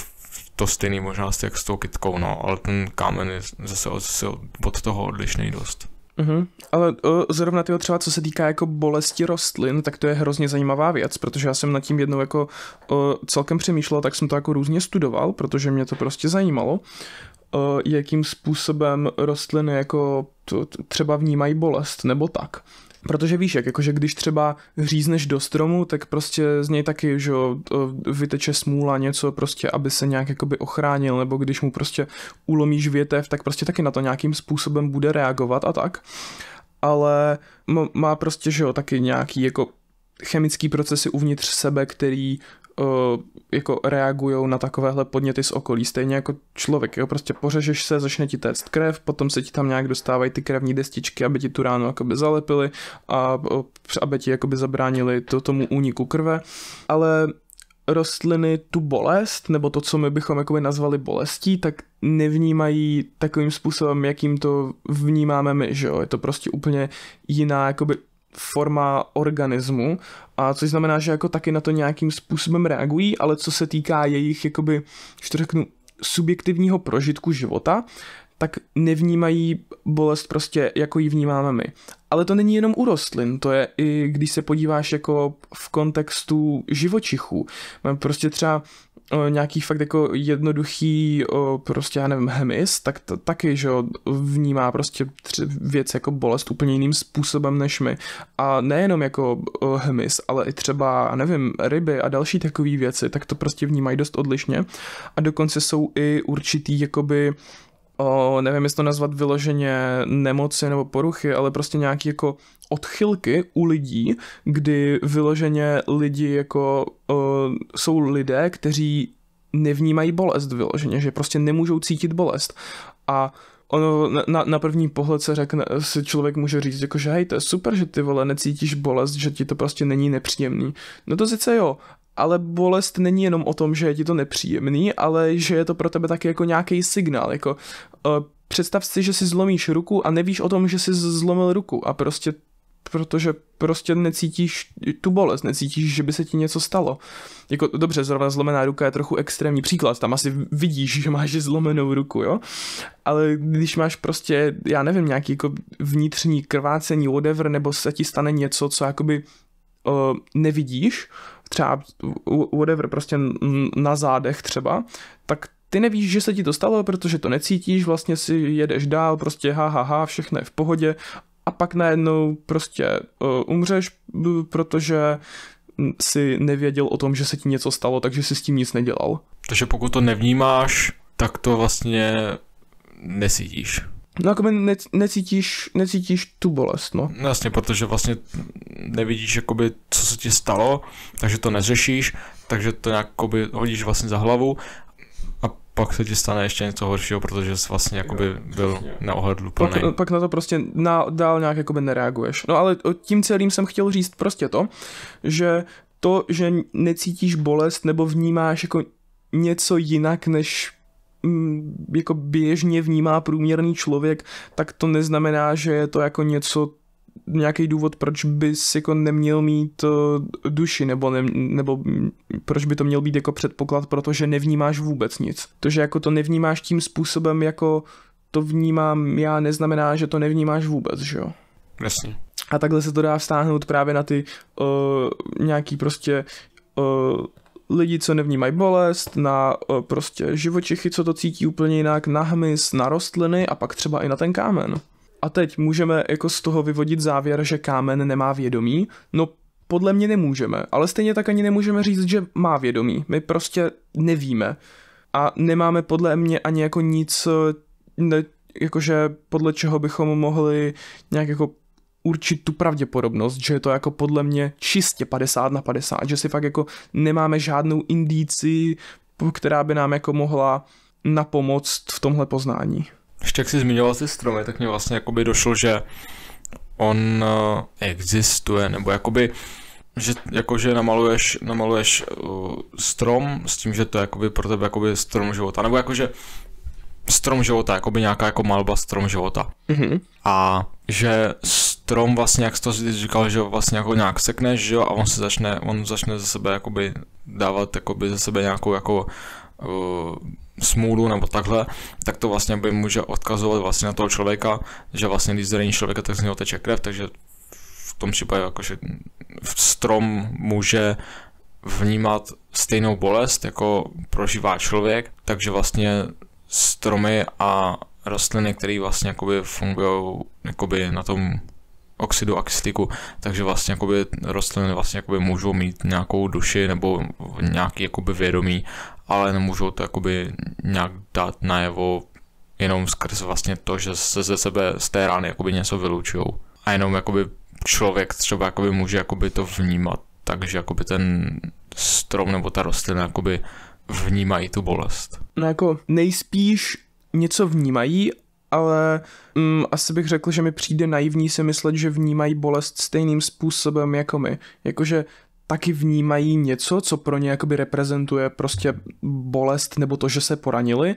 to stejný možná jak s tou kytkou, no, ale ten kámen je zase, zase od toho odlišný dost. Mm-hmm. Ale o, zrovna tyho třeba, co se týká jako bolesti rostlin, tak to je hrozně zajímavá věc, protože já jsem nad tím jednou jako o, celkem přemýšlel, tak jsem to jako různě studoval, protože mě to prostě zajímalo. Eh, jakým způsobem rostliny jako třeba vnímají bolest nebo tak. Protože víš, jak, jakože když třeba hřízneš do stromu, tak prostě z něj taky, že vyteče smůla něco prostě, aby se nějak jakoby ochránil, nebo když mu prostě ulomíš větev, tak prostě taky na to nějakým způsobem bude reagovat a tak. Ale má prostě, že jo, taky nějaký jako chemický procesy uvnitř sebe, který Eh, jako reagují na takovéhle podněty z okolí, stejně jako člověk, jo, prostě pořežeš se, začne ti téct krev, potom se ti tam nějak dostávají ty krevní destičky, aby ti tu ránu jakoby zalepili a eh, aby ti jakoby zabránili to, tomu úniku krve, ale rostliny tu bolest, nebo to, co my bychom jakoby nazvali bolestí, tak nevnímají takovým způsobem, jakým to vnímáme my, že jo? Je to prostě úplně jiná jakoby forma organismu a což znamená, že jako taky na to nějakým způsobem reagují, ale co se týká jejich, jakoby, když to řeknu, subjektivního prožitku života, tak nevnímají bolest prostě, jako ji vnímáme my. Ale to není jenom u rostlin, to je i když se podíváš jako v kontextu živočichů. Mám prostě třeba nějaký fakt jako jednoduchý prostě já nevím hemis, tak t- taky, že jo, vnímá prostě tři věc jako bolest úplně jiným způsobem než my. A nejenom jako hemis, ale i třeba, nevím, ryby a další takové věci, tak to prostě vnímají dost odlišně. A dokonce jsou i určitý jakoby uh, o, nevím, jestli to nazvat vyloženě nemoci nebo poruchy, ale prostě nějaký jako odchylky u lidí, kdy vyloženě lidi jako o, jsou lidé, kteří nevnímají bolest vyloženě, že prostě nemůžou cítit bolest. A ono na, na první pohled se řekne, si člověk může říct, jako, že hej, to je super, že ty vole necítíš bolest, že ti to prostě není nepříjemný. No to sice jo, ale bolest není jenom o tom, že je ti to nepříjemný, ale že je to pro tebe taky jako nějaký signál, jako uh, představ si, že si zlomíš ruku a nevíš o tom, že jsi zlomil ruku a prostě protože prostě necítíš tu bolest, necítíš, že by se ti něco stalo. Jako, dobře, zrovna zlomená ruka je trochu extrémní příklad, tam asi vidíš, že máš zlomenou ruku, jo? Ale když máš prostě, já nevím, nějaký jako vnitřní krvácení, whatever, nebo se ti stane něco, co jakoby uh, nevidíš, třeba whatever, prostě na zádech třeba, tak ty nevíš, že se ti to stalo, protože to necítíš, vlastně si jedeš dál, prostě ha, ha, ha, všechno je v pohodě a pak najednou prostě uh, umřeš, protože si nevěděl o tom, že se ti něco stalo, takže si s tím nic nedělal. Takže pokud to nevnímáš, tak to vlastně nesítíš. No jako nec, necítíš, necítíš tu bolest, no. no. Jasně, protože vlastně nevidíš, jakoby, co se ti stalo, takže to neřešíš, takže to jakoby hodíš vlastně za hlavu a pak se ti stane ještě něco horšího, protože jsi vlastně jakoby jo, byl na ohledu Pak, pak na to prostě na, dál nějak jakoby nereaguješ. No ale tím celým jsem chtěl říct prostě to, že to, že necítíš bolest nebo vnímáš jako něco jinak, než Mm, jako běžně vnímá průměrný člověk, tak to neznamená, že je to jako něco, nějaký důvod, proč bys jako neměl mít eh, duši, nebo, ne, nebo proč by to měl být jako předpoklad, protože nevnímáš vůbec nic. To, že jako to nevnímáš tím způsobem, jako to vnímám já, neznamená, že to nevnímáš vůbec, že jo? Jasně. A takhle se to dá vstáhnout právě na ty uh, nějaký prostě uh, lidi, co nevnímají bolest, na eh, prostě živočichy, co to cítí úplně jinak, na hmyz, na rostliny a pak třeba i na ten kámen. A teď můžeme jako z toho vyvodit závěr, že kámen nemá vědomí? No podle mě nemůžeme, ale stejně tak ani nemůžeme říct, že má vědomí. My prostě nevíme. A nemáme podle mě ani jako nic, eh, ne, jakože podle čeho bychom mohli nějak jako určit tu pravděpodobnost, že je to jako podle mě čistě 50 na 50, že si fakt jako nemáme žádnou indici, která by nám jako mohla na pomoc v tomhle poznání. Ještě jak jsi zmiňoval ty stromy, tak mě vlastně jakoby došlo, že on eh, existuje, nebo jakoby že jakože namaluješ, namaluješ eh, strom s tím, že to je jakoby pro tebe jakoby strom života, nebo jakože strom života, jakoby nějaká jako malba strom života. Mm-hmm. A že s strom vlastně, jak to říkal, že vlastně jako nějak sekneš, že jo, a on se začne, on začne ze sebe jakoby dávat jakoby ze sebe nějakou jako uh, smůlu nebo takhle, tak to vlastně by může odkazovat vlastně na toho člověka, že vlastně když zraní člověka, tak z něho teče krev, takže v tom případě jakože strom může vnímat stejnou bolest, jako prožívá člověk, takže vlastně stromy a rostliny, které vlastně jakoby fungují jakoby na tom oxidu a takže vlastně jakoby rostliny vlastně jakoby můžou mít nějakou duši nebo nějaký jakoby vědomí, ale nemůžou to jakoby nějak dát najevo jenom skrz vlastně to, že se ze sebe z té rány jakoby něco vylučují. A jenom jakoby člověk třeba jakoby může jakoby to vnímat, takže jakoby ten strom nebo ta rostlina jakoby vnímají tu bolest. No jako nejspíš něco vnímají, ale mm, asi bych řekl, že mi přijde naivní si myslet, že vnímají bolest stejným způsobem jako my. Jakože taky vnímají něco, co pro ně jakoby reprezentuje prostě bolest nebo to, že se poranili,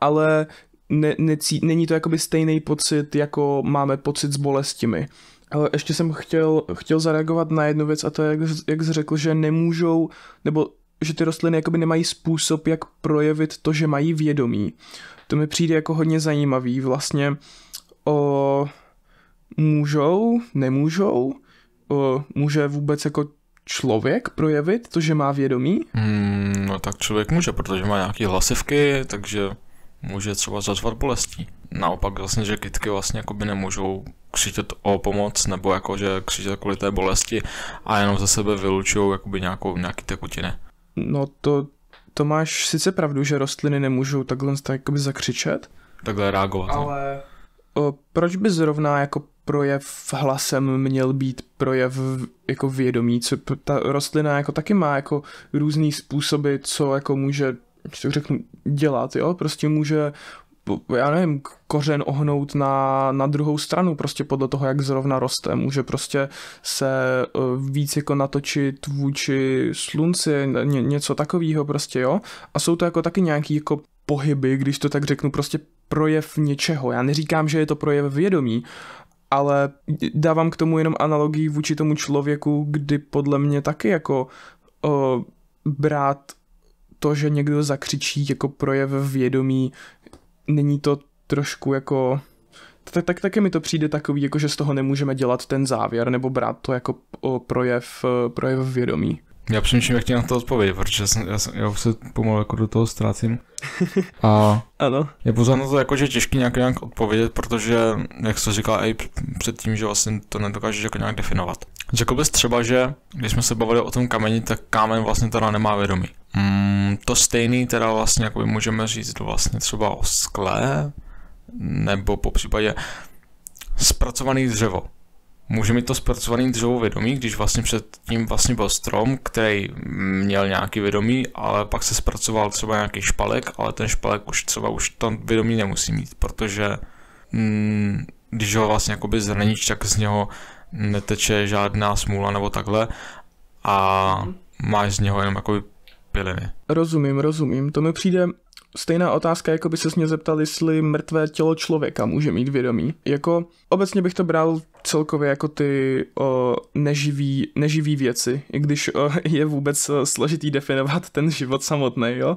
ale ne, necí, není to jakoby stejný pocit, jako máme pocit s bolestimi. Ale ještě jsem chtěl, chtěl zareagovat na jednu věc a to je, jak, jak jsi řekl, že nemůžou, nebo že ty rostliny jakoby nemají způsob, jak projevit to, že mají vědomí. Uh, to mi přijde jako hodně zajímavý vlastně o můžou, nemůžou, o, může vůbec jako člověk projevit to, že má vědomí? Hmm, no tak člověk může, protože má nějaké hlasivky, takže může třeba zazvat bolestí. Naopak vlastně, že kytky vlastně jako by nemůžou křičet o pomoc, nebo jako, že křičet kvůli té bolesti a jenom ze sebe vylučují jakoby nějakou, nějaký tekutiny. No to to máš sice pravdu, že rostliny nemůžou takhle jakoby zakřičet. Takhle reagovat. No. Ale o, proč by zrovna jako projev hlasem měl být projev jako vědomí, co ta rostlina jako taky má jako různý způsoby, co jako může, co řeknu, dělat, jo, prostě může já nevím, kořen ohnout na, na druhou stranu, prostě podle toho, jak zrovna roste. Může prostě se eh, víc jako natočit vůči slunci, ně, něco takového prostě, jo. A jsou to jako taky nějaký jako pohyby, když to tak řeknu, prostě projev něčeho. Já neříkám, že je to projev vědomí, ale dávám k tomu jenom analogii vůči tomu člověku, kdy podle mě taky jako o, eh, brát to, že někdo zakřičí jako projev vědomí, není to trošku jako tak, tak taky mi to přijde takový, jako že z toho nemůžeme dělat ten závěr, nebo brát to jako projev, e, projev vědomí. Já přemýšlím, jak ti na to odpovědět, protože já, jsem, já, jsem, já už se pomalu jako do toho ztrácím. A ano. je pořád na to jako, že těžký nějak, nějak odpovědět, protože, jak jsi říkal i předtím, že vlastně to nedokážeš jako nějak definovat. Řekl bys třeba, že když jsme se bavili o tom kameni, tak kámen vlastně teda nemá vědomí. Mm, to stejný teda vlastně jakoby můžeme říct vlastně třeba o skle, nebo po případě zpracovaný dřevo. Může mít to zpracovaný dřevo vědomí, když vlastně předtím vlastně byl strom, který měl nějaký vědomí, ale pak se zpracoval třeba nějaký špalek, ale ten špalek už třeba už tam vědomí nemusí mít, protože mm, když ho vlastně jakoby zraníš, tak z něho neteče žádná smůla nebo takhle a mhm. máš z něho jenom jakoby piliny. Rozumím, rozumím. To mi přijde stejná otázka, jako by se mě zeptal, jestli mrtvé tělo člověka může mít vědomí. Jako obecně bych to bral celkově jako ty o, neživý, neživý věci, i když o, je vůbec o, složitý definovat ten život samotný, jo.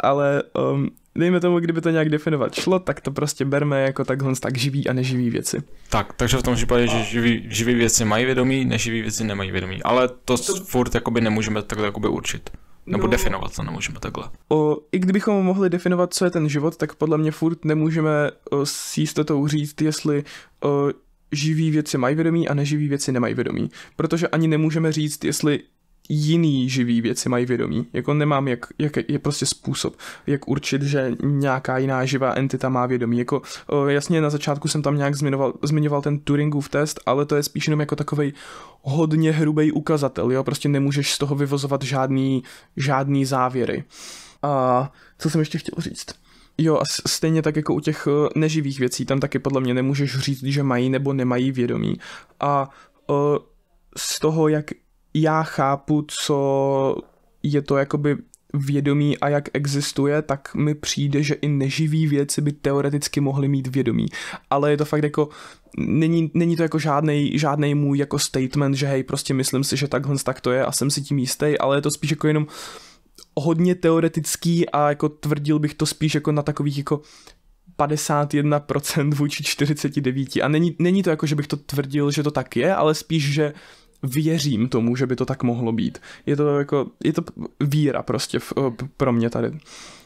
Ale o, um, dejme tomu, kdyby to nějak definovat šlo, tak to prostě berme jako takhle tak živý a neživý věci. Tak, takže v tom případě, že živý, živý věci mají vědomí, neživý věci nemají vědomí, ale to, to... furt jakoby nemůžeme takhle jakoby určit. Nebo no, definovat to nemůžeme takhle. O, I kdybychom mohli definovat, co je ten život, tak podle mě furt nemůžeme o, s jistotou říct, jestli o, živý věci mají vědomí a neživý věci nemají vědomí. Protože ani nemůžeme říct, jestli jiný živý věci mají vědomí. Jako nemám, jak, jak je prostě způsob, jak určit, že nějaká jiná živá entita má vědomí. Jako o, jasně na začátku jsem tam nějak zmiňoval, zmiňoval ten Turingův test, ale to je spíš jenom jako takovej hodně hrubý ukazatel, jo, prostě nemůžeš z toho vyvozovat žádný, žádný závěry. A co jsem ještě chtěl říct? Jo, a stejně tak jako u těch eh, neživých věcí, tam taky podle mě nemůžeš říct, že mají nebo nemají vědomí. A uh, z toho, jak já chápu, co je to jakoby vědomí a jak existuje, tak mi přijde, že i neživý věci by teoreticky mohly mít vědomí. Ale je to fakt jako není, není to jako žádnej, žádnej můj jako statement, že hej, prostě myslím si, že takhle tak to je a jsem si tím jistý, ale je to spíš jako jenom hodně teoretický a jako tvrdil bych to spíš jako na takových jako 51% vůči 49 a není, není to jako, že bych to tvrdil, že to tak je, ale spíš, že věřím tomu, že by to tak mohlo být. Je to jako, je to víra prostě v, eh, pro mě tady.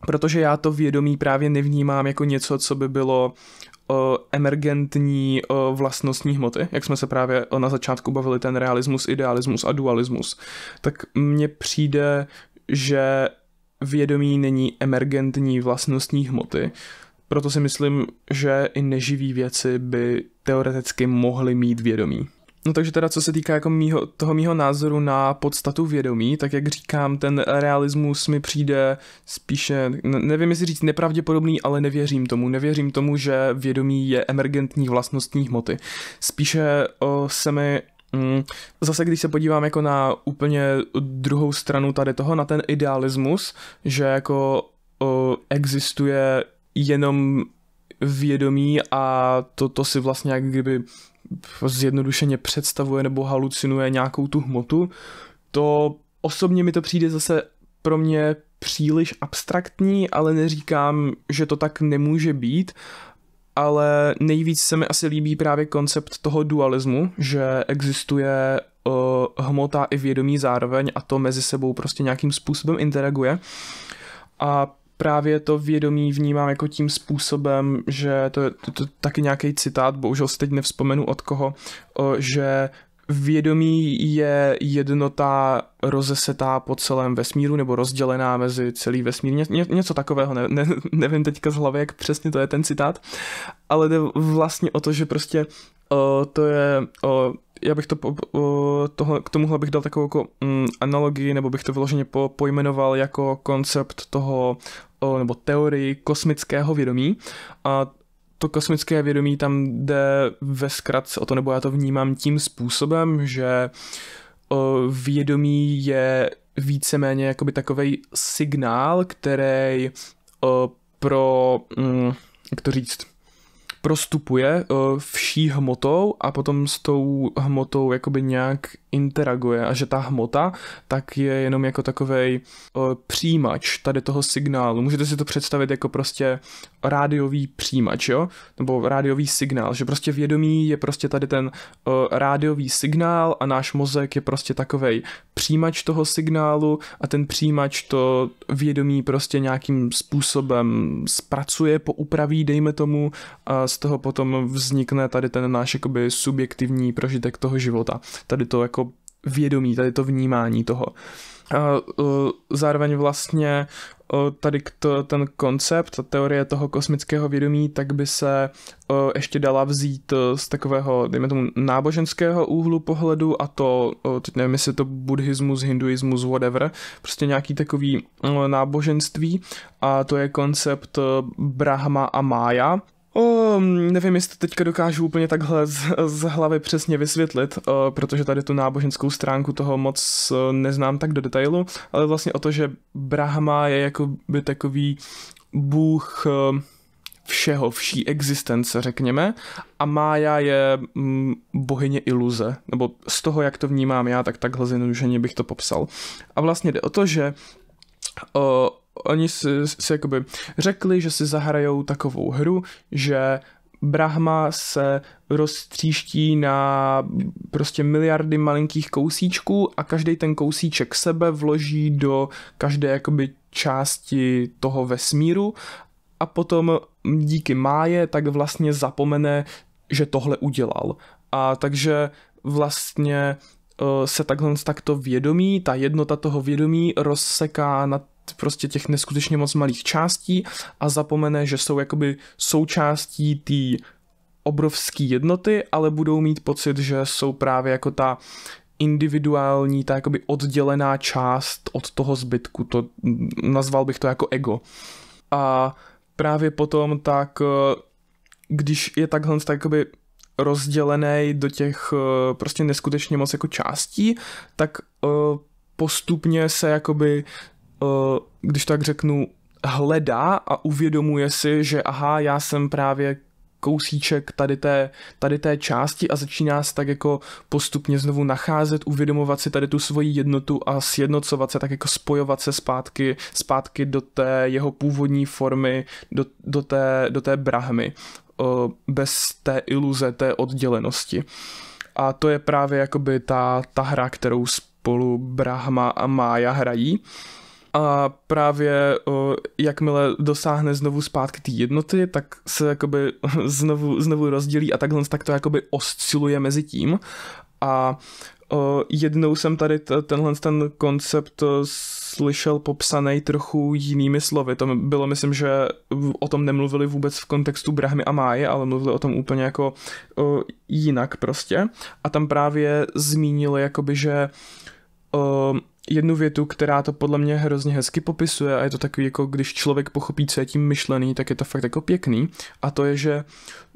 Protože já to vědomí právě nevnímám jako něco, co by bylo eh, emergentní eh, vlastnostní hmoty, jak jsme se právě na začátku bavili, ten realismus, idealismus a dualismus, tak mně přijde, že vědomí není emergentní vlastnostní hmoty, proto si myslím, že i neživý věci by teoreticky mohly mít vědomí. No takže teda co se týká jako mýho, toho mýho názoru na podstatu vědomí, tak jak říkám, ten realismus mi přijde spíše, nevím jestli říct nepravděpodobný, ale nevěřím tomu. Nevěřím tomu, že vědomí je emergentní vlastnostní hmoty. Spíše o, se mi Mm. Zase, když se podívám jako na úplně druhou stranu tady toho, na ten idealismus, že jako o, existuje jenom vědomí a to, to si vlastně jak kdyby zjednodušeně představuje nebo halucinuje nějakou tu hmotu, to osobně mi to přijde zase pro mě příliš abstraktní, ale neříkám, že to tak nemůže být, ale nejvíc se mi asi líbí právě koncept toho dualismu, že existuje uh, hmota i vědomí zároveň a to mezi sebou prostě nějakým způsobem interaguje. A právě to vědomí vnímám jako tím způsobem, že to je to, to, taky nějaký citát, bohužel si teď nevzpomenu od koho, že vědomí je jednota rozesetá po celém vesmíru nebo rozdělená mezi celý vesmír. Ně, ně, něco takového, ne, ne, nevím teďka z hlavy, jak přesně to je ten citát, ale jde vlastně o to, že prostě o, to je O, já bych to tohle, k tomuhle bych dal takovou jako mm, analogii, nebo bych to vyloženě po, pojmenoval jako koncept toho, o, nebo teorii kosmického vědomí. A to kosmické vědomí tam jde ve zkratce o to, nebo já to vnímám tím způsobem, že o, vědomí je víceméně jakoby takový signál, který o, pro, mm, jak to říct, prostupuje eh, vší hmotou a potom s tou hmotou jakoby nějak interaguje a že ta hmota tak je jenom jako takovej uh, přijímač tady toho signálu. Můžete si to představit jako prostě rádiový přijímač, jo? Nebo rádiový signál, že prostě vědomí je prostě tady ten uh, rádiový signál a náš mozek je prostě takovej přijímač toho signálu a ten přijímač to vědomí prostě nějakým způsobem zpracuje, poupraví, dejme tomu, a z toho potom vznikne tady ten náš jakoby subjektivní prožitek toho života. Tady to jako vědomí, tady to vnímání toho. A e, zároveň vlastně e, tady to, ten koncept, ta teorie toho kosmického vědomí, tak by se e, ještě dala vzít z takového, dejme tomu, náboženského úhlu pohledu a to, teď nevím, jestli to buddhismus, hinduismus, whatever, prostě nějaký takový náboženství a to je koncept Brahma a Maya. O, nevím, jestli teďka dokážu úplně takhle z, z hlavy přesně vysvětlit, o, protože tady tu náboženskou stránku toho moc o, neznám tak do detailu, ale vlastně o to, že Brahma je jako by takový bůh o, všeho, vší existence, řekněme, a Mája je bohyně iluze, nebo z toho, jak to vnímám já, tak takhle zjednodušeně bych to popsal. A vlastně jde o to, že o, oni si, si jakoby řekli, že si zahrajou takovou hru, že Brahma se roztříští na prostě miliardy malinkých kousíčků a každý ten kousíček sebe vloží do každé jakoby části toho vesmíru a potom díky máje tak vlastně zapomene, že tohle udělal. A takže vlastně eh, se takhle takto vědomí, ta jednota toho vědomí rozseká na prostě těch neskutečně moc malých částí a zapomene, že jsou jakoby součástí té obrovské jednoty, ale budou mít pocit, že jsou právě jako ta individuální, ta jakoby oddělená část od toho zbytku. To, nazval bych to jako ego. A právě potom tak, eh, když je takhle tak jakoby rozdělený do těch eh, prostě neskutečně moc jako částí, tak eh, postupně se jakoby Eh, když tak řeknu, hledá a uvědomuje si, že aha, já jsem právě kousíček tady té, tady té části a začíná se tak jako postupně znovu nacházet, uvědomovat si tady tu svoji jednotu a sjednocovat se, tak jako spojovat se zpátky, zpátky do té jeho původní formy, do, do, té, do té brahmy, eh, bez té iluze, té oddělenosti. A to je právě jakoby ta, ta hra, kterou spolu Brahma a Mája hrají. Uh, a právě o, jakmile dosáhne znovu zpátky té jednoty, tak se jakoby znovu, znovu rozdělí a takhle tak to jakoby osciluje mezi tím a o, jednou jsem tady tenhle ten koncept slyšel popsaný trochu jinými slovy. To bylo, myslím, že o tom nemluvili vůbec v kontextu Brahmy a Máje, ale mluvili o tom úplně jako o, jinak prostě. A tam právě zmínili, jakoby, že o, jednu větu, která to podle mě hrozně hezky popisuje a je to takový, jako když člověk pochopí, co je tím myšlený, tak je to fakt jako pěkný. A to je, že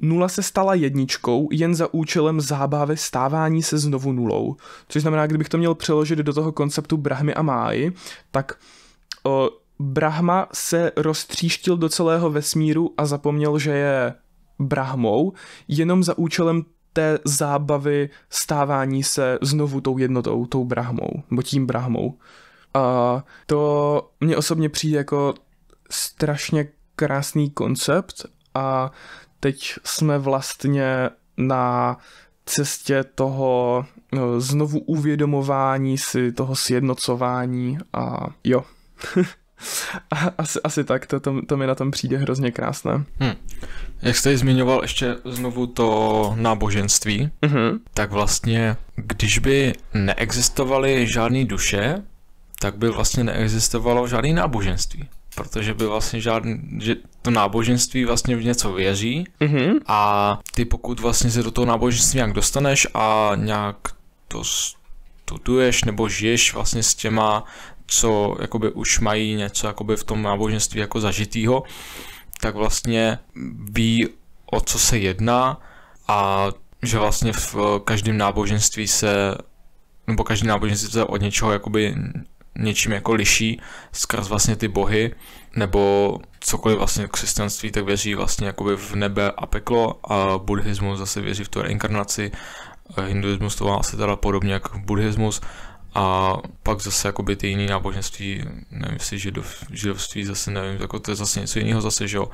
nula se stala jedničkou jen za účelem zábavy stávání se znovu nulou. Což znamená, kdybych to měl přeložit do toho konceptu Brahmy a Máji, tak o, Brahma se roztříštil do celého vesmíru a zapomněl, že je Brahmou, jenom za účelem té zábavy stávání se znovu tou jednotou, tou brahmou, nebo tím brahmou. A to mně osobně přijde jako strašně krásný koncept a teď jsme vlastně na cestě toho eh, znovu uvědomování si, toho sjednocování a jo. asi, asi tak, to, to, to mi na tom přijde hrozně krásné. Hmm. Jak jste zmiňoval ještě znovu to náboženství, mm-hmm. tak vlastně, když by neexistovaly žádné duše, tak by vlastně neexistovalo žádné náboženství. Protože by vlastně žádný, že to náboženství vlastně v něco věří mm-hmm. a ty pokud vlastně se do toho náboženství nějak dostaneš a nějak to studuješ nebo žiješ vlastně s těma co jakoby už mají něco jakoby v tom náboženství jako zažitýho, tak vlastně ví, o co se jedná a že vlastně v každém náboženství se, nebo každý náboženství se od něčeho jakoby něčím jako liší skrz vlastně ty bohy, nebo cokoliv vlastně křesťanství, tak věří vlastně jakoby v nebe a peklo a buddhismus zase věří v tu reinkarnaci, eh, hinduismus to má asi teda podobně jako buddhismus a pak zase jakoby ty jiné náboženství, nevím jestli židov, židovství zase nevím, jako to je zase něco jiného zase, že jo.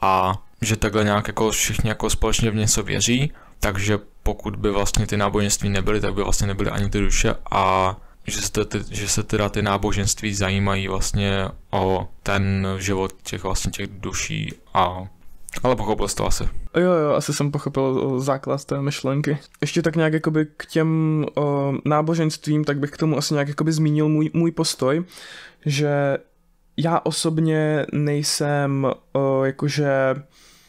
A že takhle nějak jako všichni jako společně v něco věří, takže pokud by vlastně ty náboženství nebyly, tak by vlastně nebyly ani ty duše a že se, ty, že se teda ty náboženství zajímají vlastně o ten život těch vlastně těch duší a ale pochopil jsi to asi. Jo, jo, asi jsem pochopil základ té myšlenky. Ještě tak nějak jakoby k těm o, náboženstvím, tak bych k tomu asi nějak jakoby zmínil můj, můj postoj, že já osobně nejsem o, jakože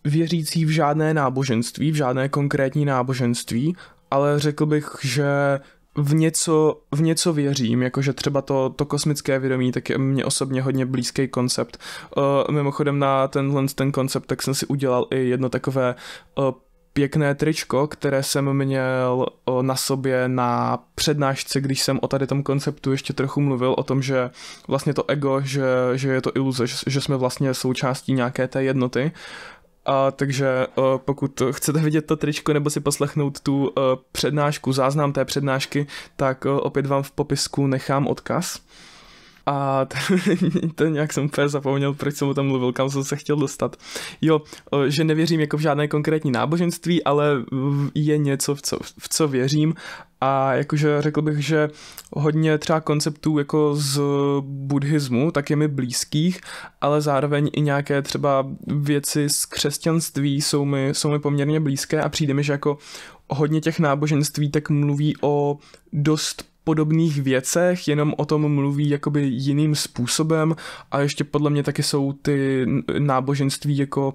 věřící v žádné náboženství, v žádné konkrétní náboženství, ale řekl bych, že v něco, v něco věřím, jakože třeba to, to kosmické vědomí, tak je mně osobně hodně blízký koncept. Uh, mimochodem na tenhle ten koncept, tak jsem si udělal i jedno takové uh, pěkné tričko, které jsem měl uh, na sobě na přednášce, když jsem o tady tom konceptu ještě trochu mluvil, o tom, že vlastně to ego, že, že je to iluze, že, že jsme vlastně součástí nějaké té jednoty. A takže uh, pokud chcete vidět to tričko nebo si poslechnout tu uh, přednášku, záznam té přednášky, tak uh, opět vám v popisku nechám odkaz a to nějak jsem úplně zapomněl, proč jsem o tom mluvil, kam jsem se chtěl dostat. Jo, že nevěřím jako v žádné konkrétní náboženství, ale je něco, v co, v co věřím a jakože řekl bych, že hodně třeba konceptů jako z buddhismu, tak je mi blízkých, ale zároveň i nějaké třeba věci z křesťanství jsou mi, jsou mi poměrně blízké a přijde mi, že jako hodně těch náboženství tak mluví o dost podobných věcech, jenom o tom mluví jakoby jiným způsobem a ještě podle mě taky jsou ty náboženství jako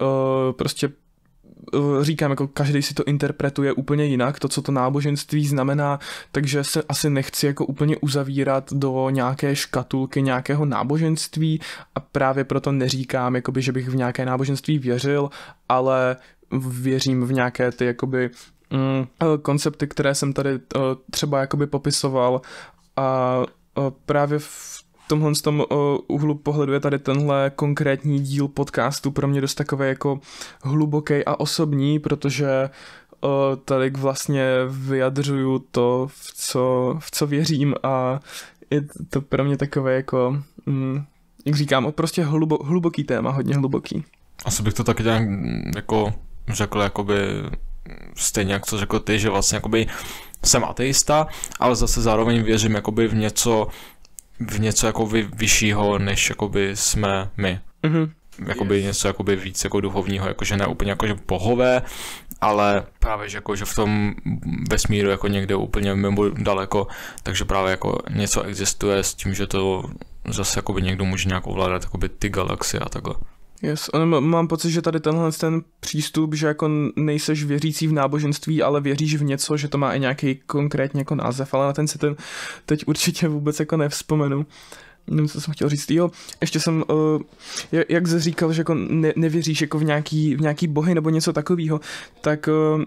uh, prostě eh, říkám, jako každý si to interpretuje úplně jinak, to, co to náboženství znamená, takže se asi nechci jako úplně uzavírat do nějaké škatulky nějakého náboženství a právě proto neříkám, jakoby, že bych v nějaké náboženství věřil, ale věřím v nějaké ty jakoby mm, eh, koncepty, které jsem tady eh, třeba jakoby popisoval a eh, právě v tomhle z tom uhlu pohledu je tady tenhle konkrétní díl podcastu pro mě dost takový jako hluboký a osobní, protože tady vlastně vyjadřuju to, v co, v co věřím a je to pro mě takové jako, mm, jak říkám, prostě hlubo, hluboký téma, hodně hluboký. Asi bych to taky nějak mm, jako řekl, jakoby stejně jak co řekl ty, že vlastně jakoby jsem ateista, ale zase zároveň věřím jakoby v něco, v něco jako vyššího, než jakoby jsme my. Mm-hmm. Jakoby yes. něco jakoby víc jako duchovního, jakože ne úplně jakože bohové, ale právě že, jako, že v tom vesmíru jako někde úplně mimo daleko, takže právě jako něco existuje s tím, že to zase jakoby někdo může nějak ovládat jakoby ty galaxie a takhle. Yes, ono, mám pocit, že tady tenhle ten přístup, že jako nejseš věřící v náboženství, ale věříš v něco, že to má i nějaký konkrétně jako název, ale na ten si ten teď určitě vůbec jako nevzpomenu. Nevím, co jsem chtěl říct. Jo, ještě jsem, uh, jak jsi říkal, že jako ne, nevěříš jako v nějaký, v nějaký bohy nebo něco takového, tak uh,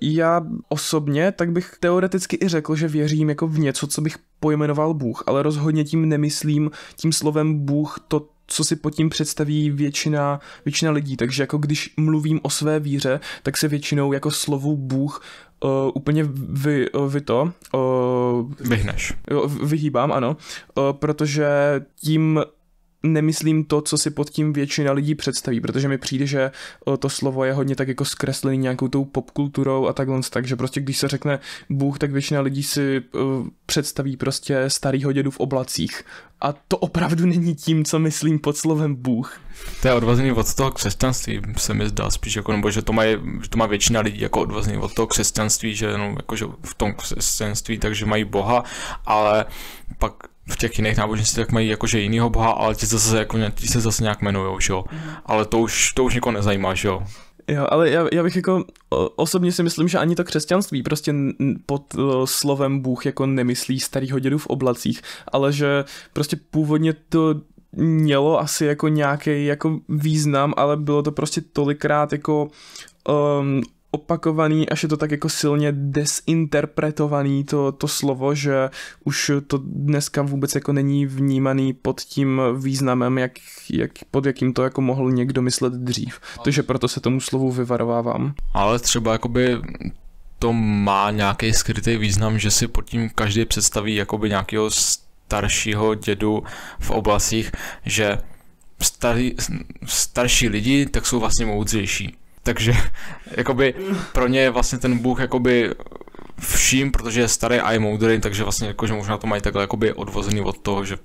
já osobně, tak bych teoreticky i řekl, že věřím jako v něco, co bych pojmenoval Bůh, ale rozhodně tím nemyslím tím slovem Bůh to, co si pod tím představí většina, většina lidí. Takže jako když mluvím o své víře, tak se většinou jako slovu Bůh uh, úplně vy, uh, vy to... Uh, Vyhneš. Vyhýbám, ano. Uh, protože tím nemyslím to, co si pod tím většina lidí představí, protože mi přijde, že eh, to slovo je hodně tak jako zkreslený nějakou tou popkulturou a takhle, takže prostě když se řekne Bůh, tak většina lidí si eh, představí prostě starýho dědu v oblacích. A to opravdu není tím, co myslím pod slovem Bůh. To je odvozený od toho křesťanství, se mi zdá spíš, jako, nebo že to, má, že to má většina lidí jako odvozený od toho křesťanství, že, no, jako, že v tom křesťanství, takže mají Boha, ale pak v těch jiných náboženství tak mají jakože jinýho boha, ale ti, se zase, jako, ti se zase nějak jmenují, jo. Mhm. Ale to už, to už nikoho nezajímá, že jo. Jo, ale já, já bych jako osobně si myslím, že ani to křesťanství prostě pod slovem Bůh jako nemyslí starý dědu v oblacích, ale že prostě původně to mělo asi jako nějaký jako význam, ale bylo to prostě tolikrát jako um, opakovaný, až je to tak jako silně desinterpretovaný to, to slovo, že už to dneska vůbec jako není vnímaný pod tím významem, jak, jak, pod jakým to jako mohl někdo myslet dřív. Takže proto se tomu slovu vyvarovávám. Ale třeba jakoby to má nějaký skrytý význam, že si pod tím každý představí jakoby nějakého staršího dědu v oblastích, že starý, starší lidi tak jsou vlastně moudřejší. Takže jakoby pro ně je vlastně ten Bůh jakoby vším, protože je starý a je moudrý, takže vlastně jakože možná to mají takhle jakoby odvozený od toho, že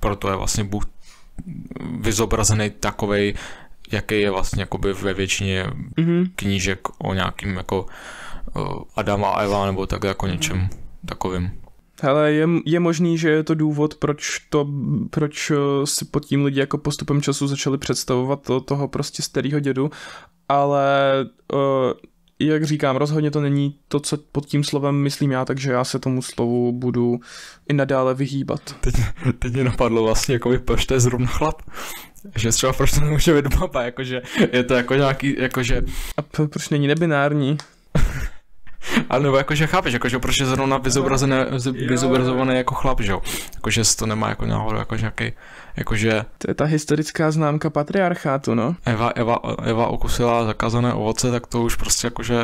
proto je vlastně Bůh vyzobrazený takovej, jaký je vlastně jakoby ve většině mm-hmm. knížek o nějakým jako Adama a Eva nebo takhle jako něčem mm-hmm. takovým. Hele, je, je možný, že je to důvod, proč to, proč eh, si pod tím lidi jako postupem času začali představovat to, toho prostě starého dědu, ale uh, jak říkám, rozhodně to není to, co pod tím slovem myslím já, takže já se tomu slovu budu i nadále vyhýbat. Teď, teď mě napadlo vlastně, jako by proč to je zrovna chlap. Že třeba proč to nemůže být baba, jakože je to jako nějaký, jakože... A proč není nebinární? Ale nebo jakože chápeš, jakože proč je zrovna vyzobrazené, vyzobrazované jako chlap, že jo? Jakože to nemá jako náhodou, jakože nějaký, jakože... To je ta historická známka patriarchátu, no. Eva, Eva, Eva okusila zakázané ovoce, tak to už prostě jakože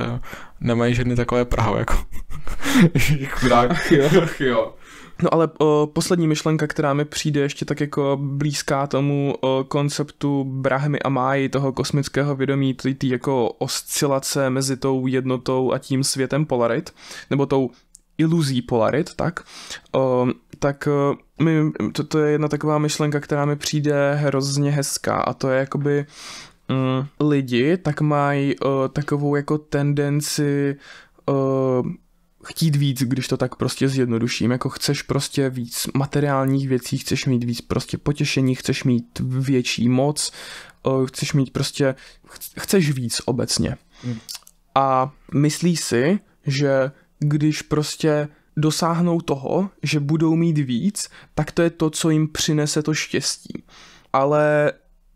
nemají ženy takové praho, jako. Chudák. Ach jo. Ach jo. No ale o, poslední myšlenka, která mi přijde ještě tak jako blízká tomu o, konceptu Brahmy a Máji, toho kosmického vědomí, ty, ty jako oscilace mezi tou jednotou a tím světem polarit, nebo tou iluzí polarit, tak, o, tak o, my, to, to je jedna taková myšlenka, která mi přijde hrozně hezká a to je jakoby mm, lidi tak mají o, takovou jako tendenci o, chtít víc, když to tak prostě zjednoduším, jako chceš prostě víc materiálních věcí, chceš mít víc prostě potěšení, chceš mít větší moc, eh, chceš mít prostě, chceš víc obecně. Hmm. A myslí si, že když prostě dosáhnou toho, že budou mít víc, tak to je to, co jim přinese to štěstí. Ale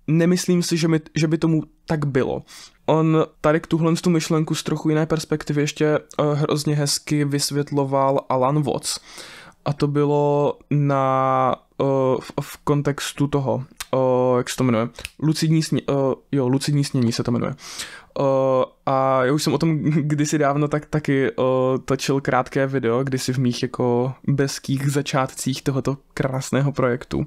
nemyslím si, že, mi, že by tomu tak bylo. On tady k tuhle tu myšlenku z trochu jiné perspektivy ještě eh, hrozně hezky vysvětloval Alan Watts. A to bylo na, eh, v, v kontextu toho, eh, jak se to jmenuje, lucidní, sně, jo, lucidní snění se to jmenuje. a já už jsem o tom kdysi dávno tak taky točil krátké video, kdysi v mých jako bezkých začátcích tohoto krásného projektu.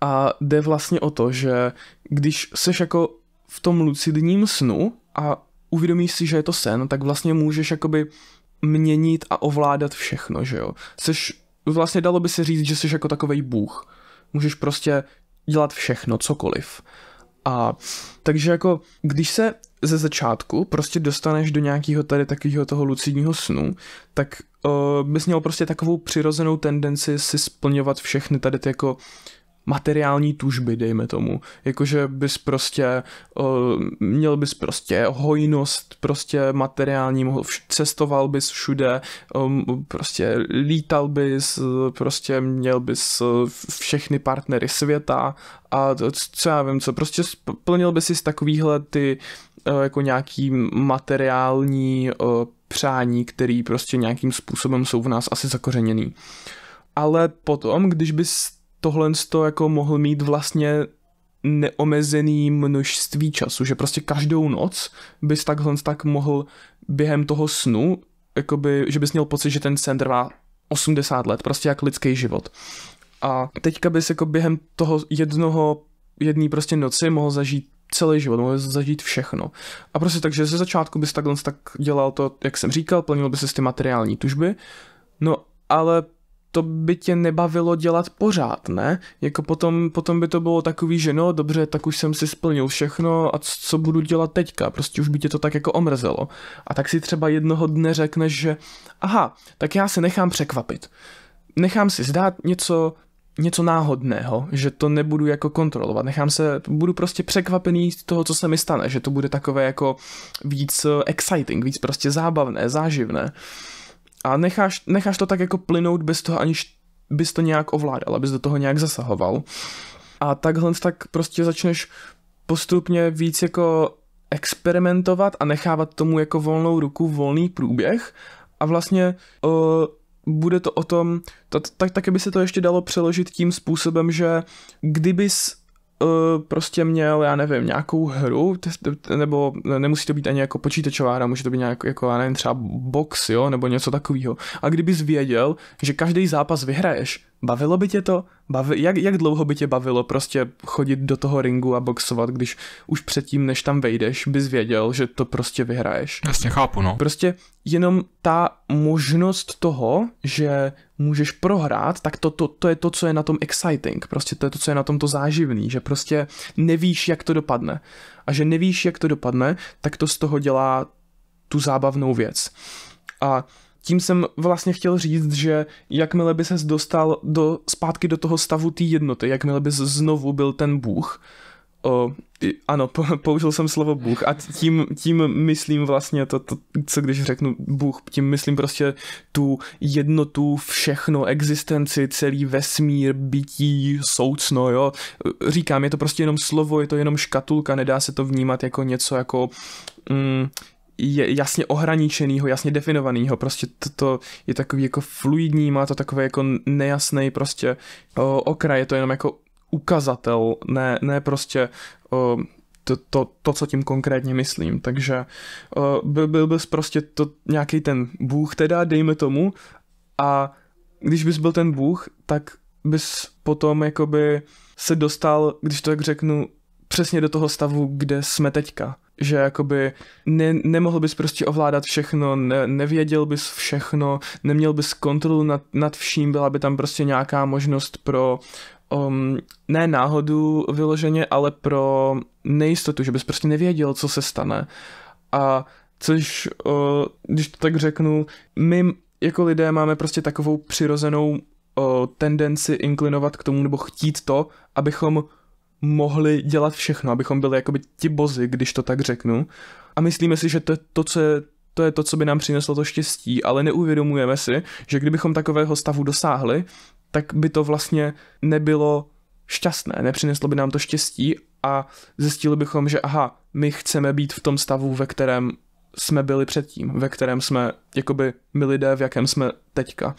A jde vlastně o to, že když seš jako v tom lucidním snu a uvědomíš si, že je to sen, tak vlastně můžeš jakoby měnit a ovládat všechno, že jo. Seš, vlastně dalo by se říct, že jsi jako takový bůh. Můžeš prostě dělat všechno, cokoliv. A takže jako, když se ze začátku prostě dostaneš do nějakého tady takového toho lucidního snu, tak uh, bys měl prostě takovou přirozenou tendenci si splňovat všechny tady ty jako materiální tužby, dejme tomu. Jakože bys prostě, uh, měl bys prostě hojnost, prostě materiální, mohl, cestoval bys všude, um, prostě lítal bys, prostě měl bys všechny partnery světa a co já vím co, prostě splnil bys si z takovýhle ty jako nějaký materiální přání, který prostě nějakým způsobem jsou v nás asi zakořeněný. Ale potom, když bys tohle to jako mohl mít vlastně neomezený množství času, že prostě každou noc bys takhle tak mohl během toho snu, jakoby, že bys měl pocit, že ten sen trvá 80 let, prostě jak lidský život. A teďka bys jako během toho jednoho, jedné prostě noci mohl zažít celý život, mohl zažít všechno. A prostě takže ze začátku bys takhle tak dělal to, jak jsem říkal, plnil by se ty materiální tužby, no ale to by tě nebavilo dělat pořád, ne? Jako potom, potom by to bylo takový, že no dobře, tak už jsem si splnil všechno a co budu dělat teďka? Prostě už by tě to tak jako omrzelo. A tak si třeba jednoho dne řekneš, že aha, tak já se nechám překvapit. Nechám si zdát něco, něco náhodného, že to nebudu jako kontrolovat. Nechám se, budu prostě překvapený z toho, co se mi stane, že to bude takové jako víc eh, exciting, víc prostě zábavné, záživné. Uh, a necháš, necháš to tak jako plynout bez toho, aniž bys to nějak ovládal, abys do toho nějak zasahoval. A takhle tak prostě začneš postupně víc jako experimentovat a nechávat tomu jako volnou ruku, volný průběh a vlastně uh, bude to o tom, tak, tak, tak by se to ještě dalo přeložit tím způsobem, že kdybys Eh, prostě měl, já nevím, nějakou hru, nebo nemusí to být ani jako počítačová hra, může to být nějak, jako, já nevím, třeba box, jo, nebo něco takového. A kdyby věděl, že každý zápas vyhraješ, Bavilo by tě to? Bavi, jak, jak dlouho by tě bavilo prostě chodit do toho ringu a boxovat, když už předtím, než tam vejdeš, bys věděl, že to prostě vyhraješ? Jasně, chápu, no. Prostě jenom ta možnost toho, že můžeš prohrát, tak to, to, to je to, co je na tom exciting, prostě to je to, co je na tom to záživný, že prostě nevíš, jak to dopadne. A že nevíš, jak to dopadne, tak to z toho dělá tu zábavnou věc. A tím jsem vlastně chtěl říct, že jakmile by ses dostal do, zpátky do toho stavu té jednoty, jakmile bys znovu byl ten bůh, o, ano, použil jsem slovo Bůh a tím, tím myslím vlastně to, to, co když řeknu Bůh, tím myslím prostě tu jednotu, všechno, existenci, celý vesmír, bytí, soucno, jo. Říkám, je to prostě jenom slovo, je to jenom škatulka, nedá se to vnímat jako něco jako mm, je jasně ohraničenýho, jasně definovaného, prostě to, to je takový jako fluidní, má to takové jako nejasný prostě o, okraj, je to jenom jako ukazatel, ne, ne prostě o, to, to, to, co tím konkrétně myslím. Takže o, byl, byl bys prostě to nějaký ten bůh, teda dejme tomu, a když bys byl ten bůh, tak bys potom jakoby se dostal, když to tak řeknu, přesně do toho stavu, kde jsme teďka že jakoby ne, nemohl bys prostě ovládat všechno, ne, nevěděl bys všechno, neměl bys kontrolu nad, nad vším, byla by tam prostě nějaká možnost pro um, ne náhodu vyloženě, ale pro nejistotu, že bys prostě nevěděl, co se stane. A což, uh, když to tak řeknu, my jako lidé máme prostě takovou přirozenou uh, tendenci inklinovat k tomu nebo chtít to, abychom mohli dělat všechno, abychom byli jakoby ti bozy, když to tak řeknu. A myslíme si, že to je to, co je to je to, co by nám přineslo to štěstí, ale neuvědomujeme si, že kdybychom takového stavu dosáhli, tak by to vlastně nebylo šťastné, nepřineslo by nám to štěstí a zjistili bychom, že aha, my chceme být v tom stavu, ve kterém jsme byli předtím, ve kterém jsme, jakoby my lidé, v jakém jsme teďka.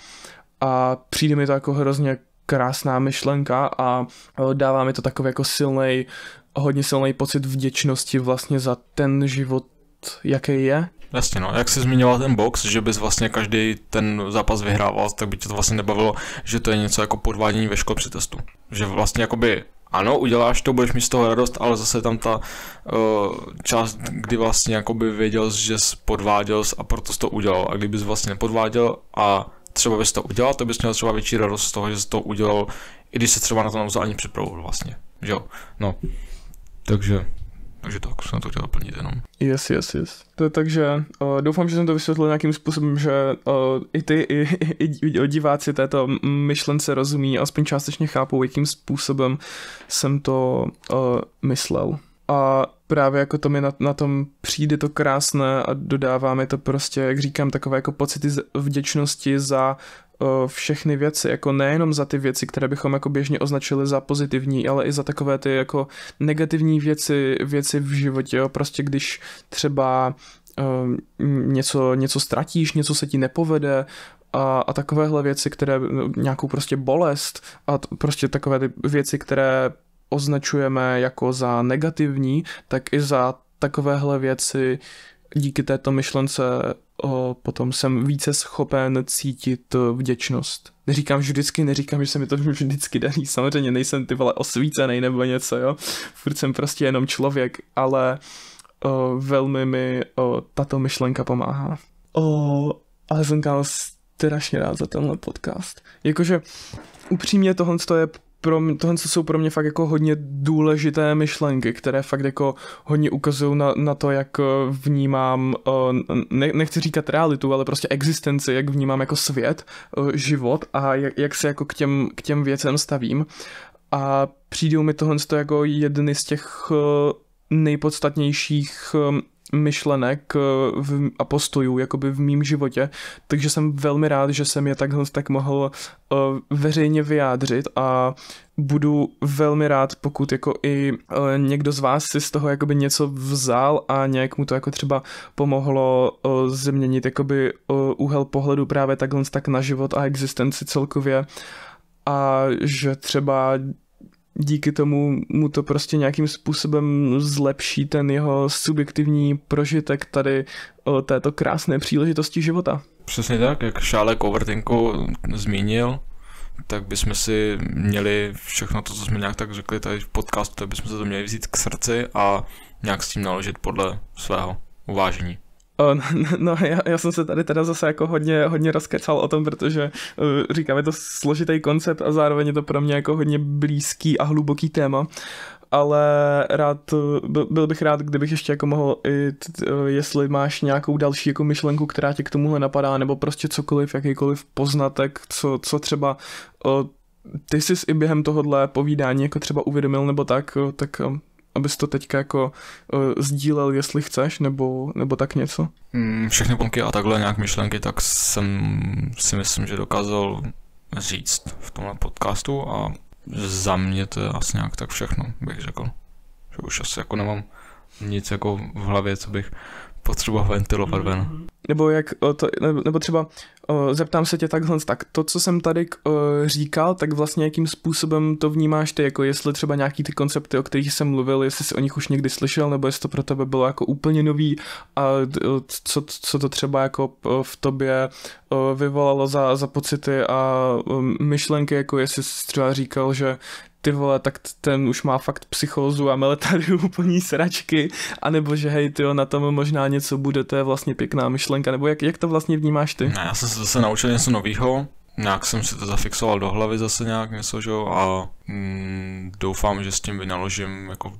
A přijde mi to jako hrozně krásná myšlenka a eh, dává mi to takový jako silný, hodně silný pocit vděčnosti vlastně za ten život, jaký je. Jasně, no. Jak jsi zmiňoval ten box, že bys vlastně každý ten zápas vyhrával, tak by tě to vlastně nebavilo, že to je něco jako podvádění ve škole při testu. Že vlastně jakoby ano, uděláš to, budeš mít z toho radost, ale zase tam ta uh, část, kdy vlastně jakoby věděl, že jsi podváděl a proto jsi to udělal. A kdybys vlastně nepodváděl a třeba bys to udělal, to bys měl třeba větší radost z toho, že jsi to udělal, i když se třeba na to nemusel ani připravovat vlastně, že jo, no. Takže, takže tak, jsem to chtěl plnit jenom. Yes, yes, yes. To, takže uh, doufám, že jsem to vysvětlil nějakým způsobem, že uh, i ty, i, i, i diváci této myšlence rozumí, aspoň částečně chápou, jakým způsobem jsem to uh, myslel a právě jako to mi na, na tom přijde to krásné a dodává mi to prostě, jak říkám, takové jako pocity vděčnosti za všechny věci, jako nejenom za ty věci, které bychom jako běžně označili za pozitivní, ale i za takové ty jako negativní věci, věci v životě, jo. prostě když třeba um, něco, něco ztratíš, něco se ti nepovede, a, a takovéhle věci, které nějakou prostě bolest a t- prostě takové ty věci, které označujeme jako za negativní, tak i za takovéhle věci díky této myšlence o, potom jsem více schopen cítit vděčnost. Neříkám že vždycky, neříkám, že se mi to vždycky daří, samozřejmě nejsem ty vole osvícený nebo něco, jo, furt jsem prostě jenom člověk, ale o, velmi mi o, tato myšlenka pomáhá. O, ale jsem strašně rád za tenhle podcast. Jakože upřímně tohle je pro mě, tohle jsou pro mě fakt jako hodně důležité myšlenky, které fakt jako hodně ukazují na, na to, jak eh, vnímám, eh, ne, nechci říkat realitu, ale prostě existenci, jak vnímám jako svět, eh, život a jak, jak se jako k těm, k těm věcem stavím. A přijdou mi tohle jako jedny z těch nejpodstatnějších myšlenek eh, v, a postojů jakoby v mém životě, takže jsem velmi rád, že jsem je takhle tak mohl uh, veřejně vyjádřit a budu velmi rád, pokud jako i uh, někdo z vás si z toho jakoby něco vzal a nějak mu to jako třeba pomohlo uh, změnit jakoby úhel pohledu právě takhle tak na život a existenci celkově a že třeba díky tomu mu to prostě nějakým způsobem zlepší ten jeho subjektivní prožitek tady o této krásné příležitosti života. Přesně tak, jak Šálek Overtinku zmínil, tak bychom si měli všechno to, co jsme nějak tak řekli tady v podcastu, tak bychom se to měli vzít k srdci a nějak s tím naložit podle svého uvážení. No, já, já jsem se tady teda zase jako hodně, hodně rozkecal o tom, protože e, říkám, je to složitý koncept a zároveň je to pro mě jako hodně blízký a hluboký téma ale rád, e, byl bych rád, kdybych ještě jako mohl, i, e, jestli máš nějakou další jako myšlenku, která tě k tomuhle napadá, nebo prostě cokoliv, jakýkoliv poznatek, co, co třeba ty jsi i během tohohle povídání jako třeba uvědomil nebo tak, tak abys to teďka jako uh, sdílel, jestli chceš, nebo, nebo tak něco? Mm, všechny ponky a takhle nějak myšlenky, tak jsem si myslím, že dokázal říct v tomhle podcastu a za mě to je asi nějak tak všechno, bych řekl. Že už asi jako nemám nic jako v hlavě, co bych potřeba ventilovat mhm. ven. Nebo jak to, nebo třeba zeptám se tě takhle, tak to, co jsem tady říkal, tak vlastně jakým způsobem to vnímáš ty, jako jestli třeba nějaký ty koncepty, o kterých jsem mluvil, jestli jsi o nich už někdy slyšel, nebo jestli to pro tebe bylo jako úplně nový a co, co to třeba jako v tobě vyvolalo za, za pocity a myšlenky, jako jestli jsi třeba říkal, že ty vole, tak ten už má fakt psychózu a tady úplní sračky, anebo že hej, ty na tom možná něco bude, to je vlastně pěkná myšlenka, nebo jak, jak to vlastně vnímáš ty? Ne, já jsem se zase naučil něco nového, nějak jsem si to zafixoval do hlavy zase nějak něco, že jo, a mm, doufám, že s tím vynaložím jako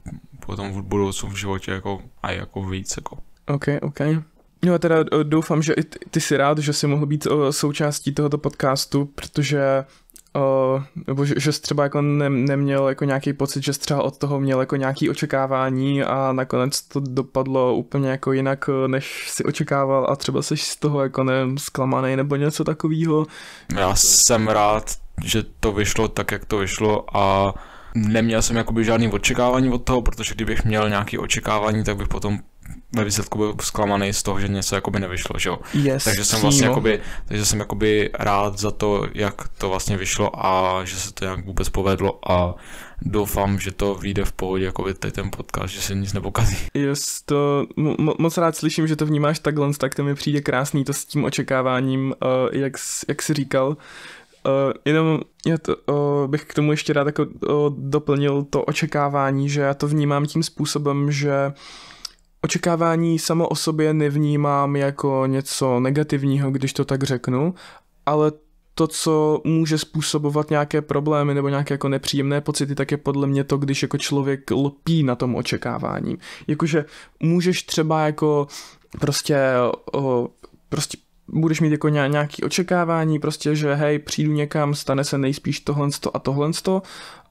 potom v budoucnu v životě jako a jako víc jako. Ok, ok. No a teda eh, doufám, že i ty, ty jsi rád, že jsi mohl být eh, součástí tohoto podcastu, protože Uh, nebo že, že jsi třeba jako ne, neměl jako nějaký pocit, že jsi třeba od toho měl jako nějaký očekávání a nakonec to dopadlo úplně jako jinak, eh, než si očekával a třeba jsi z toho jako nevím, zklamaný nebo něco takového. Já jsem rád, že to vyšlo tak, jak to vyšlo a neměl jsem jakoby žádný očekávání od toho, protože kdybych měl nějaké očekávání, tak bych potom ve výsledku byl zklamaný z toho, že něco jakoby nevyšlo, že jo. Yes, takže jsem vlastně přímo. jakoby, takže jsem jakoby rád za to, jak to vlastně vyšlo a že se to nějak vůbec povedlo a doufám, že to vyjde v pohodě, jako by ten podcast, že se nic nepokazí. Yes, to mo- moc rád slyším, že to vnímáš takhle, tak to mi přijde krásný to s tím očekáváním, uh, jak, jak jsi říkal. Uh, jenom já to, uh, bych k tomu ještě rád jako, uh, doplnil to očekávání, že já to vnímám tím způsobem, že uh, Očekávání samo o sobě nevnímám jako něco negativního, když to tak řeknu, ale to, co může způsobovat nějaké problémy nebo nějaké jako nepříjemné pocity, tak je podle mě to, když jako člověk lpí na tom očekávání. Jakože můžeš třeba jako prostě, o, prostě budeš mít jako nějaké očekávání, prostě, že hej, přijdu někam, stane se nejspíš tohle a tohle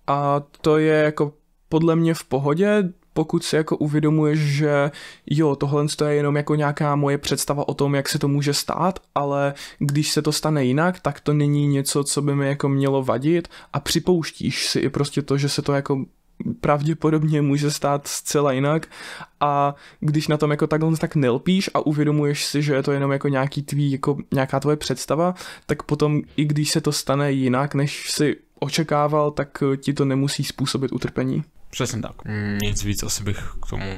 a to je jako podle mě v pohodě, pokud si jako uvědomuješ, že jo, tohle je jenom jako nějaká moje představa o tom, jak se to může stát, ale když se to stane jinak, tak to není něco, co by mi jako mělo vadit a připouštíš si i prostě to, že se to jako pravděpodobně může stát zcela jinak a když na tom jako takhle tak nelpíš a uvědomuješ si, že je to jenom jako nějaký tvý, jako nějaká tvoje představa, tak potom i když se to stane jinak, než si očekával, tak ti to nemusí způsobit utrpení. Přesně tak. Mm, nic víc asi bych k tomu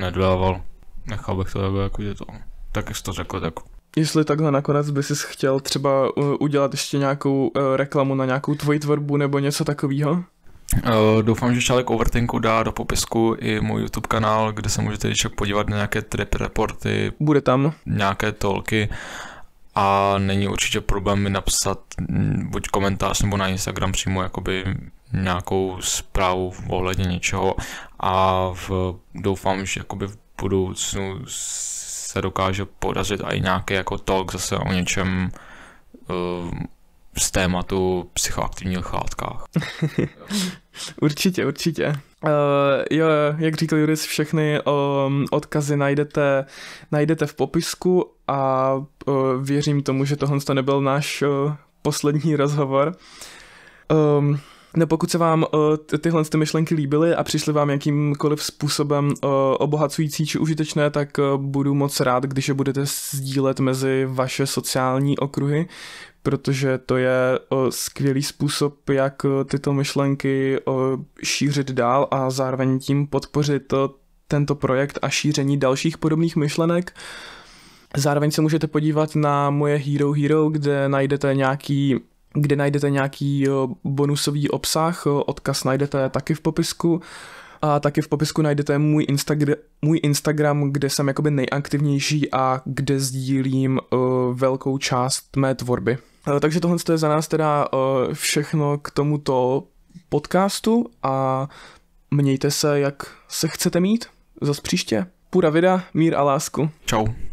nedával. Nechal bych to jako, jako to. Tak jsi to řekl, tak Jestli takhle nakonec bys chtěl třeba udělat ještě nějakou e, reklamu na nějakou tvoji tvorbu nebo něco takového? Uh, e, doufám, že Šálek Overtinku dá do popisku i můj YouTube kanál, kde se můžete ještě podívat na nějaké trip reporty. Bude tam. Nějaké tolky a není určitě problém mi napsat buď komentář nebo na Instagram přímo jakoby nějakou zprávu ohledně něčeho a v, doufám, že jakoby v budoucnu se dokáže podařit i nějaký jako talk zase o něčem uh, z tématu psychoaktivních látkách. určitě, určitě. Uh, jo, jak říkal Juris, všechny um, odkazy najdete, najdete v popisku a uh, věřím tomu, že tohle to nebyl náš uh, poslední rozhovor. Um, No pokud se vám uh, tyhle ty myšlenky líbily a přišly vám jakýmkoliv způsobem uh, obohacující či užitečné, tak uh, budu moc rád, když je budete sdílet mezi vaše sociální okruhy, protože to je skvělý způsob, jak tyto myšlenky šířit dál a zároveň tím podpořit tento projekt a šíření dalších podobných myšlenek. Zároveň se můžete podívat na moje Hero Hero, kde najdete nějaký kde najdete nějaký bonusový obsah, odkaz najdete taky v popisku. A taky v popisku najdete můj, Instagram, můj Instagram, kde jsem jakoby nejaktivnější a kde sdílím uh, velkou část mé tvorby. Uh, takže tohle je za nás teda uh, všechno k tomuto podcastu a mějte se, jak se chcete mít. Zas příště. Pura vida, mír a lásku. Čau.